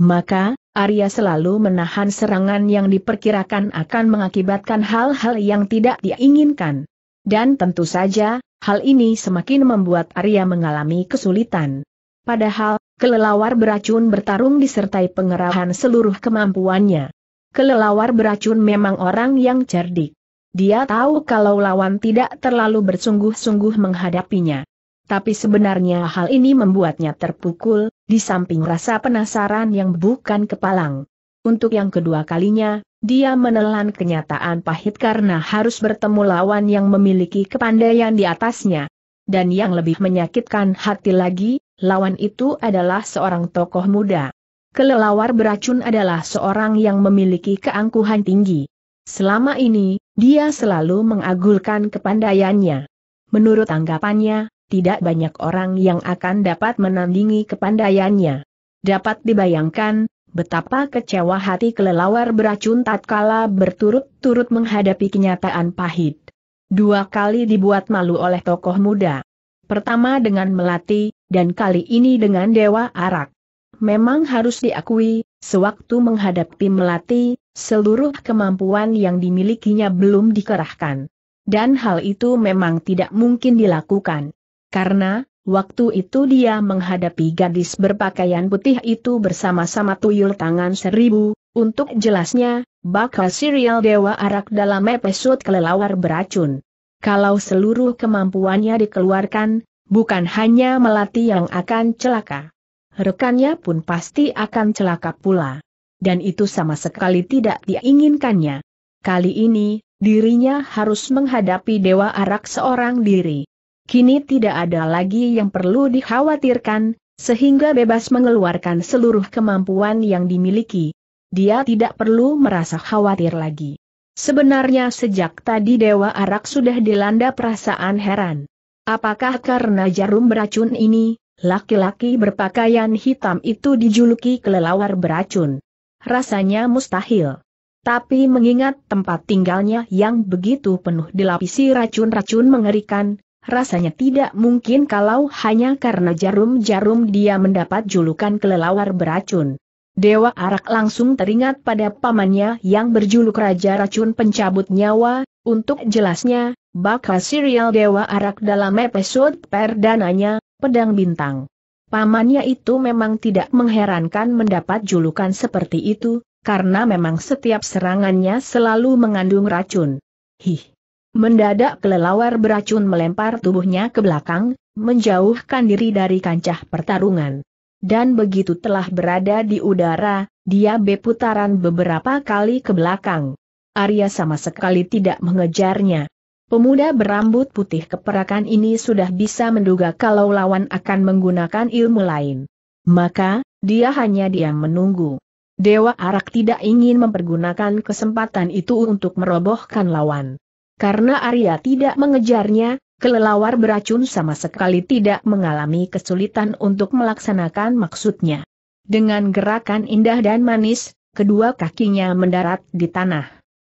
Maka, Arya selalu menahan serangan yang diperkirakan akan mengakibatkan hal-hal yang tidak diinginkan. Dan tentu saja, hal ini semakin membuat Arya mengalami kesulitan. Padahal, kelelawar beracun bertarung disertai pengerahan seluruh kemampuannya. Kelelawar beracun memang orang yang cerdik. Dia tahu kalau lawan tidak terlalu bersungguh-sungguh menghadapinya. Tapi sebenarnya hal ini membuatnya terpukul, di samping rasa penasaran yang bukan kepalang. Untuk yang kedua kalinya, dia menelan kenyataan pahit karena harus bertemu lawan yang memiliki kepandaian di atasnya. Dan yang lebih menyakitkan hati lagi, lawan itu adalah seorang tokoh muda. Kelelawar beracun adalah seorang yang memiliki keangkuhan tinggi. Selama ini, dia selalu mengagulkan kepandaiannya. Menurut anggapannya, tidak banyak orang yang akan dapat menandingi kepandaiannya. Dapat dibayangkan, Betapa kecewa hati kelelawar beracun tatkala berturut-turut menghadapi kenyataan pahit. Dua kali dibuat malu oleh tokoh muda. Pertama dengan Melati, dan kali ini dengan Dewa Arak. Memang harus diakui, sewaktu menghadapi Melati, seluruh kemampuan yang dimilikinya belum dikerahkan. Dan hal itu memang tidak mungkin dilakukan. Karena, Waktu itu dia menghadapi gadis berpakaian putih itu bersama-sama tuyul tangan seribu, untuk jelasnya, bakal serial Dewa Arak dalam episode kelelawar beracun. Kalau seluruh kemampuannya dikeluarkan, bukan hanya melati yang akan celaka. Rekannya pun pasti akan celaka pula. Dan itu sama sekali tidak diinginkannya. Kali ini, dirinya harus menghadapi Dewa Arak seorang diri. Kini tidak ada lagi yang perlu dikhawatirkan, sehingga bebas mengeluarkan seluruh kemampuan yang dimiliki. Dia tidak perlu merasa khawatir lagi. Sebenarnya sejak tadi Dewa Arak sudah dilanda perasaan heran. Apakah karena jarum beracun ini, laki-laki berpakaian hitam itu dijuluki kelelawar beracun? Rasanya mustahil. Tapi mengingat tempat tinggalnya yang begitu penuh dilapisi racun-racun mengerikan, Rasanya tidak mungkin kalau hanya karena jarum-jarum dia mendapat julukan kelelawar beracun. Dewa Arak langsung teringat pada pamannya yang berjuluk Raja Racun Pencabut Nyawa, untuk jelasnya, bakal serial Dewa Arak dalam episode perdananya, Pedang Bintang. Pamannya itu memang tidak mengherankan mendapat julukan seperti itu, karena memang setiap serangannya selalu mengandung racun. Hih. Mendadak kelelawar beracun melempar tubuhnya ke belakang, menjauhkan diri dari kancah pertarungan. Dan begitu telah berada di udara, dia berputaran beberapa kali ke belakang. Arya sama sekali tidak mengejarnya. Pemuda berambut putih keperakan ini sudah bisa menduga kalau lawan akan menggunakan ilmu lain. Maka, dia hanya diam menunggu. Dewa Arak tidak ingin mempergunakan kesempatan itu untuk merobohkan lawan. Karena Arya tidak mengejarnya, kelelawar beracun sama sekali tidak mengalami kesulitan untuk melaksanakan maksudnya. Dengan gerakan indah dan manis, kedua kakinya mendarat di tanah.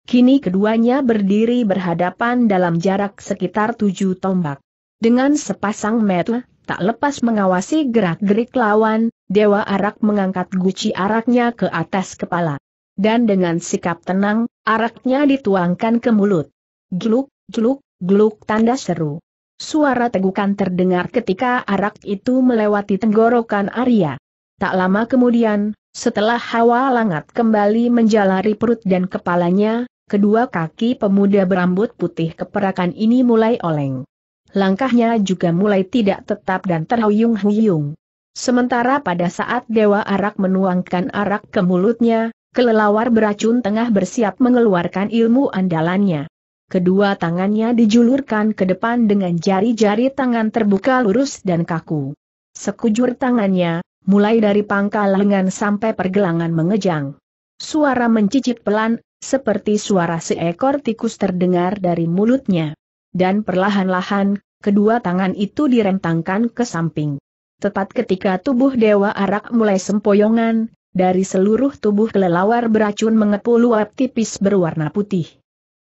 Kini keduanya berdiri berhadapan dalam jarak sekitar tujuh tombak. Dengan sepasang mata, tak lepas mengawasi gerak-gerik lawan, Dewa Arak mengangkat guci araknya ke atas kepala. Dan dengan sikap tenang, araknya dituangkan ke mulut. Gluk, gluk, gluk tanda seru. Suara tegukan terdengar ketika arak itu melewati tenggorokan Arya. Tak lama kemudian, setelah hawa langat kembali menjalari perut dan kepalanya, kedua kaki pemuda berambut putih keperakan ini mulai oleng. Langkahnya juga mulai tidak tetap dan terhuyung-huyung. Sementara pada saat Dewa Arak menuangkan arak ke mulutnya, kelelawar beracun tengah bersiap mengeluarkan ilmu andalannya. Kedua tangannya dijulurkan ke depan dengan jari-jari tangan terbuka lurus dan kaku. Sekujur tangannya, mulai dari pangkal lengan sampai pergelangan mengejang. Suara mencicit pelan, seperti suara seekor tikus terdengar dari mulutnya. Dan perlahan-lahan, kedua tangan itu direntangkan ke samping. Tepat ketika tubuh Dewa Arak mulai sempoyongan, dari seluruh tubuh kelelawar beracun mengepul uap tipis berwarna putih.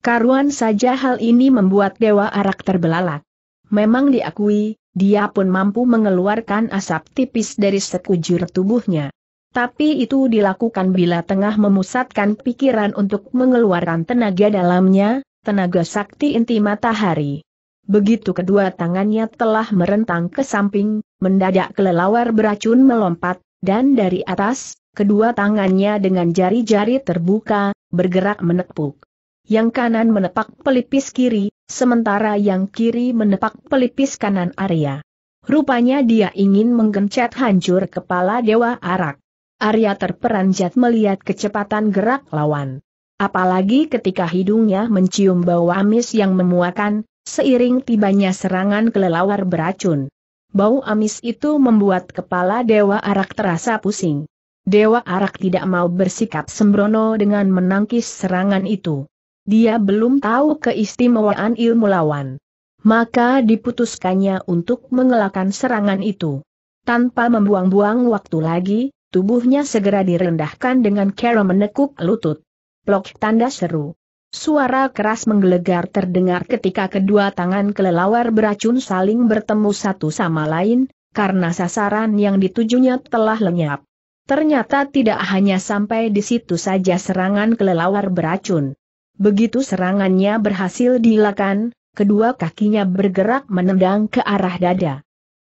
Karuan saja hal ini membuat Dewa Arak terbelalak. Memang diakui, dia pun mampu mengeluarkan asap tipis dari sekujur tubuhnya. Tapi itu dilakukan bila tengah memusatkan pikiran untuk mengeluarkan tenaga dalamnya, tenaga sakti inti matahari. Begitu kedua tangannya telah merentang ke samping, mendadak kelelawar beracun melompat, dan dari atas, kedua tangannya dengan jari-jari terbuka, bergerak menepuk yang kanan menepak pelipis kiri, sementara yang kiri menepak pelipis kanan Arya. Rupanya dia ingin menggencet hancur kepala Dewa Arak. Arya terperanjat melihat kecepatan gerak lawan. Apalagi ketika hidungnya mencium bau amis yang memuakan, seiring tibanya serangan kelelawar beracun. Bau amis itu membuat kepala Dewa Arak terasa pusing. Dewa Arak tidak mau bersikap sembrono dengan menangkis serangan itu. Dia belum tahu keistimewaan ilmu lawan. Maka diputuskannya untuk mengelakkan serangan itu. Tanpa membuang-buang waktu lagi, tubuhnya segera direndahkan dengan cara menekuk lutut. Plok tanda seru. Suara keras menggelegar terdengar ketika kedua tangan kelelawar beracun saling bertemu satu sama lain, karena sasaran yang ditujunya telah lenyap. Ternyata tidak hanya sampai di situ saja serangan kelelawar beracun. Begitu serangannya berhasil dilakukan, kedua kakinya bergerak menendang ke arah dada.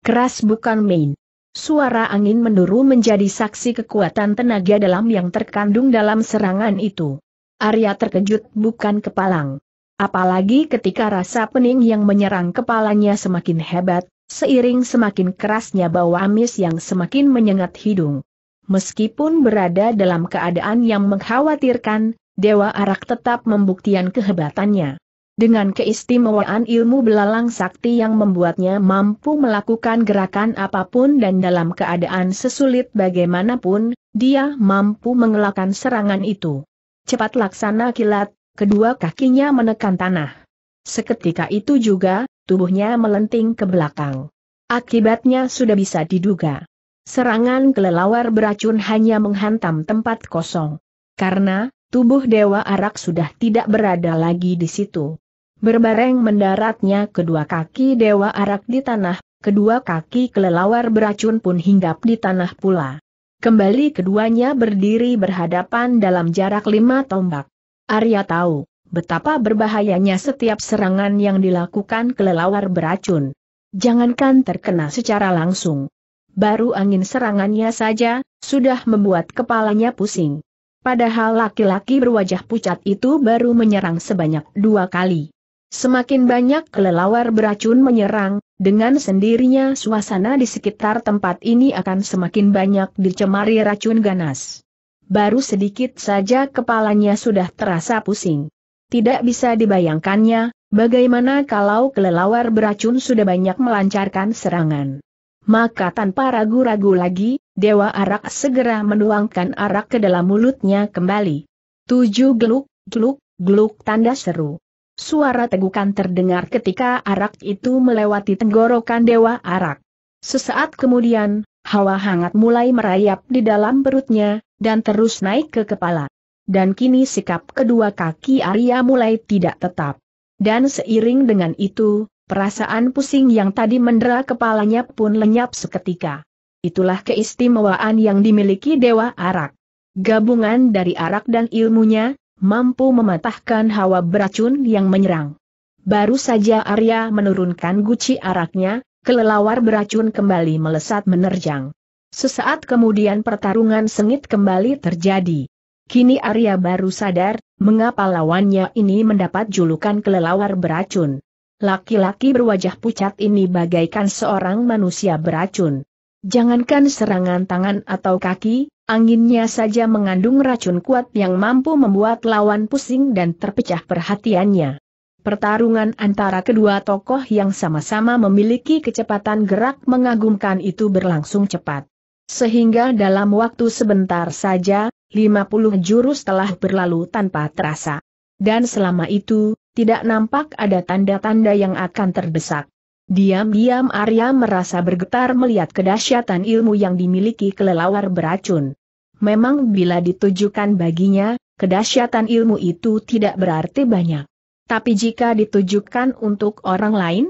Keras bukan main. Suara angin menduru menjadi saksi kekuatan tenaga dalam yang terkandung dalam serangan itu. Arya terkejut bukan kepalang. Apalagi ketika rasa pening yang menyerang kepalanya semakin hebat, seiring semakin kerasnya bau amis yang semakin menyengat hidung. Meskipun berada dalam keadaan yang mengkhawatirkan, Dewa Arak tetap membuktikan kehebatannya. Dengan keistimewaan ilmu belalang sakti yang membuatnya mampu melakukan gerakan apapun dan dalam keadaan sesulit bagaimanapun, dia mampu mengelakkan serangan itu. Cepat laksana kilat, kedua kakinya menekan tanah. Seketika itu juga, tubuhnya melenting ke belakang. Akibatnya sudah bisa diduga. Serangan kelelawar beracun hanya menghantam tempat kosong. Karena, Tubuh Dewa Arak sudah tidak berada lagi di situ. Berbareng mendaratnya kedua kaki Dewa Arak di tanah, kedua kaki kelelawar beracun pun hinggap di tanah pula. Kembali keduanya berdiri berhadapan dalam jarak lima tombak. Arya tahu betapa berbahayanya setiap serangan yang dilakukan kelelawar beracun. Jangankan terkena secara langsung. Baru angin serangannya saja, sudah membuat kepalanya pusing. Padahal laki-laki berwajah pucat itu baru menyerang sebanyak dua kali. Semakin banyak kelelawar beracun menyerang, dengan sendirinya suasana di sekitar tempat ini akan semakin banyak dicemari racun ganas. Baru sedikit saja kepalanya sudah terasa pusing. Tidak bisa dibayangkannya, bagaimana kalau kelelawar beracun sudah banyak melancarkan serangan. Maka tanpa ragu-ragu lagi, Dewa Arak segera menuangkan arak ke dalam mulutnya kembali. Tujuh geluk, geluk, geluk tanda seru. Suara tegukan terdengar ketika arak itu melewati tenggorokan Dewa Arak. Sesaat kemudian, hawa hangat mulai merayap di dalam perutnya, dan terus naik ke kepala. Dan kini sikap kedua kaki Arya mulai tidak tetap. Dan seiring dengan itu, perasaan pusing yang tadi mendera kepalanya pun lenyap seketika. Itulah keistimewaan yang dimiliki Dewa Arak. Gabungan dari arak dan ilmunya, mampu mematahkan hawa beracun yang menyerang. Baru saja Arya menurunkan guci araknya, kelelawar beracun kembali melesat menerjang. Sesaat kemudian pertarungan sengit kembali terjadi. Kini Arya baru sadar, mengapa lawannya ini mendapat julukan kelelawar beracun. Laki-laki berwajah pucat ini bagaikan seorang manusia beracun. Jangankan serangan tangan atau kaki, anginnya saja mengandung racun kuat yang mampu membuat lawan pusing dan terpecah perhatiannya. Pertarungan antara kedua tokoh yang sama-sama memiliki kecepatan gerak mengagumkan itu berlangsung cepat. Sehingga dalam waktu sebentar saja, 50 jurus telah berlalu tanpa terasa. Dan selama itu, tidak nampak ada tanda-tanda yang akan terdesak. Diam-diam Arya merasa bergetar melihat kedahsyatan ilmu yang dimiliki kelelawar beracun. Memang bila ditujukan baginya, kedahsyatan ilmu itu tidak berarti banyak. Tapi jika ditujukan untuk orang lain,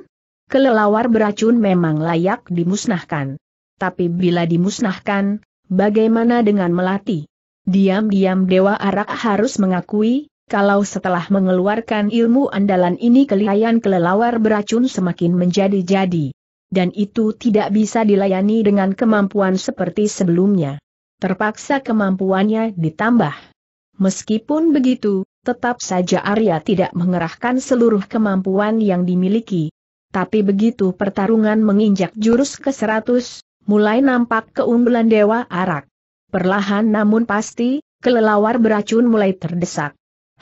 kelelawar beracun memang layak dimusnahkan. Tapi bila dimusnahkan, bagaimana dengan melati? Diam-diam Dewa Arak harus mengakui, kalau setelah mengeluarkan ilmu andalan ini kelihayan kelelawar beracun semakin menjadi-jadi. Dan itu tidak bisa dilayani dengan kemampuan seperti sebelumnya. Terpaksa kemampuannya ditambah. Meskipun begitu, tetap saja Arya tidak mengerahkan seluruh kemampuan yang dimiliki. Tapi begitu pertarungan menginjak jurus ke-100, mulai nampak keunggulan Dewa Arak. Perlahan namun pasti, kelelawar beracun mulai terdesak.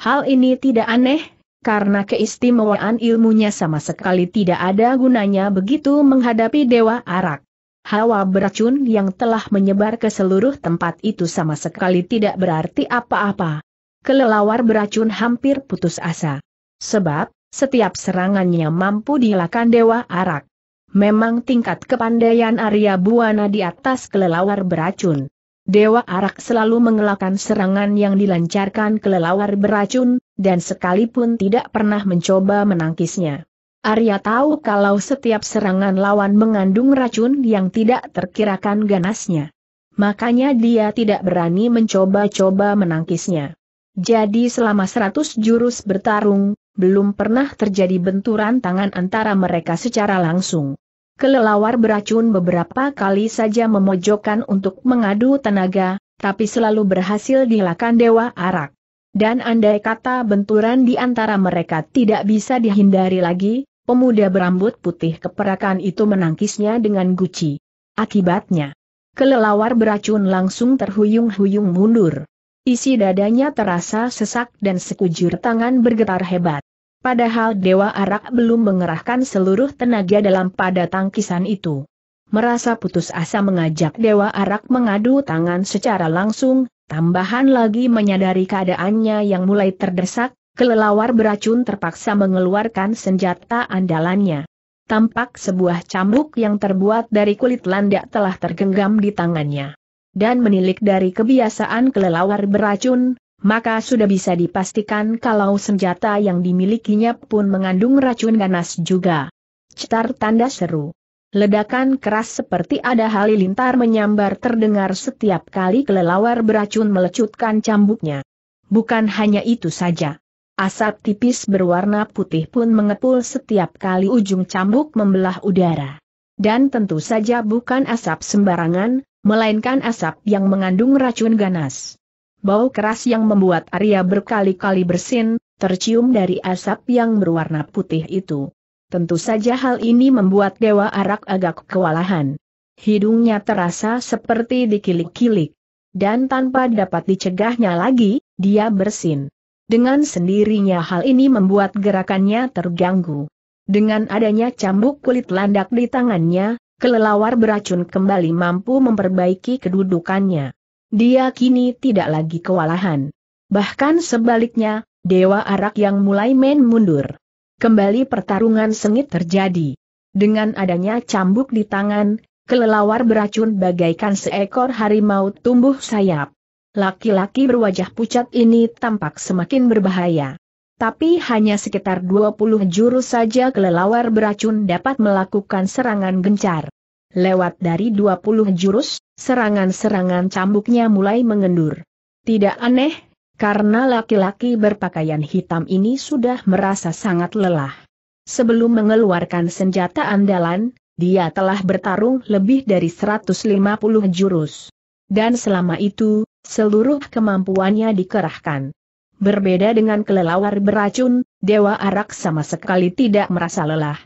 Hal ini tidak aneh, karena keistimewaan ilmunya sama sekali tidak ada gunanya begitu menghadapi Dewa Arak. Hawa beracun yang telah menyebar ke seluruh tempat itu sama sekali tidak berarti apa-apa. Kelelawar beracun hampir putus asa. Sebab, setiap serangannya mampu dilakukan Dewa Arak. Memang tingkat kepandaian Arya Buana di atas kelelawar beracun. Dewa Arak selalu mengelakkan serangan yang dilancarkan kelelawar beracun, dan sekalipun tidak pernah mencoba menangkisnya. Arya tahu kalau setiap serangan lawan mengandung racun yang tidak terkirakan ganasnya. Makanya dia tidak berani mencoba-coba menangkisnya. Jadi selama seratus jurus bertarung, belum pernah terjadi benturan tangan antara mereka secara langsung. Kelelawar beracun beberapa kali saja memojokkan untuk mengadu tenaga, tapi selalu berhasil dilakukan Dewa Arak. Dan andai kata benturan di antara mereka tidak bisa dihindari lagi, pemuda berambut putih keperakan itu menangkisnya dengan guci. Akibatnya, kelelawar beracun langsung terhuyung-huyung mundur. Isi dadanya terasa sesak dan sekujur tangan bergetar hebat. Padahal Dewa Arak belum mengerahkan seluruh tenaga dalam pada tangkisan itu. Merasa putus asa mengajak Dewa Arak mengadu tangan secara langsung, tambahan lagi menyadari keadaannya yang mulai terdesak, kelelawar beracun terpaksa mengeluarkan senjata andalannya. Tampak sebuah cambuk yang terbuat dari kulit landak telah tergenggam di tangannya. Dan menilik dari kebiasaan kelelawar beracun, maka sudah bisa dipastikan kalau senjata yang dimilikinya pun mengandung racun ganas juga. Cetar tanda seru. Ledakan keras seperti ada halilintar menyambar terdengar setiap kali kelelawar beracun melecutkan cambuknya. Bukan hanya itu saja. Asap tipis berwarna putih pun mengepul setiap kali ujung cambuk membelah udara. Dan tentu saja bukan asap sembarangan, melainkan asap yang mengandung racun ganas. Bau keras yang membuat Arya berkali-kali bersin, tercium dari asap yang berwarna putih itu. Tentu saja hal ini membuat Dewa Arak agak kewalahan. Hidungnya terasa seperti dikilik-kilik. Dan tanpa dapat dicegahnya lagi, dia bersin. Dengan sendirinya hal ini membuat gerakannya terganggu. Dengan adanya cambuk kulit landak di tangannya, kelelawar beracun kembali mampu memperbaiki kedudukannya. Dia kini tidak lagi kewalahan. Bahkan sebaliknya, Dewa Arak yang mulai main mundur. Kembali pertarungan sengit terjadi. Dengan adanya cambuk di tangan, kelelawar beracun bagaikan seekor harimau tumbuh sayap. Laki-laki berwajah pucat ini tampak semakin berbahaya. Tapi hanya sekitar 20 jurus saja kelelawar beracun dapat melakukan serangan gencar. Lewat dari 20 jurus, serangan-serangan cambuknya mulai mengendur. Tidak aneh, karena laki-laki berpakaian hitam ini sudah merasa sangat lelah. Sebelum mengeluarkan senjata andalan, dia telah bertarung lebih dari 150 jurus. Dan selama itu, seluruh kemampuannya dikerahkan. Berbeda dengan kelelawar beracun, Dewa Arak sama sekali tidak merasa lelah.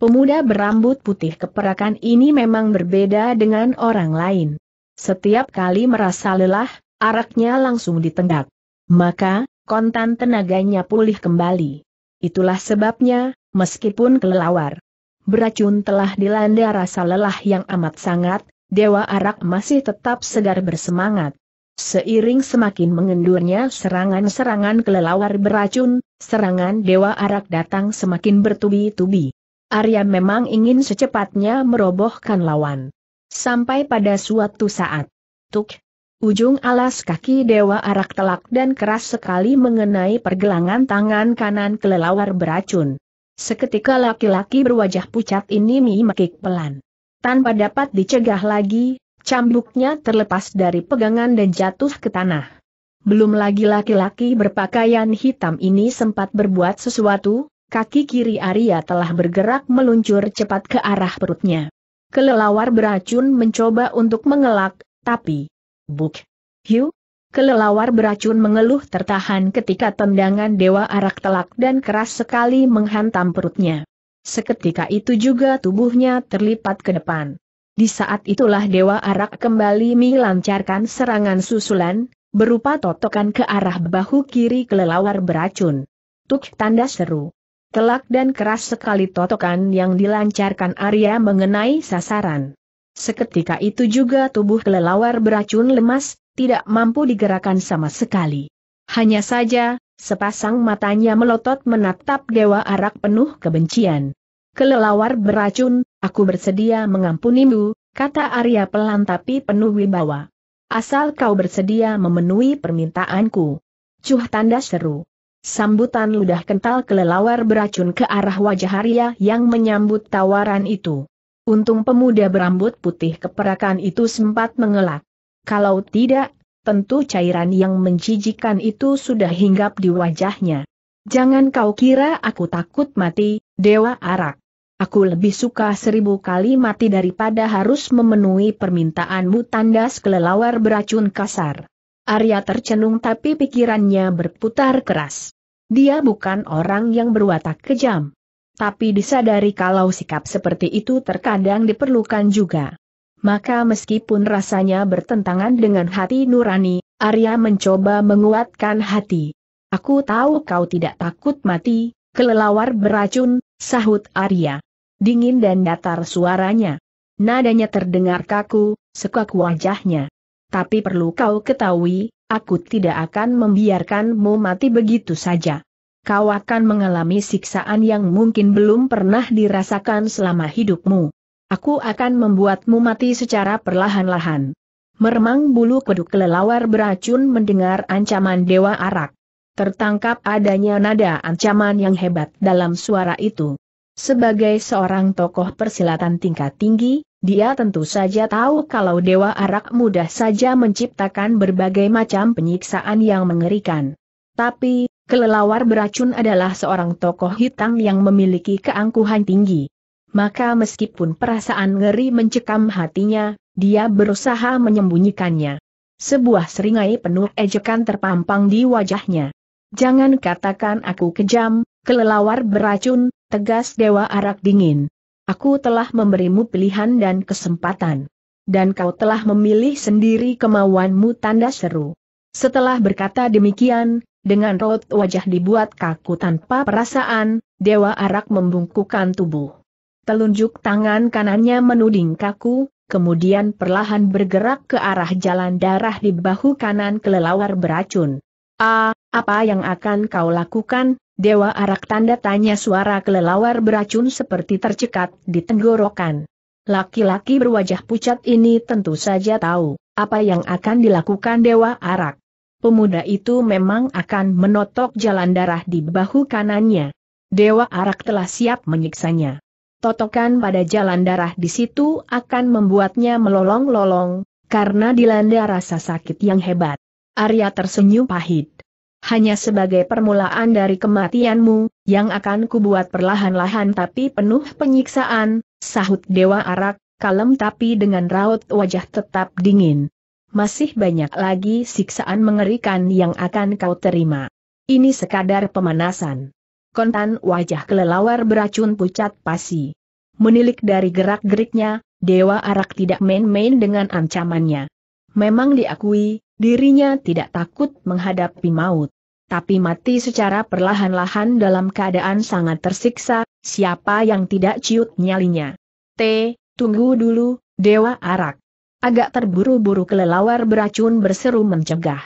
Pemuda berambut putih keperakan ini memang berbeda dengan orang lain. Setiap kali merasa lelah, araknya langsung ditenggak. Maka, kontan tenaganya pulih kembali. Itulah sebabnya, meskipun kelelawar beracun telah dilanda rasa lelah yang amat sangat, Dewa Arak masih tetap segar bersemangat. Seiring semakin mengendurnya serangan-serangan kelelawar beracun, serangan Dewa Arak datang semakin bertubi-tubi. Arya memang ingin secepatnya merobohkan lawan. Sampai pada suatu saat. Tuk. Ujung alas kaki Dewa Arak telak dan keras sekali mengenai pergelangan tangan kanan kelelawar beracun. Seketika laki-laki berwajah pucat ini memekik pelan. Tanpa dapat dicegah lagi, cambuknya terlepas dari pegangan dan jatuh ke tanah. Belum lagi laki-laki berpakaian hitam ini sempat berbuat sesuatu, kaki kiri Arya telah bergerak meluncur cepat ke arah perutnya. Kelelawar beracun mencoba untuk mengelak, tapi... Buk! Hiu! Kelelawar beracun mengeluh tertahan ketika tendangan Dewa Arak telak dan keras sekali menghantam perutnya. Seketika itu juga tubuhnya terlipat ke depan. Di saat itulah Dewa Arak kembali melancarkan serangan susulan, berupa totokan ke arah bahu kiri kelelawar beracun. Tuk tanda seru. Telak dan keras sekali totokan yang dilancarkan Arya mengenai sasaran. Seketika itu juga tubuh kelelawar beracun lemas, tidak mampu digerakkan sama sekali. Hanya saja, sepasang matanya melotot menatap Dewa Arak penuh kebencian. Kelelawar beracun, aku bersedia mengampunimu, kata Arya pelan tapi penuh wibawa. Asal kau bersedia memenuhi permintaanku. Cuh tanda seru. Sambutan ludah kental kelelawar beracun ke arah wajah Arya yang menyambut tawaran itu. Untung pemuda berambut putih keperakan itu sempat mengelak. Kalau tidak, tentu cairan yang menjijikan itu sudah hinggap di wajahnya. Jangan kau kira aku takut mati, Dewa Arak. Aku lebih suka seribu kali mati daripada harus memenuhi permintaanmu tandas kelelawar beracun kasar. Arya tercenung tapi pikirannya berputar keras. Dia bukan orang yang berwatak kejam. Tapi disadari kalau sikap seperti itu terkadang diperlukan juga. Maka meskipun rasanya bertentangan dengan hati nurani, Arya mencoba menguatkan hati. Aku tahu kau tidak takut mati, kelelawar beracun, sahut Arya. Dingin dan datar suaranya. Nadanya terdengar kaku, sekak wajahnya tapi perlu kau ketahui, aku tidak akan membiarkanmu mati begitu saja. Kau akan mengalami siksaan yang mungkin belum pernah dirasakan selama hidupmu. Aku akan membuatmu mati secara perlahan-lahan. Meremang bulu kuduk kelelawar beracun mendengar ancaman Dewa Arak. Tertangkap adanya nada ancaman yang hebat dalam suara itu. Sebagai seorang tokoh persilatan tingkat tinggi, dia tentu saja tahu kalau Dewa Arak mudah saja menciptakan berbagai macam penyiksaan yang mengerikan. Tapi, kelelawar beracun adalah seorang tokoh hitam yang memiliki keangkuhan tinggi. Maka meskipun perasaan ngeri mencekam hatinya, dia berusaha menyembunyikannya. Sebuah seringai penuh ejekan terpampang di wajahnya. Jangan katakan aku kejam, kelelawar beracun, tegas Dewa Arak dingin. Aku telah memberimu pilihan dan kesempatan. Dan kau telah memilih sendiri kemauanmu tanda seru. Setelah berkata demikian, dengan rot wajah dibuat kaku tanpa perasaan, Dewa Arak membungkukkan tubuh. Telunjuk tangan kanannya menuding kaku, kemudian perlahan bergerak ke arah jalan darah di bahu kanan kelelawar beracun. Ah, apa yang akan kau lakukan, Dewa arak tanda tanya suara kelelawar beracun seperti tercekat di tenggorokan. Laki-laki berwajah pucat ini tentu saja tahu apa yang akan dilakukan Dewa Arak. Pemuda itu memang akan menotok jalan darah di bahu kanannya. Dewa Arak telah siap menyiksanya. Totokan pada jalan darah di situ akan membuatnya melolong-lolong, karena dilanda rasa sakit yang hebat. Arya tersenyum pahit hanya sebagai permulaan dari kematianmu, yang akan kubuat perlahan-lahan tapi penuh penyiksaan, sahut Dewa Arak, kalem tapi dengan raut wajah tetap dingin. Masih banyak lagi siksaan mengerikan yang akan kau terima. Ini sekadar pemanasan. Kontan wajah kelelawar beracun pucat pasi. Menilik dari gerak-geriknya, Dewa Arak tidak main-main dengan ancamannya. Memang diakui, dirinya tidak takut menghadapi maut. Tapi mati secara perlahan-lahan dalam keadaan sangat tersiksa, siapa yang tidak ciut nyalinya. T, tunggu dulu, Dewa Arak. Agak terburu-buru kelelawar beracun berseru mencegah.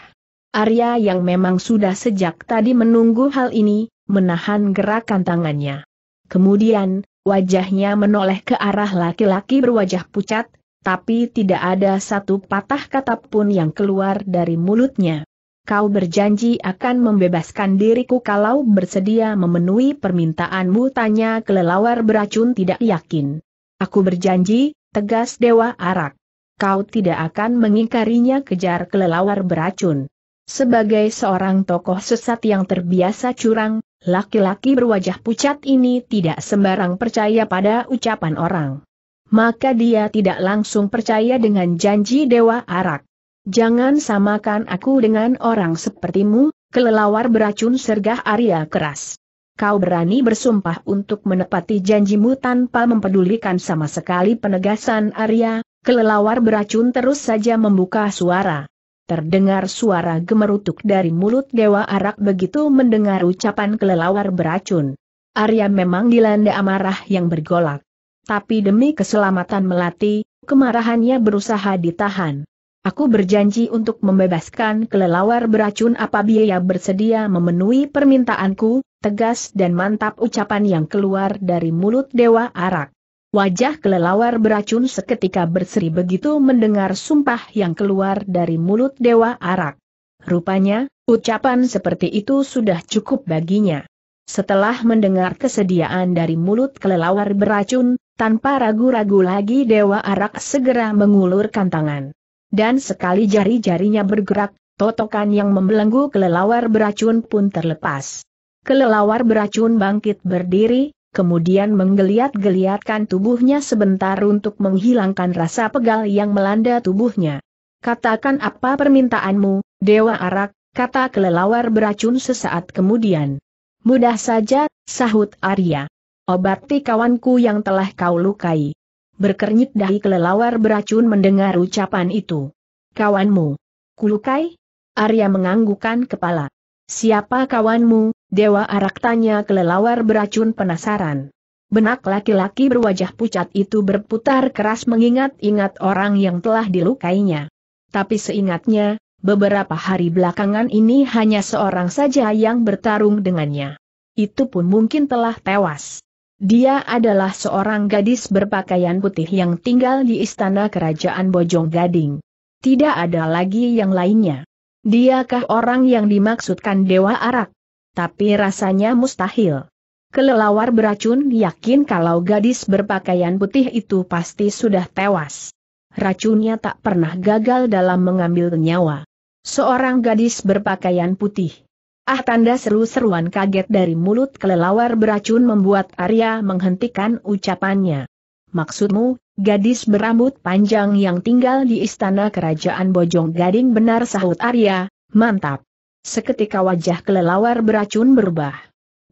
Arya yang memang sudah sejak tadi menunggu hal ini, menahan gerakan tangannya. Kemudian, wajahnya menoleh ke arah laki-laki berwajah pucat, tapi tidak ada satu patah kata pun yang keluar dari mulutnya. Kau berjanji akan membebaskan diriku kalau bersedia memenuhi permintaanmu tanya kelelawar beracun tidak yakin. Aku berjanji, tegas Dewa Arak. Kau tidak akan mengingkarinya kejar kelelawar beracun. Sebagai seorang tokoh sesat yang terbiasa curang, laki-laki berwajah pucat ini tidak sembarang percaya pada ucapan orang maka dia tidak langsung percaya dengan janji Dewa Arak. Jangan samakan aku dengan orang sepertimu, kelelawar beracun sergah Arya keras. Kau berani bersumpah untuk menepati janjimu tanpa mempedulikan sama sekali penegasan Arya, kelelawar beracun terus saja membuka suara. Terdengar suara gemerutuk dari mulut Dewa Arak begitu mendengar ucapan kelelawar beracun. Arya memang dilanda amarah yang bergolak. Tapi demi keselamatan Melati, kemarahannya berusaha ditahan. Aku berjanji untuk membebaskan kelelawar beracun apabila bersedia memenuhi permintaanku, tegas dan mantap ucapan yang keluar dari mulut Dewa Arak. Wajah kelelawar beracun seketika berseri begitu mendengar sumpah yang keluar dari mulut Dewa Arak. Rupanya, ucapan seperti itu sudah cukup baginya. Setelah mendengar kesediaan dari mulut kelelawar beracun, tanpa ragu-ragu lagi Dewa Arak segera mengulurkan tangan. Dan sekali jari-jarinya bergerak, totokan yang membelenggu kelelawar beracun pun terlepas. Kelelawar beracun bangkit berdiri, kemudian menggeliat-geliatkan tubuhnya sebentar untuk menghilangkan rasa pegal yang melanda tubuhnya. Katakan apa permintaanmu, Dewa Arak, kata kelelawar beracun sesaat kemudian. Mudah saja, sahut Arya. Obati oh, kawanku yang telah kau lukai. Berkernyit dahi kelelawar beracun mendengar ucapan itu. Kawanmu. Kulukai? Arya menganggukan kepala. Siapa kawanmu, Dewa Arak tanya kelelawar beracun penasaran. Benak laki-laki berwajah pucat itu berputar keras mengingat-ingat orang yang telah dilukainya. Tapi seingatnya, beberapa hari belakangan ini hanya seorang saja yang bertarung dengannya. Itu pun mungkin telah tewas. Dia adalah seorang gadis berpakaian putih yang tinggal di istana kerajaan Bojong Gading. Tidak ada lagi yang lainnya. Diakah orang yang dimaksudkan Dewa Arak? Tapi rasanya mustahil. Kelelawar beracun yakin kalau gadis berpakaian putih itu pasti sudah tewas. Racunnya tak pernah gagal dalam mengambil nyawa. Seorang gadis berpakaian putih. Ah tanda seru-seruan kaget dari mulut kelelawar beracun membuat Arya menghentikan ucapannya. Maksudmu, gadis berambut panjang yang tinggal di istana kerajaan Bojong Gading benar sahut Arya, mantap. Seketika wajah kelelawar beracun berubah.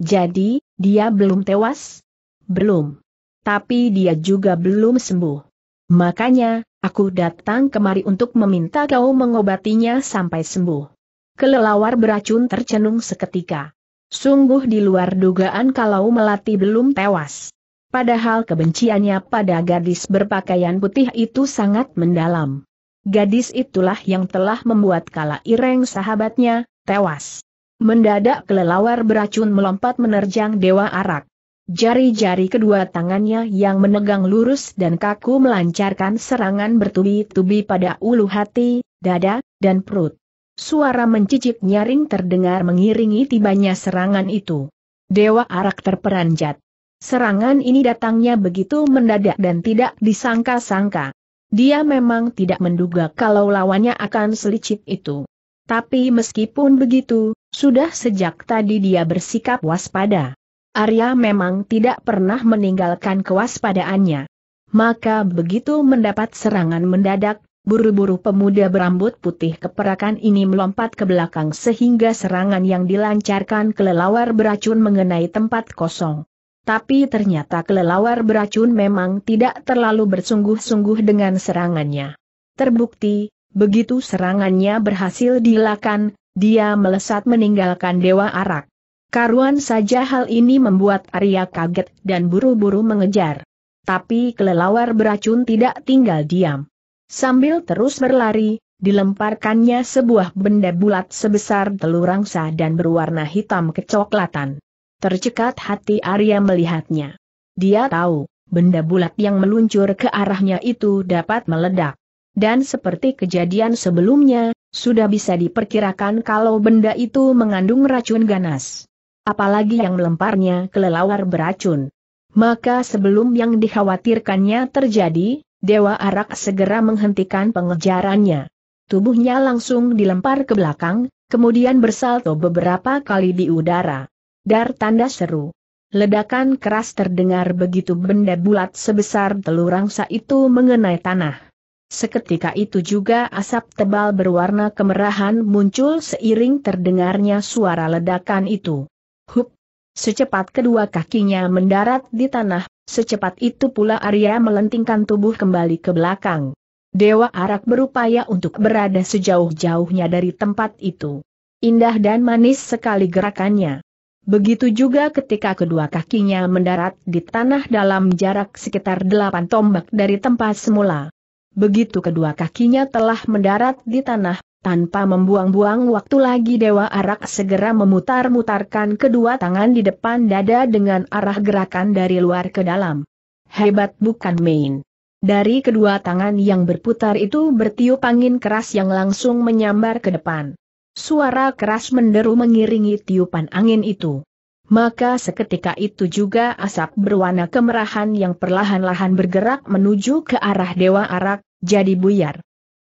Jadi, dia belum tewas? Belum. Tapi dia juga belum sembuh. Makanya, Aku datang kemari untuk meminta kau mengobatinya sampai sembuh. Kelelawar beracun tercenung seketika. Sungguh di luar dugaan kalau melati belum tewas. Padahal kebenciannya pada gadis berpakaian putih itu sangat mendalam. Gadis itulah yang telah membuat kala ireng sahabatnya, tewas. Mendadak kelelawar beracun melompat menerjang Dewa Arak. Jari-jari kedua tangannya yang menegang lurus dan kaku melancarkan serangan bertubi-tubi pada ulu hati, dada, dan perut. Suara mencicip nyaring terdengar mengiringi tibanya serangan itu. Dewa Arak terperanjat. Serangan ini datangnya begitu mendadak dan tidak disangka-sangka. Dia memang tidak menduga kalau lawannya akan selicik itu. Tapi meskipun begitu, sudah sejak tadi dia bersikap waspada. Arya memang tidak pernah meninggalkan kewaspadaannya. Maka begitu mendapat serangan mendadak, buru-buru pemuda berambut putih keperakan ini melompat ke belakang sehingga serangan yang dilancarkan kelelawar beracun mengenai tempat kosong. Tapi ternyata kelelawar beracun memang tidak terlalu bersungguh-sungguh dengan serangannya. Terbukti, begitu serangannya berhasil dilakukan, dia melesat meninggalkan Dewa Arak. Karuan saja hal ini membuat Arya kaget dan buru-buru mengejar. Tapi kelelawar beracun tidak tinggal diam. Sambil terus berlari, dilemparkannya sebuah benda bulat sebesar telur angsa dan berwarna hitam kecoklatan. Tercekat hati Arya melihatnya. Dia tahu, benda bulat yang meluncur ke arahnya itu dapat meledak. Dan seperti kejadian sebelumnya, sudah bisa diperkirakan kalau benda itu mengandung racun ganas apalagi yang melemparnya kelelawar beracun. Maka sebelum yang dikhawatirkannya terjadi, Dewa Arak segera menghentikan pengejarannya. Tubuhnya langsung dilempar ke belakang, kemudian bersalto beberapa kali di udara. Dar tanda seru. Ledakan keras terdengar begitu benda bulat sebesar telur rangsa itu mengenai tanah. Seketika itu juga asap tebal berwarna kemerahan muncul seiring terdengarnya suara ledakan itu. Hup! Secepat kedua kakinya mendarat di tanah, secepat itu pula Arya melentingkan tubuh kembali ke belakang. Dewa Arak berupaya untuk berada sejauh-jauhnya dari tempat itu. Indah dan manis sekali gerakannya. Begitu juga ketika kedua kakinya mendarat di tanah dalam jarak sekitar delapan tombak dari tempat semula. Begitu kedua kakinya telah mendarat di tanah, tanpa membuang-buang waktu lagi Dewa Arak segera memutar-mutarkan kedua tangan di depan dada dengan arah gerakan dari luar ke dalam. Hebat bukan main. Dari kedua tangan yang berputar itu bertiup angin keras yang langsung menyambar ke depan. Suara keras menderu mengiringi tiupan angin itu. Maka seketika itu juga asap berwarna kemerahan yang perlahan-lahan bergerak menuju ke arah Dewa Arak, jadi buyar.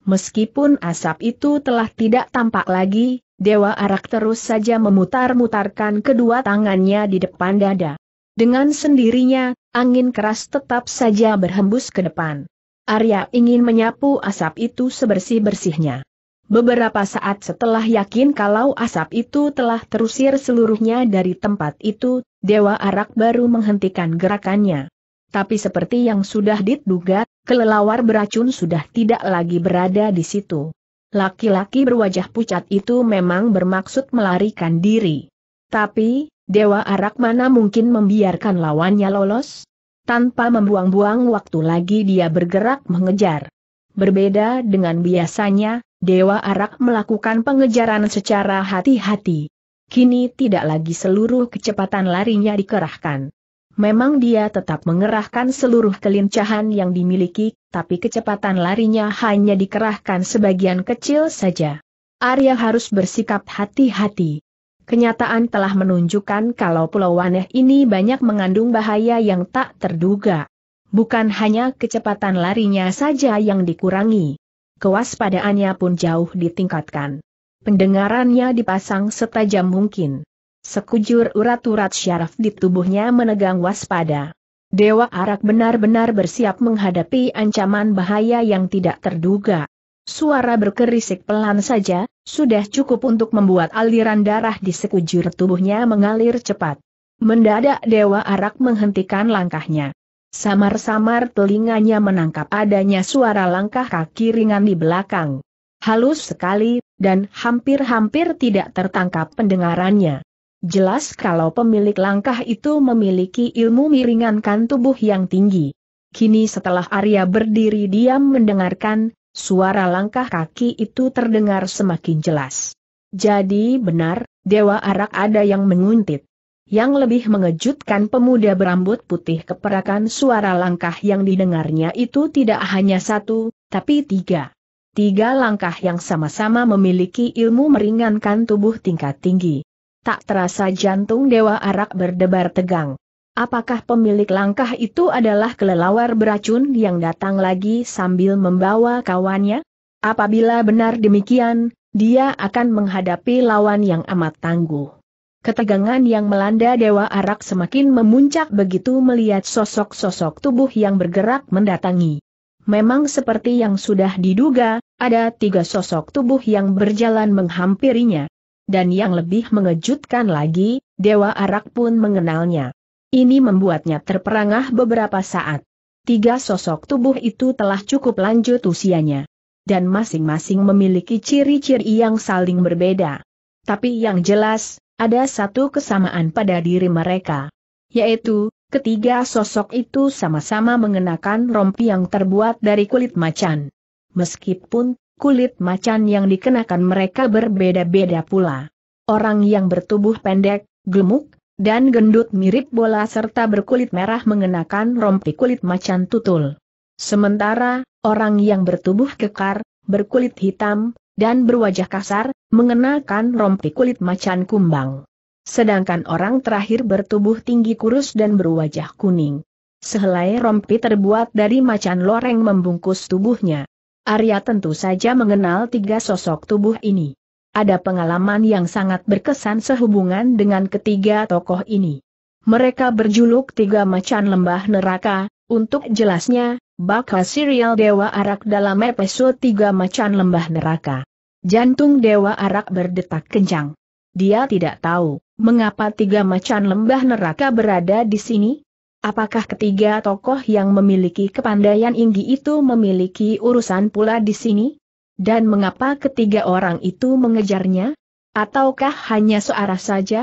Meskipun asap itu telah tidak tampak lagi, Dewa Arak terus saja memutar-mutarkan kedua tangannya di depan dada. Dengan sendirinya, angin keras tetap saja berhembus ke depan. Arya ingin menyapu asap itu sebersih-bersihnya. Beberapa saat setelah yakin kalau asap itu telah terusir seluruhnya dari tempat itu, Dewa Arak baru menghentikan gerakannya tapi seperti yang sudah diduga, kelelawar beracun sudah tidak lagi berada di situ. Laki-laki berwajah pucat itu memang bermaksud melarikan diri. Tapi, Dewa Arak mana mungkin membiarkan lawannya lolos? Tanpa membuang-buang waktu lagi dia bergerak mengejar. Berbeda dengan biasanya, Dewa Arak melakukan pengejaran secara hati-hati. Kini tidak lagi seluruh kecepatan larinya dikerahkan. Memang dia tetap mengerahkan seluruh kelincahan yang dimiliki, tapi kecepatan larinya hanya dikerahkan sebagian kecil saja. Arya harus bersikap hati-hati. Kenyataan telah menunjukkan kalau Pulau Waneh ini banyak mengandung bahaya yang tak terduga. Bukan hanya kecepatan larinya saja yang dikurangi. Kewaspadaannya pun jauh ditingkatkan. Pendengarannya dipasang setajam mungkin. Sekujur urat-urat syaraf di tubuhnya menegang waspada. Dewa Arak benar-benar bersiap menghadapi ancaman bahaya yang tidak terduga. Suara berkerisik pelan saja, sudah cukup untuk membuat aliran darah di sekujur tubuhnya mengalir cepat. Mendadak Dewa Arak menghentikan langkahnya. Samar-samar telinganya menangkap adanya suara langkah kaki ringan di belakang. Halus sekali, dan hampir-hampir tidak tertangkap pendengarannya. Jelas kalau pemilik langkah itu memiliki ilmu miringankan tubuh yang tinggi. Kini setelah Arya berdiri diam mendengarkan, suara langkah kaki itu terdengar semakin jelas. Jadi benar, Dewa Arak ada yang menguntit. Yang lebih mengejutkan pemuda berambut putih keperakan suara langkah yang didengarnya itu tidak hanya satu, tapi tiga. Tiga langkah yang sama-sama memiliki ilmu meringankan tubuh tingkat tinggi tak terasa jantung Dewa Arak berdebar tegang. Apakah pemilik langkah itu adalah kelelawar beracun yang datang lagi sambil membawa kawannya? Apabila benar demikian, dia akan menghadapi lawan yang amat tangguh. Ketegangan yang melanda Dewa Arak semakin memuncak begitu melihat sosok-sosok tubuh yang bergerak mendatangi. Memang seperti yang sudah diduga, ada tiga sosok tubuh yang berjalan menghampirinya dan yang lebih mengejutkan lagi, Dewa Arak pun mengenalnya. Ini membuatnya terperangah beberapa saat. Tiga sosok tubuh itu telah cukup lanjut usianya. Dan masing-masing memiliki ciri-ciri yang saling berbeda. Tapi yang jelas, ada satu kesamaan pada diri mereka. Yaitu, ketiga sosok itu sama-sama mengenakan rompi yang terbuat dari kulit macan. Meskipun kulit macan yang dikenakan mereka berbeda-beda pula. Orang yang bertubuh pendek, gemuk, dan gendut mirip bola serta berkulit merah mengenakan rompi kulit macan tutul. Sementara, orang yang bertubuh kekar, berkulit hitam, dan berwajah kasar, mengenakan rompi kulit macan kumbang. Sedangkan orang terakhir bertubuh tinggi kurus dan berwajah kuning. Sehelai rompi terbuat dari macan loreng membungkus tubuhnya. Arya tentu saja mengenal tiga sosok tubuh ini. Ada pengalaman yang sangat berkesan sehubungan dengan ketiga tokoh ini. Mereka berjuluk tiga macan lembah neraka, untuk jelasnya, bakal serial Dewa Arak dalam episode tiga macan lembah neraka. Jantung Dewa Arak berdetak kencang. Dia tidak tahu, mengapa tiga macan lembah neraka berada di sini? Apakah ketiga tokoh yang memiliki kepandaian tinggi itu memiliki urusan pula di sini? Dan mengapa ketiga orang itu mengejarnya? Ataukah hanya searah saja?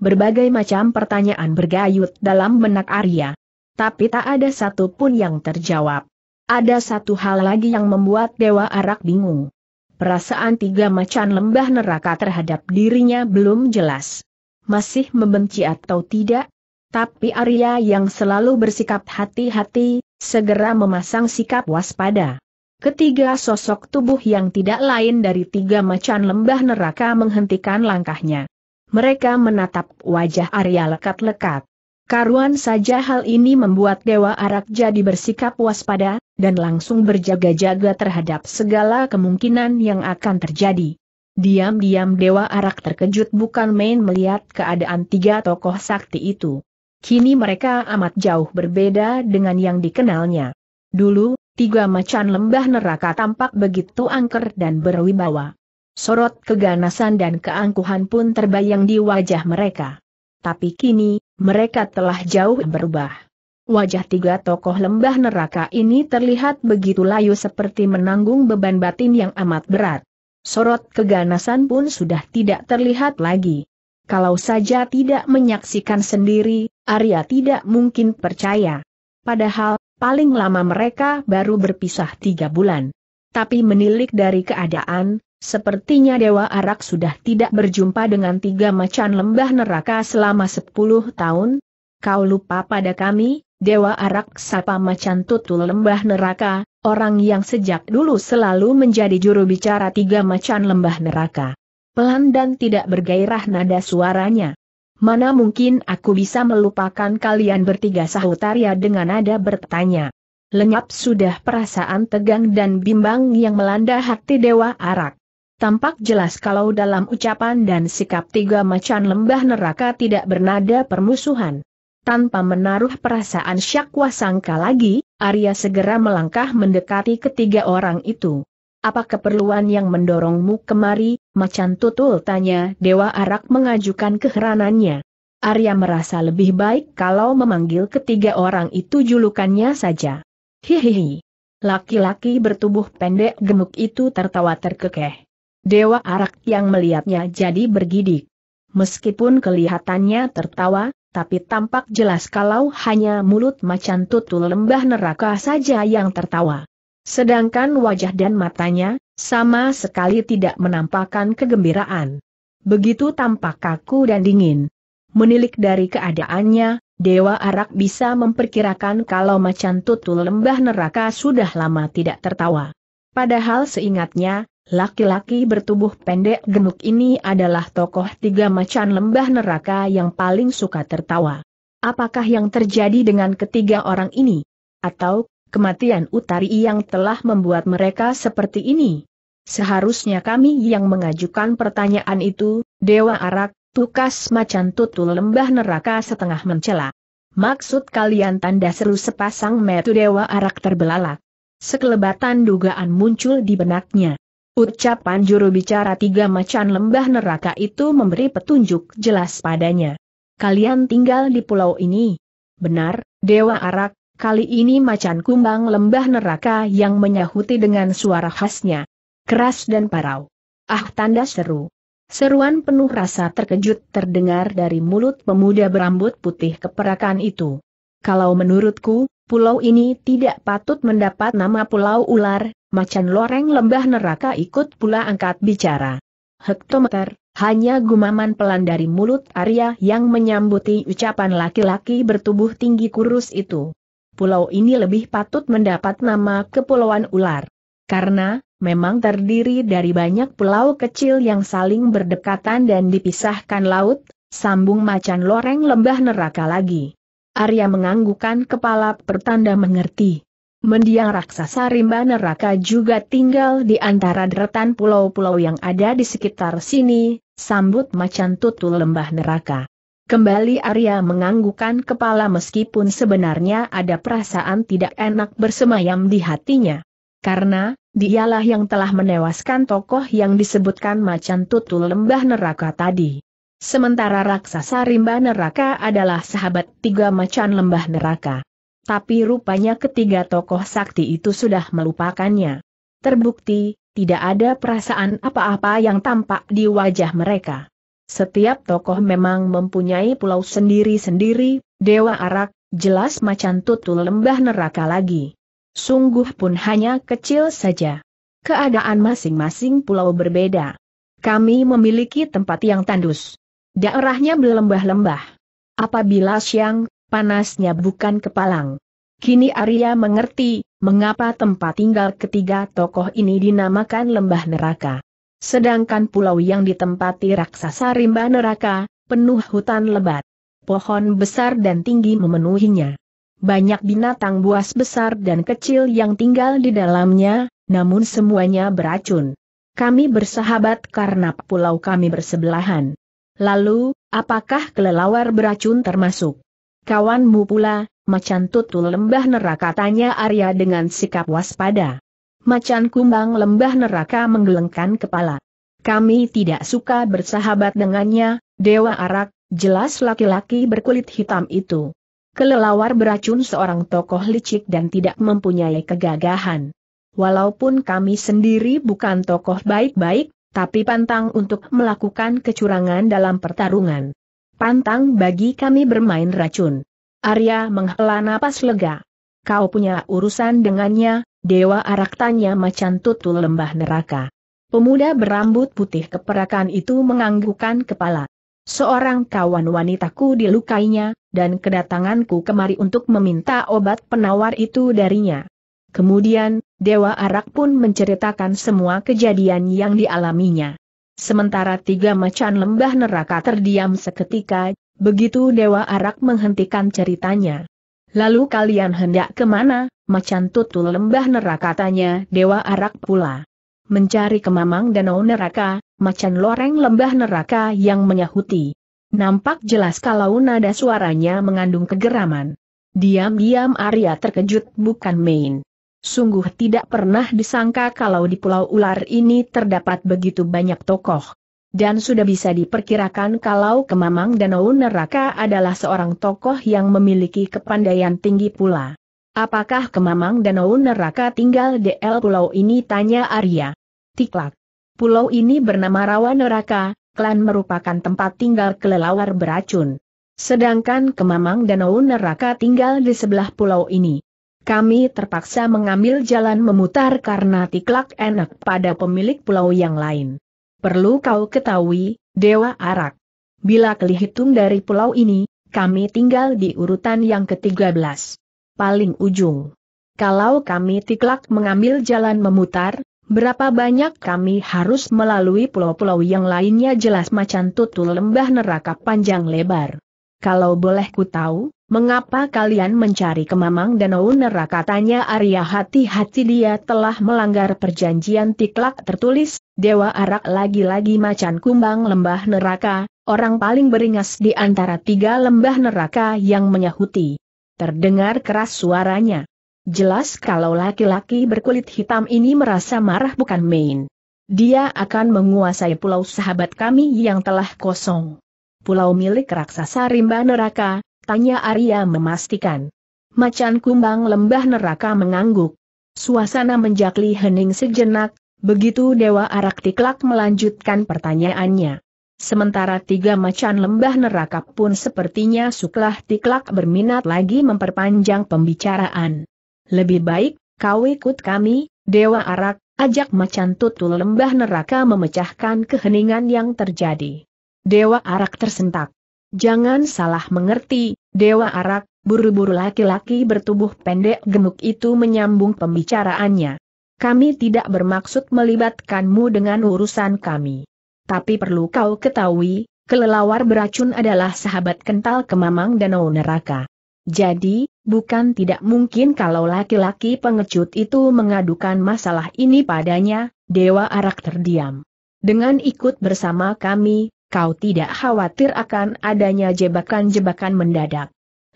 Berbagai macam pertanyaan bergayut dalam benak Arya. Tapi tak ada satupun yang terjawab. Ada satu hal lagi yang membuat Dewa Arak bingung. Perasaan tiga macan lembah neraka terhadap dirinya belum jelas. Masih membenci atau tidak? Tapi Arya yang selalu bersikap hati-hati, segera memasang sikap waspada. Ketiga sosok tubuh yang tidak lain dari tiga macan lembah neraka menghentikan langkahnya. Mereka menatap wajah Arya lekat-lekat. Karuan saja hal ini membuat Dewa Arak jadi bersikap waspada, dan langsung berjaga-jaga terhadap segala kemungkinan yang akan terjadi. Diam-diam Dewa Arak terkejut bukan main melihat keadaan tiga tokoh sakti itu. Kini mereka amat jauh berbeda dengan yang dikenalnya. Dulu, tiga macan lembah neraka tampak begitu angker dan berwibawa. Sorot keganasan dan keangkuhan pun terbayang di wajah mereka. Tapi kini, mereka telah jauh berubah. Wajah tiga tokoh lembah neraka ini terlihat begitu layu seperti menanggung beban batin yang amat berat. Sorot keganasan pun sudah tidak terlihat lagi. Kalau saja tidak menyaksikan sendiri, Arya tidak mungkin percaya. Padahal, paling lama mereka baru berpisah tiga bulan. Tapi menilik dari keadaan, sepertinya Dewa Arak sudah tidak berjumpa dengan tiga macan lembah neraka selama sepuluh tahun. Kau lupa pada kami, Dewa Arak sapa macan tutul lembah neraka, orang yang sejak dulu selalu menjadi juru bicara tiga macan lembah neraka. Pelan dan tidak bergairah nada suaranya mana mungkin aku bisa melupakan kalian bertiga sahut Arya dengan nada bertanya. Lenyap sudah perasaan tegang dan bimbang yang melanda hati Dewa Arak. Tampak jelas kalau dalam ucapan dan sikap tiga macan lembah neraka tidak bernada permusuhan. Tanpa menaruh perasaan syakwa sangka lagi, Arya segera melangkah mendekati ketiga orang itu. Apa keperluan yang mendorongmu kemari, macan tutul tanya Dewa Arak mengajukan keheranannya. Arya merasa lebih baik kalau memanggil ketiga orang itu julukannya saja. Hihihi. Laki-laki bertubuh pendek gemuk itu tertawa terkekeh. Dewa Arak yang melihatnya jadi bergidik. Meskipun kelihatannya tertawa, tapi tampak jelas kalau hanya mulut macan tutul lembah neraka saja yang tertawa. Sedangkan wajah dan matanya, sama sekali tidak menampakkan kegembiraan. Begitu tampak kaku dan dingin. Menilik dari keadaannya, Dewa Arak bisa memperkirakan kalau macan tutul lembah neraka sudah lama tidak tertawa. Padahal seingatnya, laki-laki bertubuh pendek gemuk ini adalah tokoh tiga macan lembah neraka yang paling suka tertawa. Apakah yang terjadi dengan ketiga orang ini? Atau kematian utari yang telah membuat mereka seperti ini. Seharusnya kami yang mengajukan pertanyaan itu, Dewa Arak, tukas macan tutul lembah neraka setengah mencela. Maksud kalian tanda seru sepasang metu Dewa Arak terbelalak. Sekelebatan dugaan muncul di benaknya. Ucapan juru bicara tiga macan lembah neraka itu memberi petunjuk jelas padanya. Kalian tinggal di pulau ini. Benar, Dewa Arak, Kali ini macan kumbang lembah neraka yang menyahuti dengan suara khasnya. Keras dan parau. Ah tanda seru. Seruan penuh rasa terkejut terdengar dari mulut pemuda berambut putih keperakan itu. Kalau menurutku, pulau ini tidak patut mendapat nama Pulau Ular, macan loreng lembah neraka ikut pula angkat bicara. Hektometer, hanya gumaman pelan dari mulut Arya yang menyambuti ucapan laki-laki bertubuh tinggi kurus itu pulau ini lebih patut mendapat nama Kepulauan Ular. Karena, memang terdiri dari banyak pulau kecil yang saling berdekatan dan dipisahkan laut, sambung macan loreng lembah neraka lagi. Arya menganggukan kepala pertanda mengerti. Mendiang raksasa rimba neraka juga tinggal di antara deretan pulau-pulau yang ada di sekitar sini, sambut macan tutul lembah neraka. Kembali Arya menganggukan kepala meskipun sebenarnya ada perasaan tidak enak bersemayam di hatinya. Karena, dialah yang telah menewaskan tokoh yang disebutkan macan tutul lembah neraka tadi. Sementara raksasa rimba neraka adalah sahabat tiga macan lembah neraka. Tapi rupanya ketiga tokoh sakti itu sudah melupakannya. Terbukti, tidak ada perasaan apa-apa yang tampak di wajah mereka. Setiap tokoh memang mempunyai pulau sendiri-sendiri, Dewa Arak, jelas macan tutul lembah neraka lagi. Sungguh pun hanya kecil saja. Keadaan masing-masing pulau berbeda. Kami memiliki tempat yang tandus. Daerahnya berlembah-lembah. Apabila siang, panasnya bukan kepalang. Kini Arya mengerti, mengapa tempat tinggal ketiga tokoh ini dinamakan lembah neraka. Sedangkan pulau yang ditempati raksasa rimba neraka, penuh hutan lebat. Pohon besar dan tinggi memenuhinya. Banyak binatang buas besar dan kecil yang tinggal di dalamnya, namun semuanya beracun. Kami bersahabat karena pulau kami bersebelahan. Lalu, apakah kelelawar beracun termasuk? Kawanmu pula, macan tutul lembah neraka tanya Arya dengan sikap waspada. Macan kumbang lembah neraka menggelengkan kepala. Kami tidak suka bersahabat dengannya, Dewa Arak, jelas laki-laki berkulit hitam itu. Kelelawar beracun seorang tokoh licik dan tidak mempunyai kegagahan. Walaupun kami sendiri bukan tokoh baik-baik, tapi pantang untuk melakukan kecurangan dalam pertarungan. Pantang bagi kami bermain racun. Arya menghela napas lega. Kau punya urusan dengannya, Dewa Arak tanya macan tutul lembah neraka. Pemuda berambut putih keperakan itu menganggukkan kepala. Seorang kawan wanitaku dilukainya, dan kedatanganku kemari untuk meminta obat penawar itu darinya. Kemudian, Dewa Arak pun menceritakan semua kejadian yang dialaminya. Sementara tiga macan lembah neraka terdiam seketika, begitu Dewa Arak menghentikan ceritanya. Lalu kalian hendak kemana, macan tutul lembah neraka tanya Dewa Arak pula. Mencari kemamang danau neraka, macan loreng lembah neraka yang menyahuti. Nampak jelas kalau nada suaranya mengandung kegeraman. Diam-diam Arya terkejut bukan main. Sungguh tidak pernah disangka kalau di Pulau Ular ini terdapat begitu banyak tokoh dan sudah bisa diperkirakan kalau Kemamang Danau Neraka adalah seorang tokoh yang memiliki kepandaian tinggi pula. Apakah Kemamang Danau Neraka tinggal di El Pulau ini? Tanya Arya. Tiklak. Pulau ini bernama Rawa Neraka, klan merupakan tempat tinggal kelelawar beracun. Sedangkan Kemamang Danau Neraka tinggal di sebelah pulau ini. Kami terpaksa mengambil jalan memutar karena tiklak enak pada pemilik pulau yang lain. Perlu kau ketahui, Dewa Arak. Bila kelihitung dari pulau ini, kami tinggal di urutan yang ke-13. Paling ujung. Kalau kami tiklak mengambil jalan memutar, berapa banyak kami harus melalui pulau-pulau yang lainnya jelas macan tutul lembah neraka panjang lebar. Kalau boleh ku tahu, Mengapa kalian mencari kemamang danau neraka? Katanya Arya hati-hati dia telah melanggar perjanjian tiklak tertulis, Dewa Arak lagi-lagi macan kumbang lembah neraka, orang paling beringas di antara tiga lembah neraka yang menyahuti. Terdengar keras suaranya. Jelas kalau laki-laki berkulit hitam ini merasa marah bukan main. Dia akan menguasai pulau sahabat kami yang telah kosong. Pulau milik raksasa rimba neraka, Tanya Arya memastikan. Macan kumbang lembah neraka mengangguk. Suasana menjakli hening sejenak, begitu Dewa Arak Tiklak melanjutkan pertanyaannya. Sementara tiga macan lembah neraka pun sepertinya suklah Tiklak berminat lagi memperpanjang pembicaraan. Lebih baik, kau ikut kami, Dewa Arak, ajak macan tutul lembah neraka memecahkan keheningan yang terjadi. Dewa Arak tersentak. Jangan salah mengerti, Dewa Arak, buru-buru laki-laki bertubuh pendek gemuk itu menyambung pembicaraannya. Kami tidak bermaksud melibatkanmu dengan urusan kami. Tapi perlu kau ketahui, kelelawar beracun adalah sahabat kental kemamang danau neraka. Jadi, bukan tidak mungkin kalau laki-laki pengecut itu mengadukan masalah ini padanya, Dewa Arak terdiam. Dengan ikut bersama kami, kau tidak khawatir akan adanya jebakan-jebakan mendadak.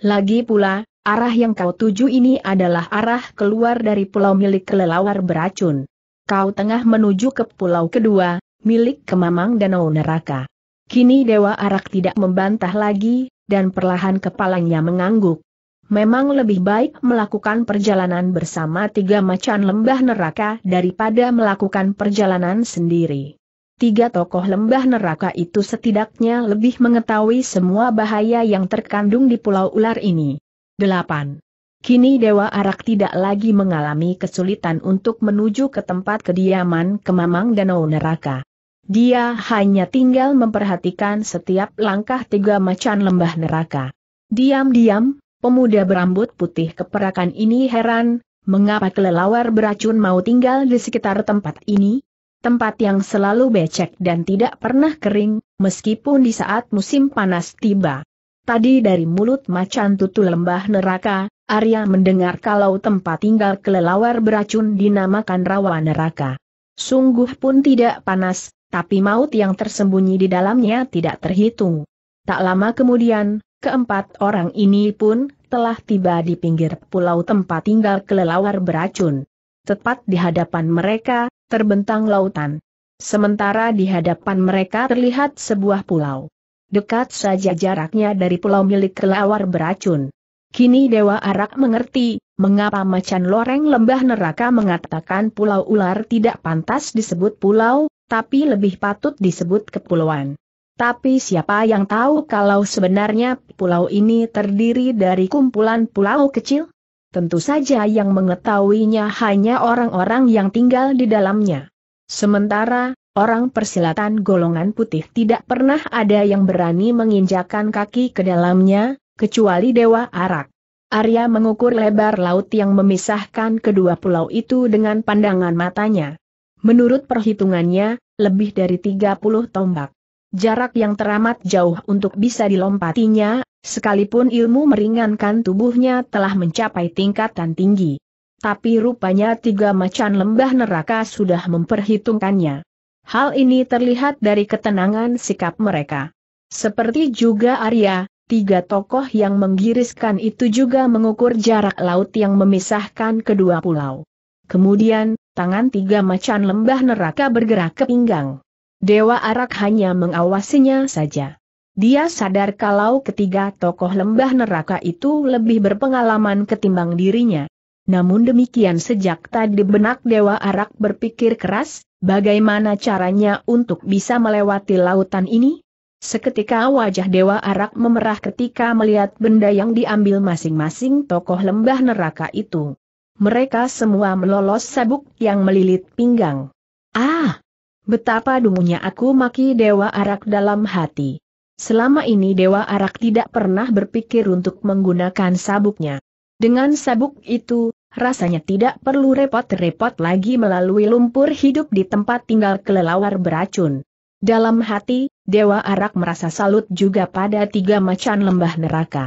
Lagi pula, arah yang kau tuju ini adalah arah keluar dari pulau milik kelelawar beracun. Kau tengah menuju ke pulau kedua, milik kemamang danau neraka. Kini Dewa Arak tidak membantah lagi, dan perlahan kepalanya mengangguk. Memang lebih baik melakukan perjalanan bersama tiga macan lembah neraka daripada melakukan perjalanan sendiri. Tiga tokoh lembah neraka itu setidaknya lebih mengetahui semua bahaya yang terkandung di pulau ular ini. 8. Kini Dewa Arak tidak lagi mengalami kesulitan untuk menuju ke tempat kediaman Kemamang Danau Neraka. Dia hanya tinggal memperhatikan setiap langkah tiga macan lembah neraka. Diam-diam, pemuda berambut putih keperakan ini heran, mengapa kelelawar beracun mau tinggal di sekitar tempat ini? Tempat yang selalu becek dan tidak pernah kering, meskipun di saat musim panas tiba. Tadi dari mulut macan tutul lembah neraka, Arya mendengar kalau tempat tinggal kelelawar beracun dinamakan rawa neraka. Sungguh pun tidak panas, tapi maut yang tersembunyi di dalamnya tidak terhitung. Tak lama kemudian, keempat orang ini pun telah tiba di pinggir pulau tempat tinggal kelelawar beracun. Tepat di hadapan mereka, terbentang lautan. Sementara di hadapan mereka terlihat sebuah pulau. Dekat saja jaraknya dari pulau milik kelawar beracun. Kini Dewa Arak mengerti, mengapa macan loreng lembah neraka mengatakan pulau ular tidak pantas disebut pulau, tapi lebih patut disebut kepulauan. Tapi siapa yang tahu kalau sebenarnya pulau ini terdiri dari kumpulan pulau kecil? Tentu saja yang mengetahuinya hanya orang-orang yang tinggal di dalamnya. Sementara, orang persilatan golongan putih tidak pernah ada yang berani menginjakan kaki ke dalamnya, kecuali Dewa Arak. Arya mengukur lebar laut yang memisahkan kedua pulau itu dengan pandangan matanya. Menurut perhitungannya, lebih dari 30 tombak. Jarak yang teramat jauh untuk bisa dilompatinya Sekalipun ilmu meringankan tubuhnya telah mencapai tingkatan tinggi. Tapi rupanya tiga macan lembah neraka sudah memperhitungkannya. Hal ini terlihat dari ketenangan sikap mereka. Seperti juga Arya, tiga tokoh yang menggiriskan itu juga mengukur jarak laut yang memisahkan kedua pulau. Kemudian, tangan tiga macan lembah neraka bergerak ke pinggang. Dewa Arak hanya mengawasinya saja. Dia sadar kalau ketiga tokoh lembah neraka itu lebih berpengalaman ketimbang dirinya. Namun demikian sejak tadi benak Dewa Arak berpikir keras, bagaimana caranya untuk bisa melewati lautan ini? Seketika wajah Dewa Arak memerah ketika melihat benda yang diambil masing-masing tokoh lembah neraka itu. Mereka semua melolos sabuk yang melilit pinggang. Ah! Betapa dungunya aku maki Dewa Arak dalam hati. Selama ini Dewa Arak tidak pernah berpikir untuk menggunakan sabuknya. Dengan sabuk itu, rasanya tidak perlu repot-repot lagi melalui lumpur hidup di tempat tinggal kelelawar beracun. Dalam hati, Dewa Arak merasa salut juga pada tiga macan lembah neraka.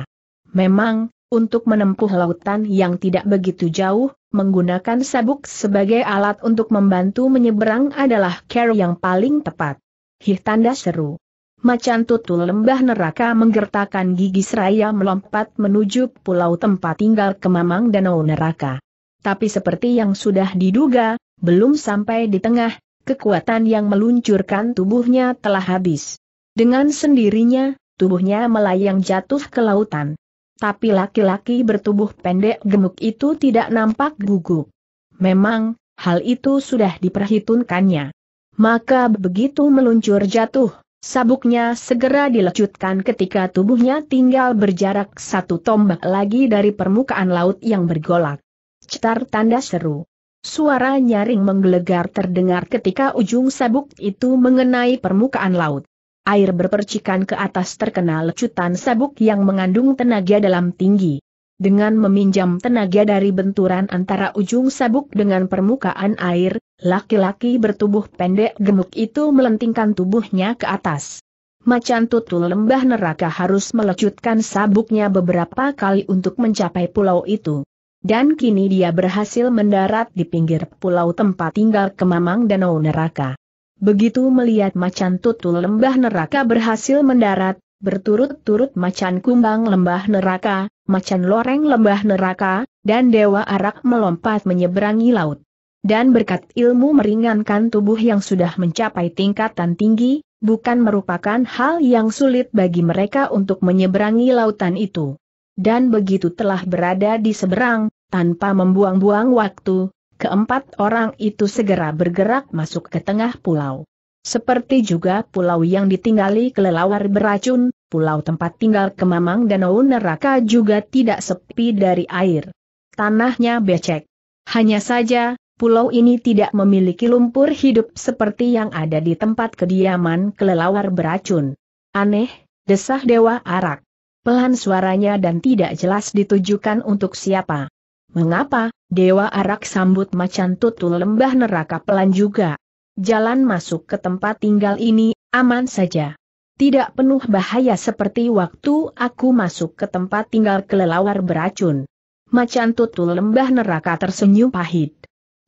Memang, untuk menempuh lautan yang tidak begitu jauh, menggunakan sabuk sebagai alat untuk membantu menyeberang adalah care yang paling tepat. Hih tanda seru. Macan tutul lembah neraka menggertakkan gigi seraya melompat menuju pulau tempat tinggal kemamang danau neraka. Tapi seperti yang sudah diduga, belum sampai di tengah, kekuatan yang meluncurkan tubuhnya telah habis. Dengan sendirinya, tubuhnya melayang jatuh ke lautan. Tapi laki-laki bertubuh pendek gemuk itu tidak nampak gugup. Memang, hal itu sudah diperhitungkannya. Maka begitu meluncur jatuh, Sabuknya segera dilecutkan ketika tubuhnya tinggal berjarak satu tombak lagi dari permukaan laut yang bergolak. Cetar tanda seru. Suara nyaring menggelegar terdengar ketika ujung sabuk itu mengenai permukaan laut. Air berpercikan ke atas terkena lecutan sabuk yang mengandung tenaga dalam tinggi. Dengan meminjam tenaga dari benturan antara ujung sabuk dengan permukaan air, laki-laki bertubuh pendek gemuk itu melentingkan tubuhnya ke atas. Macan tutul lembah neraka harus melecutkan sabuknya beberapa kali untuk mencapai pulau itu. Dan kini dia berhasil mendarat di pinggir pulau tempat tinggal kemamang danau neraka. Begitu melihat macan tutul lembah neraka berhasil mendarat, berturut-turut macan kumbang lembah neraka, macan loreng lembah neraka, dan dewa arak melompat menyeberangi laut. Dan berkat ilmu meringankan tubuh yang sudah mencapai tingkatan tinggi, bukan merupakan hal yang sulit bagi mereka untuk menyeberangi lautan itu. Dan begitu telah berada di seberang, tanpa membuang-buang waktu, keempat orang itu segera bergerak masuk ke tengah pulau. Seperti juga pulau yang ditinggali kelelawar beracun, pulau tempat tinggal kemamang danau neraka juga tidak sepi dari air. Tanahnya becek. Hanya saja, pulau ini tidak memiliki lumpur hidup seperti yang ada di tempat kediaman kelelawar beracun. Aneh, desah Dewa Arak. Pelan suaranya dan tidak jelas ditujukan untuk siapa. Mengapa, Dewa Arak sambut macan tutul lembah neraka pelan juga. Jalan masuk ke tempat tinggal ini, aman saja. Tidak penuh bahaya seperti waktu aku masuk ke tempat tinggal kelelawar beracun. Macan tutul lembah neraka tersenyum pahit.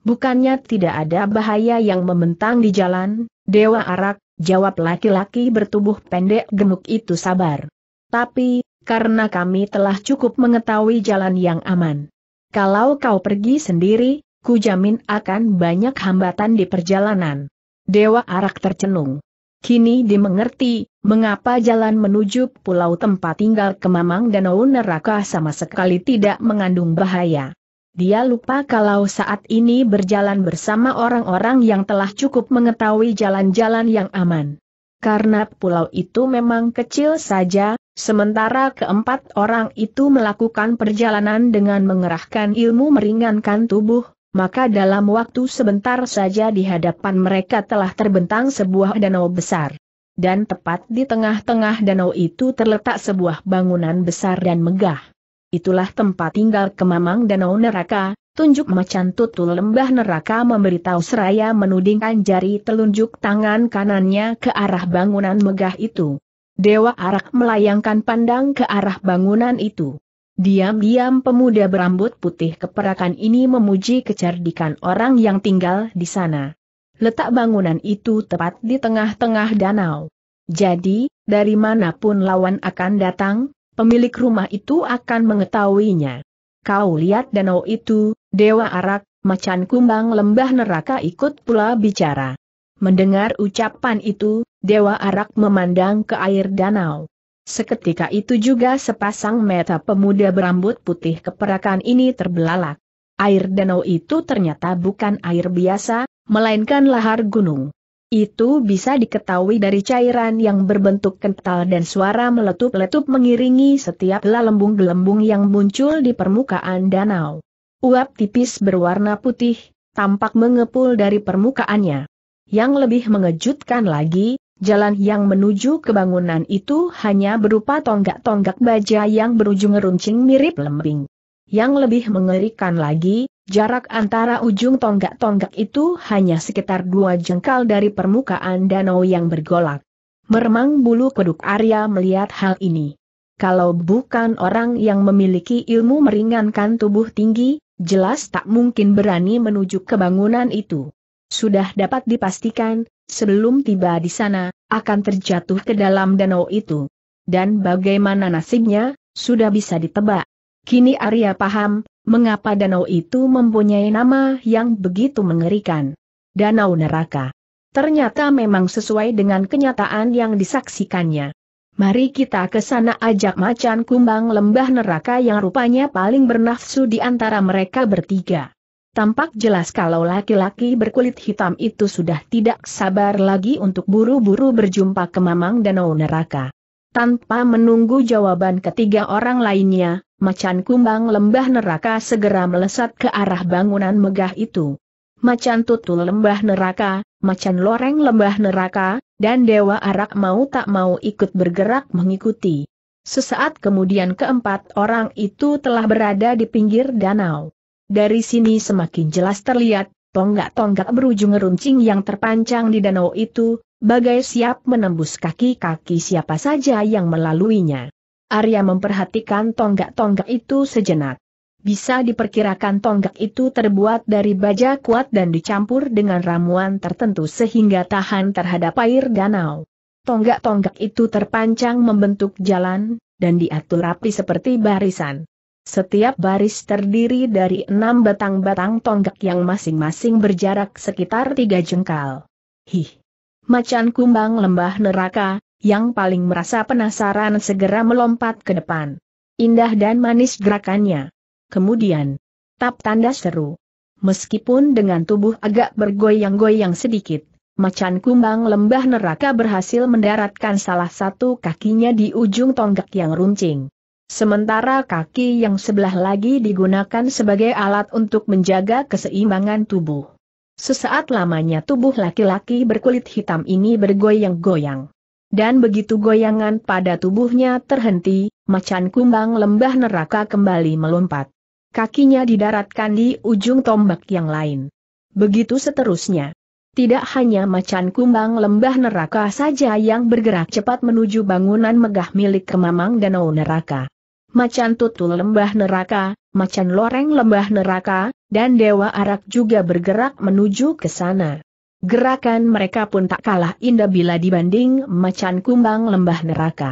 Bukannya tidak ada bahaya yang membentang di jalan, Dewa Arak, jawab laki-laki bertubuh pendek gemuk itu sabar. Tapi, karena kami telah cukup mengetahui jalan yang aman. Kalau kau pergi sendiri, ku jamin akan banyak hambatan di perjalanan. Dewa Arak tercenung. Kini dimengerti, mengapa jalan menuju pulau tempat tinggal Kemamang Danau Neraka sama sekali tidak mengandung bahaya. Dia lupa kalau saat ini berjalan bersama orang-orang yang telah cukup mengetahui jalan-jalan yang aman. Karena pulau itu memang kecil saja, sementara keempat orang itu melakukan perjalanan dengan mengerahkan ilmu meringankan tubuh, maka dalam waktu sebentar saja di hadapan mereka telah terbentang sebuah danau besar. Dan tepat di tengah-tengah danau itu terletak sebuah bangunan besar dan megah itulah tempat tinggal kemamang danau neraka, tunjuk macan tutul lembah neraka memberitahu seraya menudingkan jari telunjuk tangan kanannya ke arah bangunan megah itu. Dewa Arak melayangkan pandang ke arah bangunan itu. Diam-diam pemuda berambut putih keperakan ini memuji kecerdikan orang yang tinggal di sana. Letak bangunan itu tepat di tengah-tengah danau. Jadi, dari manapun lawan akan datang, pemilik rumah itu akan mengetahuinya. Kau lihat danau itu, Dewa Arak, macan kumbang lembah neraka ikut pula bicara. Mendengar ucapan itu, Dewa Arak memandang ke air danau. Seketika itu juga sepasang mata pemuda berambut putih keperakan ini terbelalak. Air danau itu ternyata bukan air biasa, melainkan lahar gunung. Itu bisa diketahui dari cairan yang berbentuk kental dan suara meletup-letup mengiringi setiap lelembung gelembung yang muncul di permukaan danau. Uap tipis berwarna putih, tampak mengepul dari permukaannya. Yang lebih mengejutkan lagi, jalan yang menuju ke bangunan itu hanya berupa tonggak-tonggak baja yang berujung runcing mirip lembing. Yang lebih mengerikan lagi, Jarak antara ujung tonggak-tonggak itu hanya sekitar dua jengkal dari permukaan danau yang bergolak. Meremang bulu keduk Arya melihat hal ini. Kalau bukan orang yang memiliki ilmu meringankan tubuh tinggi, jelas tak mungkin berani menuju ke bangunan itu. Sudah dapat dipastikan, sebelum tiba di sana, akan terjatuh ke dalam danau itu. Dan bagaimana nasibnya, sudah bisa ditebak. Kini Arya paham, Mengapa danau itu mempunyai nama yang begitu mengerikan? Danau neraka. Ternyata memang sesuai dengan kenyataan yang disaksikannya. Mari kita ke sana ajak macan kumbang lembah neraka yang rupanya paling bernafsu di antara mereka bertiga. Tampak jelas kalau laki-laki berkulit hitam itu sudah tidak sabar lagi untuk buru-buru berjumpa ke mamang danau neraka. Tanpa menunggu jawaban ketiga orang lainnya, macan kumbang lembah neraka segera melesat ke arah bangunan megah itu. Macan tutul lembah neraka, macan loreng lembah neraka, dan dewa arak mau tak mau ikut bergerak mengikuti. Sesaat kemudian keempat orang itu telah berada di pinggir danau. Dari sini semakin jelas terlihat, tonggak-tonggak berujung runcing yang terpancang di danau itu, bagai siap menembus kaki-kaki siapa saja yang melaluinya. Arya memperhatikan tonggak-tonggak itu sejenak. Bisa diperkirakan tonggak itu terbuat dari baja kuat dan dicampur dengan ramuan tertentu sehingga tahan terhadap air danau. Tonggak-tonggak itu terpancang membentuk jalan, dan diatur rapi seperti barisan. Setiap baris terdiri dari enam batang-batang tonggak yang masing-masing berjarak sekitar tiga jengkal. Hih! Macan kumbang lembah neraka, yang paling merasa penasaran segera melompat ke depan. Indah dan manis gerakannya. Kemudian, tap tanda seru. Meskipun dengan tubuh agak bergoyang-goyang sedikit, macan kumbang lembah neraka berhasil mendaratkan salah satu kakinya di ujung tonggak yang runcing. Sementara kaki yang sebelah lagi digunakan sebagai alat untuk menjaga keseimbangan tubuh. Sesaat lamanya tubuh laki-laki berkulit hitam ini bergoyang-goyang dan begitu goyangan pada tubuhnya terhenti, macan kumbang lembah neraka kembali melompat. Kakinya didaratkan di ujung tombak yang lain. Begitu seterusnya. Tidak hanya macan kumbang lembah neraka saja yang bergerak cepat menuju bangunan megah milik kemamang danau neraka. Macan tutul lembah neraka, macan loreng lembah neraka, dan dewa arak juga bergerak menuju ke sana. Gerakan mereka pun tak kalah indah bila dibanding macan kumbang lembah neraka.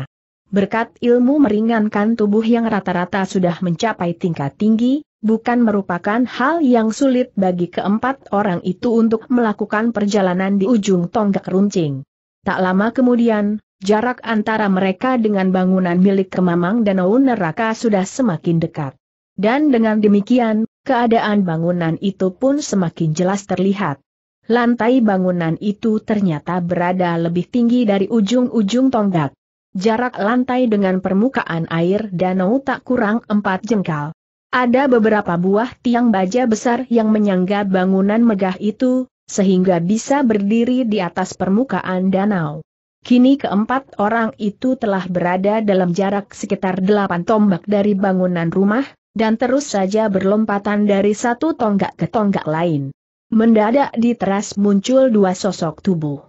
Berkat ilmu meringankan tubuh yang rata-rata sudah mencapai tingkat tinggi, bukan merupakan hal yang sulit bagi keempat orang itu untuk melakukan perjalanan di ujung tonggak runcing. Tak lama kemudian, jarak antara mereka dengan bangunan milik Kemamang Danau Neraka sudah semakin dekat. Dan dengan demikian, keadaan bangunan itu pun semakin jelas terlihat. Lantai bangunan itu ternyata berada lebih tinggi dari ujung-ujung tonggak. Jarak lantai dengan permukaan air danau tak kurang empat jengkal. Ada beberapa buah tiang baja besar yang menyangga bangunan megah itu, sehingga bisa berdiri di atas permukaan danau. Kini keempat orang itu telah berada dalam jarak sekitar delapan tombak dari bangunan rumah, dan terus saja berlompatan dari satu tonggak ke tonggak lain. Mendadak di teras muncul dua sosok tubuh.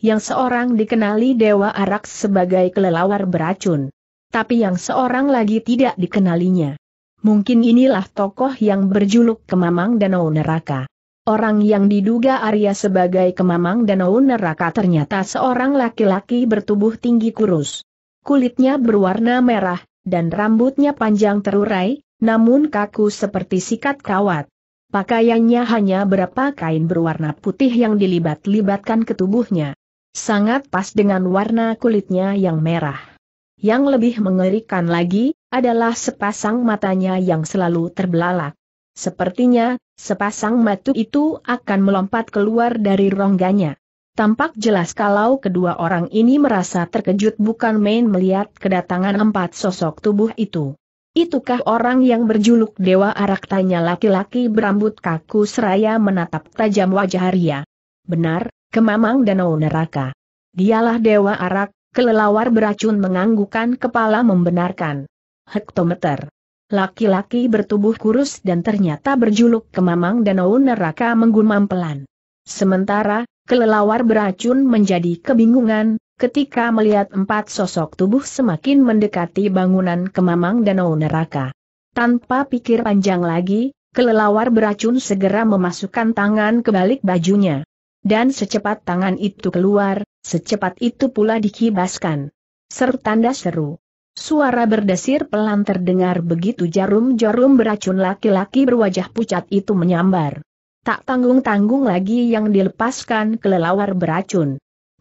Yang seorang dikenali Dewa arak sebagai kelelawar beracun. Tapi yang seorang lagi tidak dikenalinya. Mungkin inilah tokoh yang berjuluk Kemamang Danau Neraka. Orang yang diduga Arya sebagai Kemamang Danau Neraka ternyata seorang laki-laki bertubuh tinggi kurus. Kulitnya berwarna merah, dan rambutnya panjang terurai, namun kaku seperti sikat kawat. Pakaiannya hanya berapa kain berwarna putih yang dilibat-libatkan ke tubuhnya. Sangat pas dengan warna kulitnya yang merah. Yang lebih mengerikan lagi, adalah sepasang matanya yang selalu terbelalak. Sepertinya, sepasang matu itu akan melompat keluar dari rongganya. Tampak jelas kalau kedua orang ini merasa terkejut bukan main melihat kedatangan empat sosok tubuh itu. Itukah orang yang berjuluk Dewa Arak tanya laki-laki berambut kaku seraya menatap tajam wajah Arya. Benar, kemamang danau neraka. Dialah Dewa Arak, kelelawar beracun menganggukan kepala membenarkan. Hektometer. Laki-laki bertubuh kurus dan ternyata berjuluk kemamang danau neraka menggumam pelan. Sementara, kelelawar beracun menjadi kebingungan, ketika melihat empat sosok tubuh semakin mendekati bangunan kemamang danau neraka. Tanpa pikir panjang lagi, kelelawar beracun segera memasukkan tangan ke balik bajunya. Dan secepat tangan itu keluar, secepat itu pula dikibaskan. tanda seru. Suara berdesir pelan terdengar begitu jarum-jarum beracun laki-laki berwajah pucat itu menyambar. Tak tanggung-tanggung lagi yang dilepaskan kelelawar beracun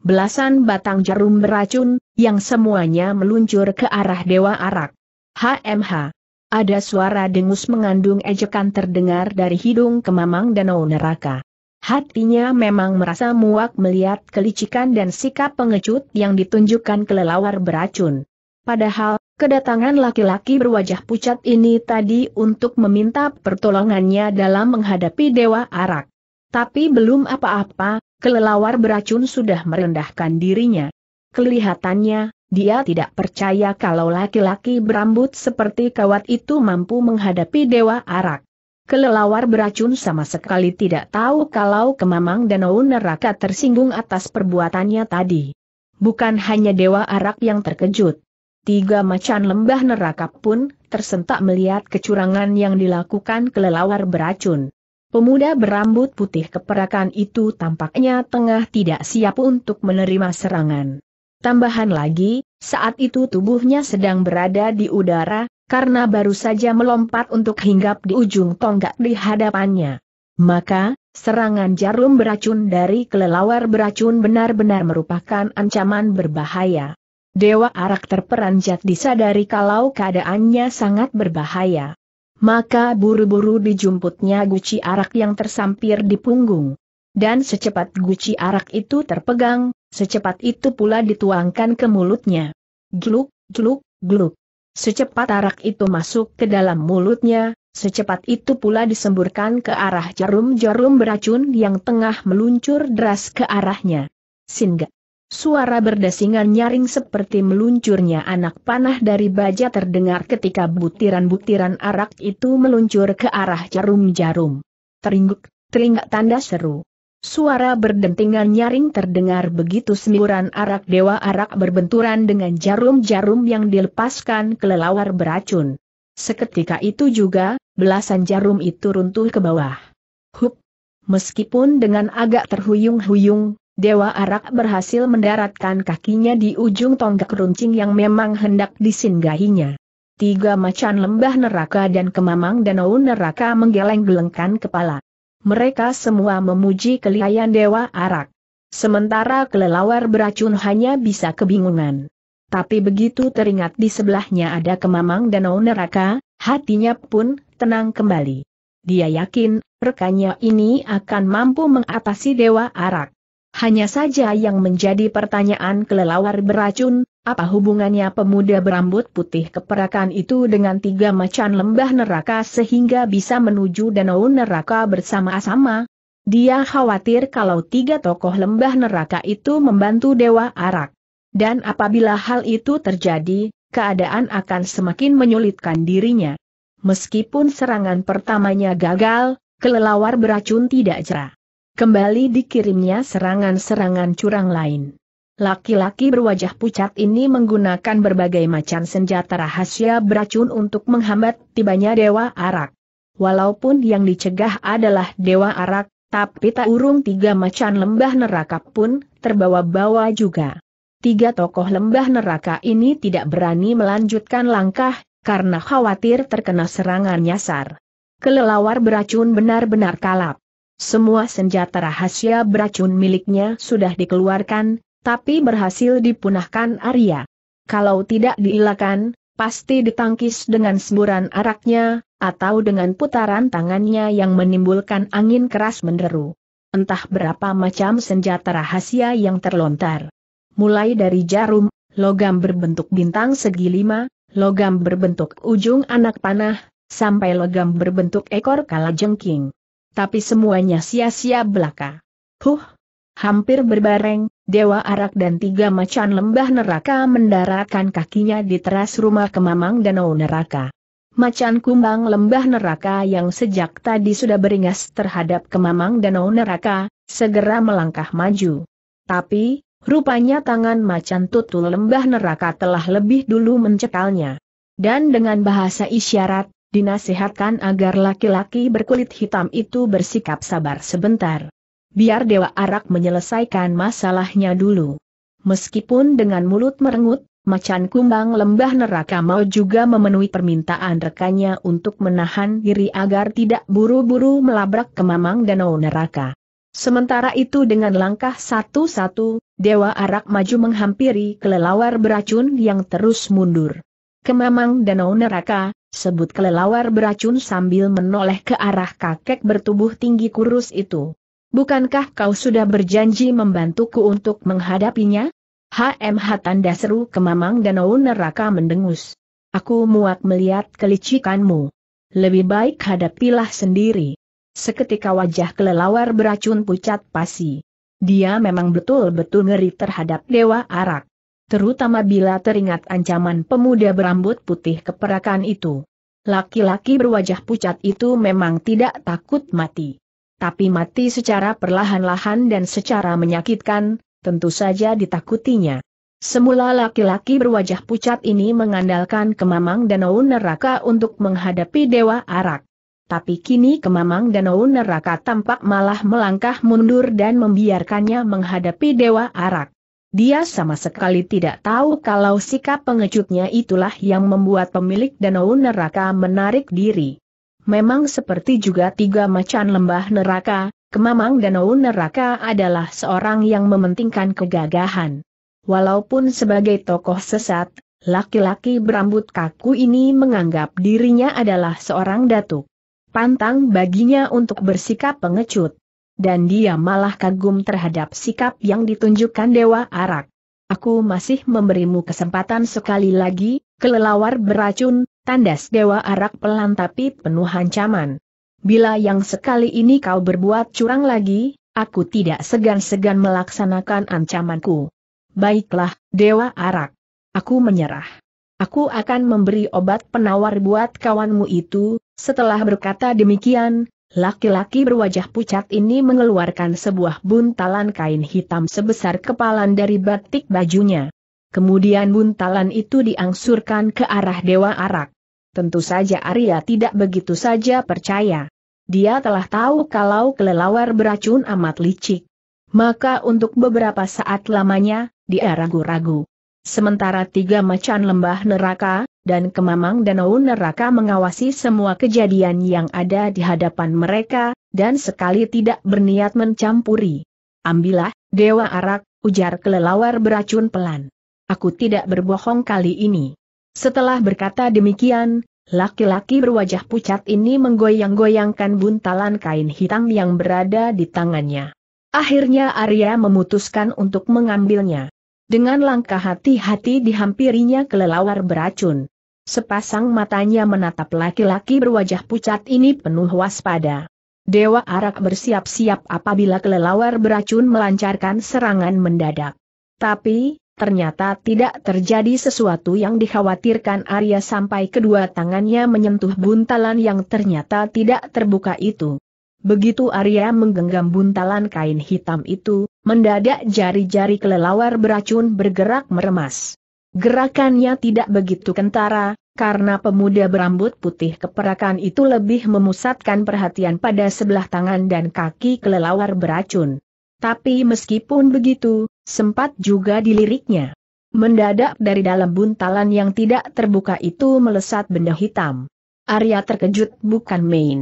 belasan batang jarum beracun, yang semuanya meluncur ke arah Dewa Arak. HMH. Ada suara dengus mengandung ejekan terdengar dari hidung kemamang danau neraka. Hatinya memang merasa muak melihat kelicikan dan sikap pengecut yang ditunjukkan kelelawar beracun. Padahal, kedatangan laki-laki berwajah pucat ini tadi untuk meminta pertolongannya dalam menghadapi Dewa Arak. Tapi belum apa-apa, kelelawar beracun sudah merendahkan dirinya. Kelihatannya, dia tidak percaya kalau laki-laki berambut seperti kawat itu mampu menghadapi dewa arak. Kelelawar beracun sama sekali tidak tahu kalau kemamang danau neraka tersinggung atas perbuatannya tadi. Bukan hanya dewa arak yang terkejut. Tiga macan lembah neraka pun tersentak melihat kecurangan yang dilakukan kelelawar beracun. Pemuda berambut putih keperakan itu tampaknya tengah tidak siap untuk menerima serangan. Tambahan lagi, saat itu tubuhnya sedang berada di udara, karena baru saja melompat untuk hinggap di ujung tonggak di hadapannya. Maka, serangan jarum beracun dari kelelawar beracun benar-benar merupakan ancaman berbahaya. Dewa Arak terperanjat disadari kalau keadaannya sangat berbahaya maka buru-buru dijumputnya guci arak yang tersampir di punggung. Dan secepat guci arak itu terpegang, secepat itu pula dituangkan ke mulutnya. Gluk, gluk, gluk. Secepat arak itu masuk ke dalam mulutnya, secepat itu pula disemburkan ke arah jarum-jarum beracun yang tengah meluncur deras ke arahnya. Singgah. Suara berdesingan nyaring seperti meluncurnya anak panah dari baja terdengar ketika butiran-butiran arak itu meluncur ke arah jarum-jarum. Teringguk, teringgak tanda seru. Suara berdentingan nyaring terdengar begitu semburan arak dewa arak berbenturan dengan jarum-jarum yang dilepaskan kelelawar beracun. Seketika itu juga, belasan jarum itu runtuh ke bawah. Hup! Meskipun dengan agak terhuyung-huyung, Dewa Arak berhasil mendaratkan kakinya di ujung tonggak runcing yang memang hendak disinggahinya. Tiga macan lembah neraka dan kemamang danau neraka menggeleng-gelengkan kepala. Mereka semua memuji kelihayan Dewa Arak. Sementara kelelawar beracun hanya bisa kebingungan. Tapi begitu teringat di sebelahnya ada kemamang danau neraka, hatinya pun tenang kembali. Dia yakin, rekannya ini akan mampu mengatasi Dewa Arak. Hanya saja yang menjadi pertanyaan kelelawar beracun, apa hubungannya pemuda berambut putih keperakan itu dengan tiga macan lembah neraka sehingga bisa menuju danau neraka bersama-sama? Dia khawatir kalau tiga tokoh lembah neraka itu membantu Dewa Arak. Dan apabila hal itu terjadi, keadaan akan semakin menyulitkan dirinya. Meskipun serangan pertamanya gagal, kelelawar beracun tidak cerah kembali dikirimnya serangan-serangan curang lain. Laki-laki berwajah pucat ini menggunakan berbagai macam senjata rahasia beracun untuk menghambat tibanya Dewa Arak. Walaupun yang dicegah adalah Dewa Arak, tapi tak urung tiga macan lembah neraka pun terbawa-bawa juga. Tiga tokoh lembah neraka ini tidak berani melanjutkan langkah, karena khawatir terkena serangan nyasar. Kelelawar beracun benar-benar kalap. Semua senjata rahasia beracun miliknya sudah dikeluarkan, tapi berhasil dipunahkan Arya. Kalau tidak diilakan, pasti ditangkis dengan semburan araknya, atau dengan putaran tangannya yang menimbulkan angin keras menderu. Entah berapa macam senjata rahasia yang terlontar. Mulai dari jarum, logam berbentuk bintang segi lima, logam berbentuk ujung anak panah, sampai logam berbentuk ekor kalajengking tapi semuanya sia-sia belaka. Huh! Hampir berbareng, Dewa Arak dan tiga macan lembah neraka mendaratkan kakinya di teras rumah kemamang danau neraka. Macan kumbang lembah neraka yang sejak tadi sudah beringas terhadap kemamang danau neraka, segera melangkah maju. Tapi, rupanya tangan macan tutul lembah neraka telah lebih dulu mencekalnya. Dan dengan bahasa isyarat, dinasehatkan agar laki-laki berkulit hitam itu bersikap sabar sebentar. Biar Dewa Arak menyelesaikan masalahnya dulu. Meskipun dengan mulut merengut, macan kumbang lembah neraka mau juga memenuhi permintaan rekannya untuk menahan diri agar tidak buru-buru melabrak ke mamang danau neraka. Sementara itu dengan langkah satu-satu, Dewa Arak maju menghampiri kelelawar beracun yang terus mundur. Kemamang danau neraka, sebut kelelawar beracun sambil menoleh ke arah kakek bertubuh tinggi kurus itu. Bukankah kau sudah berjanji membantuku untuk menghadapinya? HMH tanda seru kemamang danau neraka mendengus. Aku muak melihat kelicikanmu. Lebih baik hadapilah sendiri. Seketika wajah kelelawar beracun pucat pasi. Dia memang betul-betul ngeri terhadap Dewa Arak terutama bila teringat ancaman pemuda berambut putih keperakan itu. Laki-laki berwajah pucat itu memang tidak takut mati. Tapi mati secara perlahan-lahan dan secara menyakitkan, tentu saja ditakutinya. Semula laki-laki berwajah pucat ini mengandalkan kemamang danau neraka untuk menghadapi Dewa Arak. Tapi kini kemamang danau neraka tampak malah melangkah mundur dan membiarkannya menghadapi Dewa Arak. Dia sama sekali tidak tahu kalau sikap pengecutnya itulah yang membuat pemilik danau neraka menarik diri. Memang seperti juga tiga macan lembah neraka, Kemamang Danau Neraka adalah seorang yang mementingkan kegagahan. Walaupun sebagai tokoh sesat, laki-laki berambut kaku ini menganggap dirinya adalah seorang datuk. Pantang baginya untuk bersikap pengecut dan dia malah kagum terhadap sikap yang ditunjukkan Dewa Arak. Aku masih memberimu kesempatan sekali lagi, kelelawar beracun, tandas Dewa Arak pelan tapi penuh ancaman. Bila yang sekali ini kau berbuat curang lagi, aku tidak segan-segan melaksanakan ancamanku. Baiklah, Dewa Arak. Aku menyerah. Aku akan memberi obat penawar buat kawanmu itu, setelah berkata demikian, Laki-laki berwajah pucat ini mengeluarkan sebuah buntalan kain hitam sebesar kepalan dari batik bajunya. Kemudian buntalan itu diangsurkan ke arah Dewa Arak. Tentu saja Arya tidak begitu saja percaya. Dia telah tahu kalau kelelawar beracun amat licik. Maka untuk beberapa saat lamanya, dia ragu-ragu. Sementara tiga macan lembah neraka, dan Kemamang Danau Neraka mengawasi semua kejadian yang ada di hadapan mereka, dan sekali tidak berniat mencampuri. Ambillah, Dewa Arak, ujar kelelawar beracun pelan. Aku tidak berbohong kali ini. Setelah berkata demikian, laki-laki berwajah pucat ini menggoyang-goyangkan buntalan kain hitam yang berada di tangannya. Akhirnya Arya memutuskan untuk mengambilnya. Dengan langkah hati-hati dihampirinya kelelawar beracun. Sepasang matanya menatap laki-laki berwajah pucat ini penuh waspada. Dewa Arak bersiap-siap apabila kelelawar beracun melancarkan serangan mendadak. Tapi, ternyata tidak terjadi sesuatu yang dikhawatirkan Arya sampai kedua tangannya menyentuh buntalan yang ternyata tidak terbuka itu. Begitu Arya menggenggam buntalan kain hitam itu, mendadak jari-jari kelelawar beracun bergerak meremas. Gerakannya tidak begitu kentara, karena pemuda berambut putih keperakan itu lebih memusatkan perhatian pada sebelah tangan dan kaki kelelawar beracun. Tapi meskipun begitu, sempat juga diliriknya. Mendadak dari dalam buntalan yang tidak terbuka itu melesat benda hitam. Arya terkejut bukan main.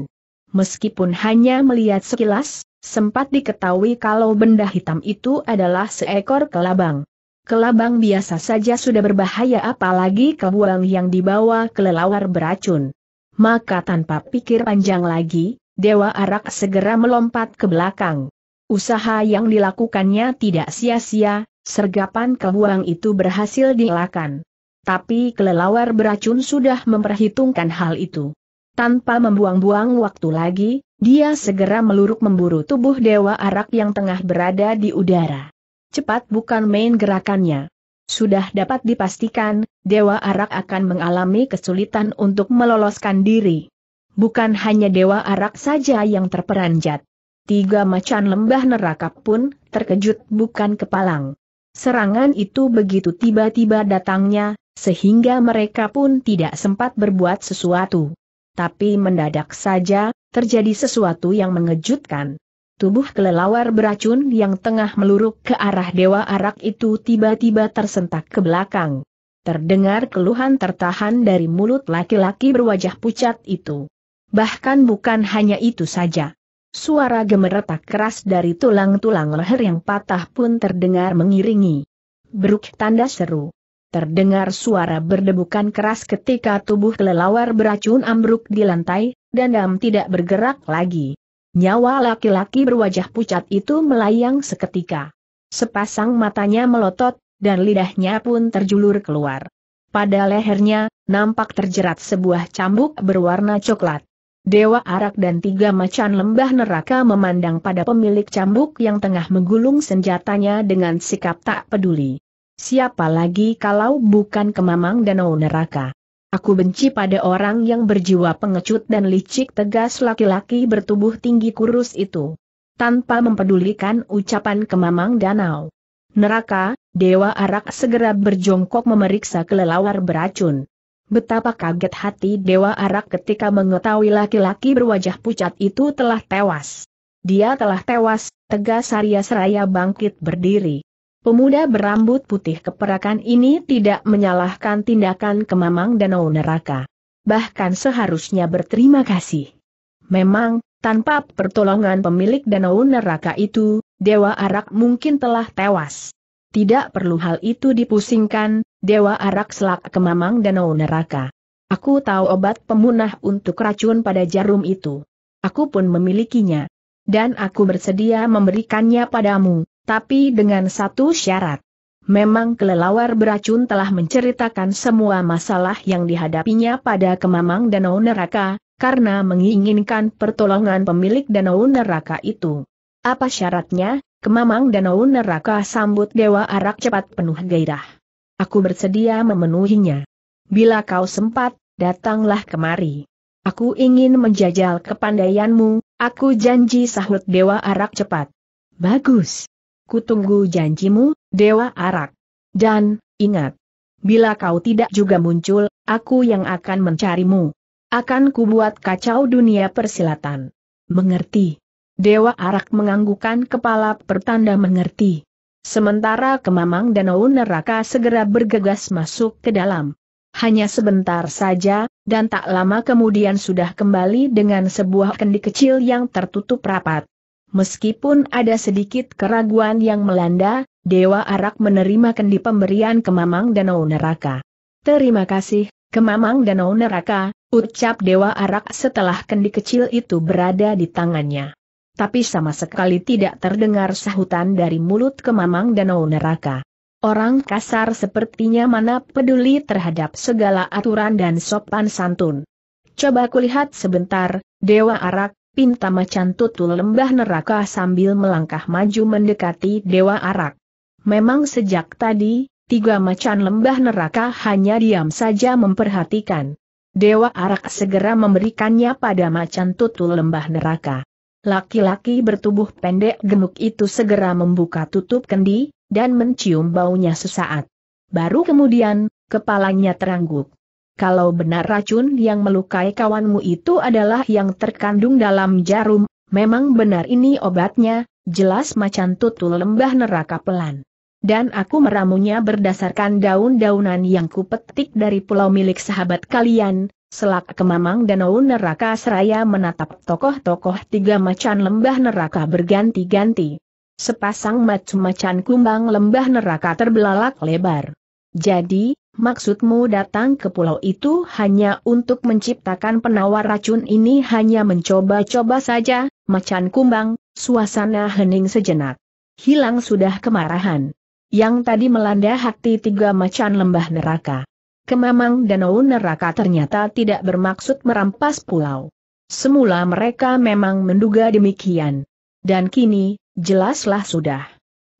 Meskipun hanya melihat sekilas, sempat diketahui kalau benda hitam itu adalah seekor kelabang. Kelabang biasa saja sudah berbahaya apalagi kebuang yang dibawa kelelawar beracun. Maka tanpa pikir panjang lagi, Dewa Arak segera melompat ke belakang. Usaha yang dilakukannya tidak sia-sia, sergapan kebuang itu berhasil dielakkan. Tapi kelelawar beracun sudah memperhitungkan hal itu. Tanpa membuang-buang waktu lagi, dia segera meluruk memburu tubuh Dewa Arak yang tengah berada di udara. Cepat bukan main gerakannya. Sudah dapat dipastikan, Dewa Arak akan mengalami kesulitan untuk meloloskan diri. Bukan hanya Dewa Arak saja yang terperanjat. Tiga macan lembah neraka pun terkejut bukan kepalang. Serangan itu begitu tiba-tiba datangnya, sehingga mereka pun tidak sempat berbuat sesuatu. Tapi mendadak saja, terjadi sesuatu yang mengejutkan. Tubuh kelelawar beracun yang tengah meluruk ke arah dewa arak itu tiba-tiba tersentak ke belakang. Terdengar keluhan tertahan dari mulut laki-laki berwajah pucat itu. Bahkan bukan hanya itu saja. Suara gemeretak keras dari tulang-tulang leher yang patah pun terdengar mengiringi. Beruk tanda seru. Terdengar suara berdebukan keras ketika tubuh kelelawar beracun ambruk di lantai, dan dam tidak bergerak lagi. Nyawa laki-laki berwajah pucat itu melayang seketika. Sepasang matanya melotot, dan lidahnya pun terjulur keluar. Pada lehernya, nampak terjerat sebuah cambuk berwarna coklat. Dewa Arak dan tiga macan lembah neraka memandang pada pemilik cambuk yang tengah menggulung senjatanya dengan sikap tak peduli. Siapa lagi kalau bukan kemamang danau neraka? Aku benci pada orang yang berjiwa pengecut dan licik tegas laki-laki bertubuh tinggi kurus itu. Tanpa mempedulikan ucapan kemamang danau. Neraka, Dewa Arak segera berjongkok memeriksa kelelawar beracun. Betapa kaget hati Dewa Arak ketika mengetahui laki-laki berwajah pucat itu telah tewas. Dia telah tewas, tegas Arya Seraya bangkit berdiri. Pemuda berambut putih keperakan ini tidak menyalahkan tindakan kemamang danau neraka. Bahkan seharusnya berterima kasih. Memang, tanpa pertolongan pemilik danau neraka itu, Dewa Arak mungkin telah tewas. Tidak perlu hal itu dipusingkan, Dewa Arak selak kemamang danau neraka. Aku tahu obat pemunah untuk racun pada jarum itu. Aku pun memilikinya. Dan aku bersedia memberikannya padamu, tapi dengan satu syarat. Memang kelelawar beracun telah menceritakan semua masalah yang dihadapinya pada kemamang danau neraka, karena menginginkan pertolongan pemilik danau neraka itu. Apa syaratnya? Kemamang danau neraka sambut Dewa Arak cepat penuh gairah. Aku bersedia memenuhinya. Bila kau sempat, datanglah kemari. Aku ingin menjajal kepandaianmu, aku janji sahut Dewa Arak cepat. Bagus kutunggu janjimu, Dewa Arak. Dan, ingat, bila kau tidak juga muncul, aku yang akan mencarimu. Akan kubuat kacau dunia persilatan. Mengerti. Dewa Arak menganggukkan kepala pertanda mengerti. Sementara Kemamang dan Danau Neraka segera bergegas masuk ke dalam. Hanya sebentar saja, dan tak lama kemudian sudah kembali dengan sebuah kendi kecil yang tertutup rapat. Meskipun ada sedikit keraguan yang melanda, Dewa Arak menerima kendi pemberian Kemamang Danau Neraka. Terima kasih, Kemamang Danau Neraka, ucap Dewa Arak setelah kendi kecil itu berada di tangannya. Tapi sama sekali tidak terdengar sahutan dari mulut Kemamang Danau Neraka. Orang kasar sepertinya mana peduli terhadap segala aturan dan sopan santun. Coba kulihat sebentar, Dewa Arak, pinta macan tutul lembah neraka sambil melangkah maju mendekati Dewa Arak. Memang sejak tadi, tiga macan lembah neraka hanya diam saja memperhatikan. Dewa Arak segera memberikannya pada macan tutul lembah neraka. Laki-laki bertubuh pendek gemuk itu segera membuka tutup kendi, dan mencium baunya sesaat. Baru kemudian, kepalanya terangguk kalau benar racun yang melukai kawanmu itu adalah yang terkandung dalam jarum, memang benar ini obatnya, jelas macan tutul lembah neraka pelan. Dan aku meramunya berdasarkan daun-daunan yang kupetik dari pulau milik sahabat kalian, selak kemamang danau neraka seraya menatap tokoh-tokoh tiga macan lembah neraka berganti-ganti. Sepasang macu macan kumbang lembah neraka terbelalak lebar. Jadi, Maksudmu datang ke pulau itu hanya untuk menciptakan penawar racun ini hanya mencoba-coba saja, macan kumbang, suasana hening sejenak. Hilang sudah kemarahan. Yang tadi melanda hati tiga macan lembah neraka. Kemamang danau neraka ternyata tidak bermaksud merampas pulau. Semula mereka memang menduga demikian. Dan kini, jelaslah sudah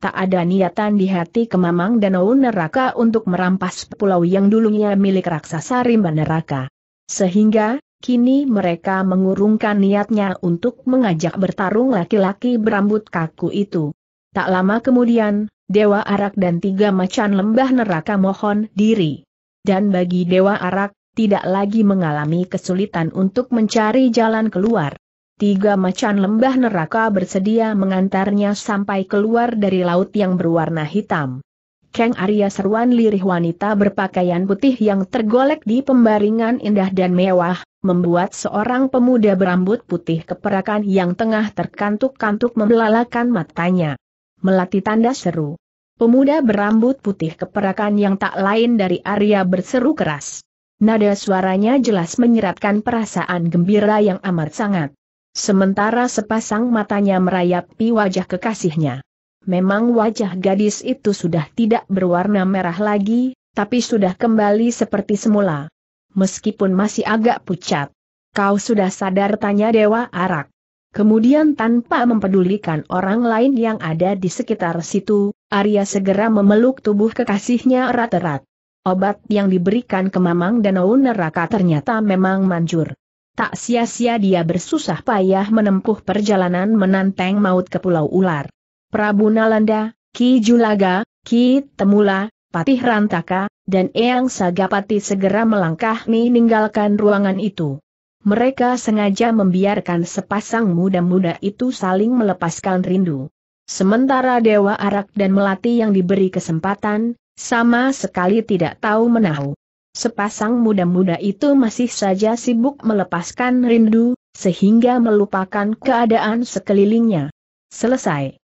tak ada niatan di hati kemamang danau neraka untuk merampas pulau yang dulunya milik raksasa rimba neraka. Sehingga, kini mereka mengurungkan niatnya untuk mengajak bertarung laki-laki berambut kaku itu. Tak lama kemudian, Dewa Arak dan tiga macan lembah neraka mohon diri. Dan bagi Dewa Arak, tidak lagi mengalami kesulitan untuk mencari jalan keluar tiga macan lembah neraka bersedia mengantarnya sampai keluar dari laut yang berwarna hitam. Kang Arya seruan lirih wanita berpakaian putih yang tergolek di pembaringan indah dan mewah, membuat seorang pemuda berambut putih keperakan yang tengah terkantuk-kantuk membelalakan matanya. Melati tanda seru. Pemuda berambut putih keperakan yang tak lain dari Arya berseru keras. Nada suaranya jelas menyeratkan perasaan gembira yang amat sangat. Sementara sepasang matanya merayapi wajah kekasihnya. Memang wajah gadis itu sudah tidak berwarna merah lagi, tapi sudah kembali seperti semula. Meskipun masih agak pucat. Kau sudah sadar tanya Dewa Arak. Kemudian tanpa mempedulikan orang lain yang ada di sekitar situ, Arya segera memeluk tubuh kekasihnya erat-erat. Obat yang diberikan ke Mamang Danau neraka ternyata memang manjur. Tak sia-sia dia bersusah payah menempuh perjalanan menantang maut ke Pulau Ular. Prabu Nalanda, Ki Julaga, Ki Temula, Patih Rantaka, dan Eyang Sagapati segera melangkah meninggalkan ruangan itu. Mereka sengaja membiarkan sepasang muda-muda itu saling melepaskan rindu. Sementara Dewa Arak dan Melati yang diberi kesempatan, sama sekali tidak tahu menahu. Sepasang muda-muda itu masih saja sibuk melepaskan rindu, sehingga melupakan keadaan sekelilingnya. Selesai.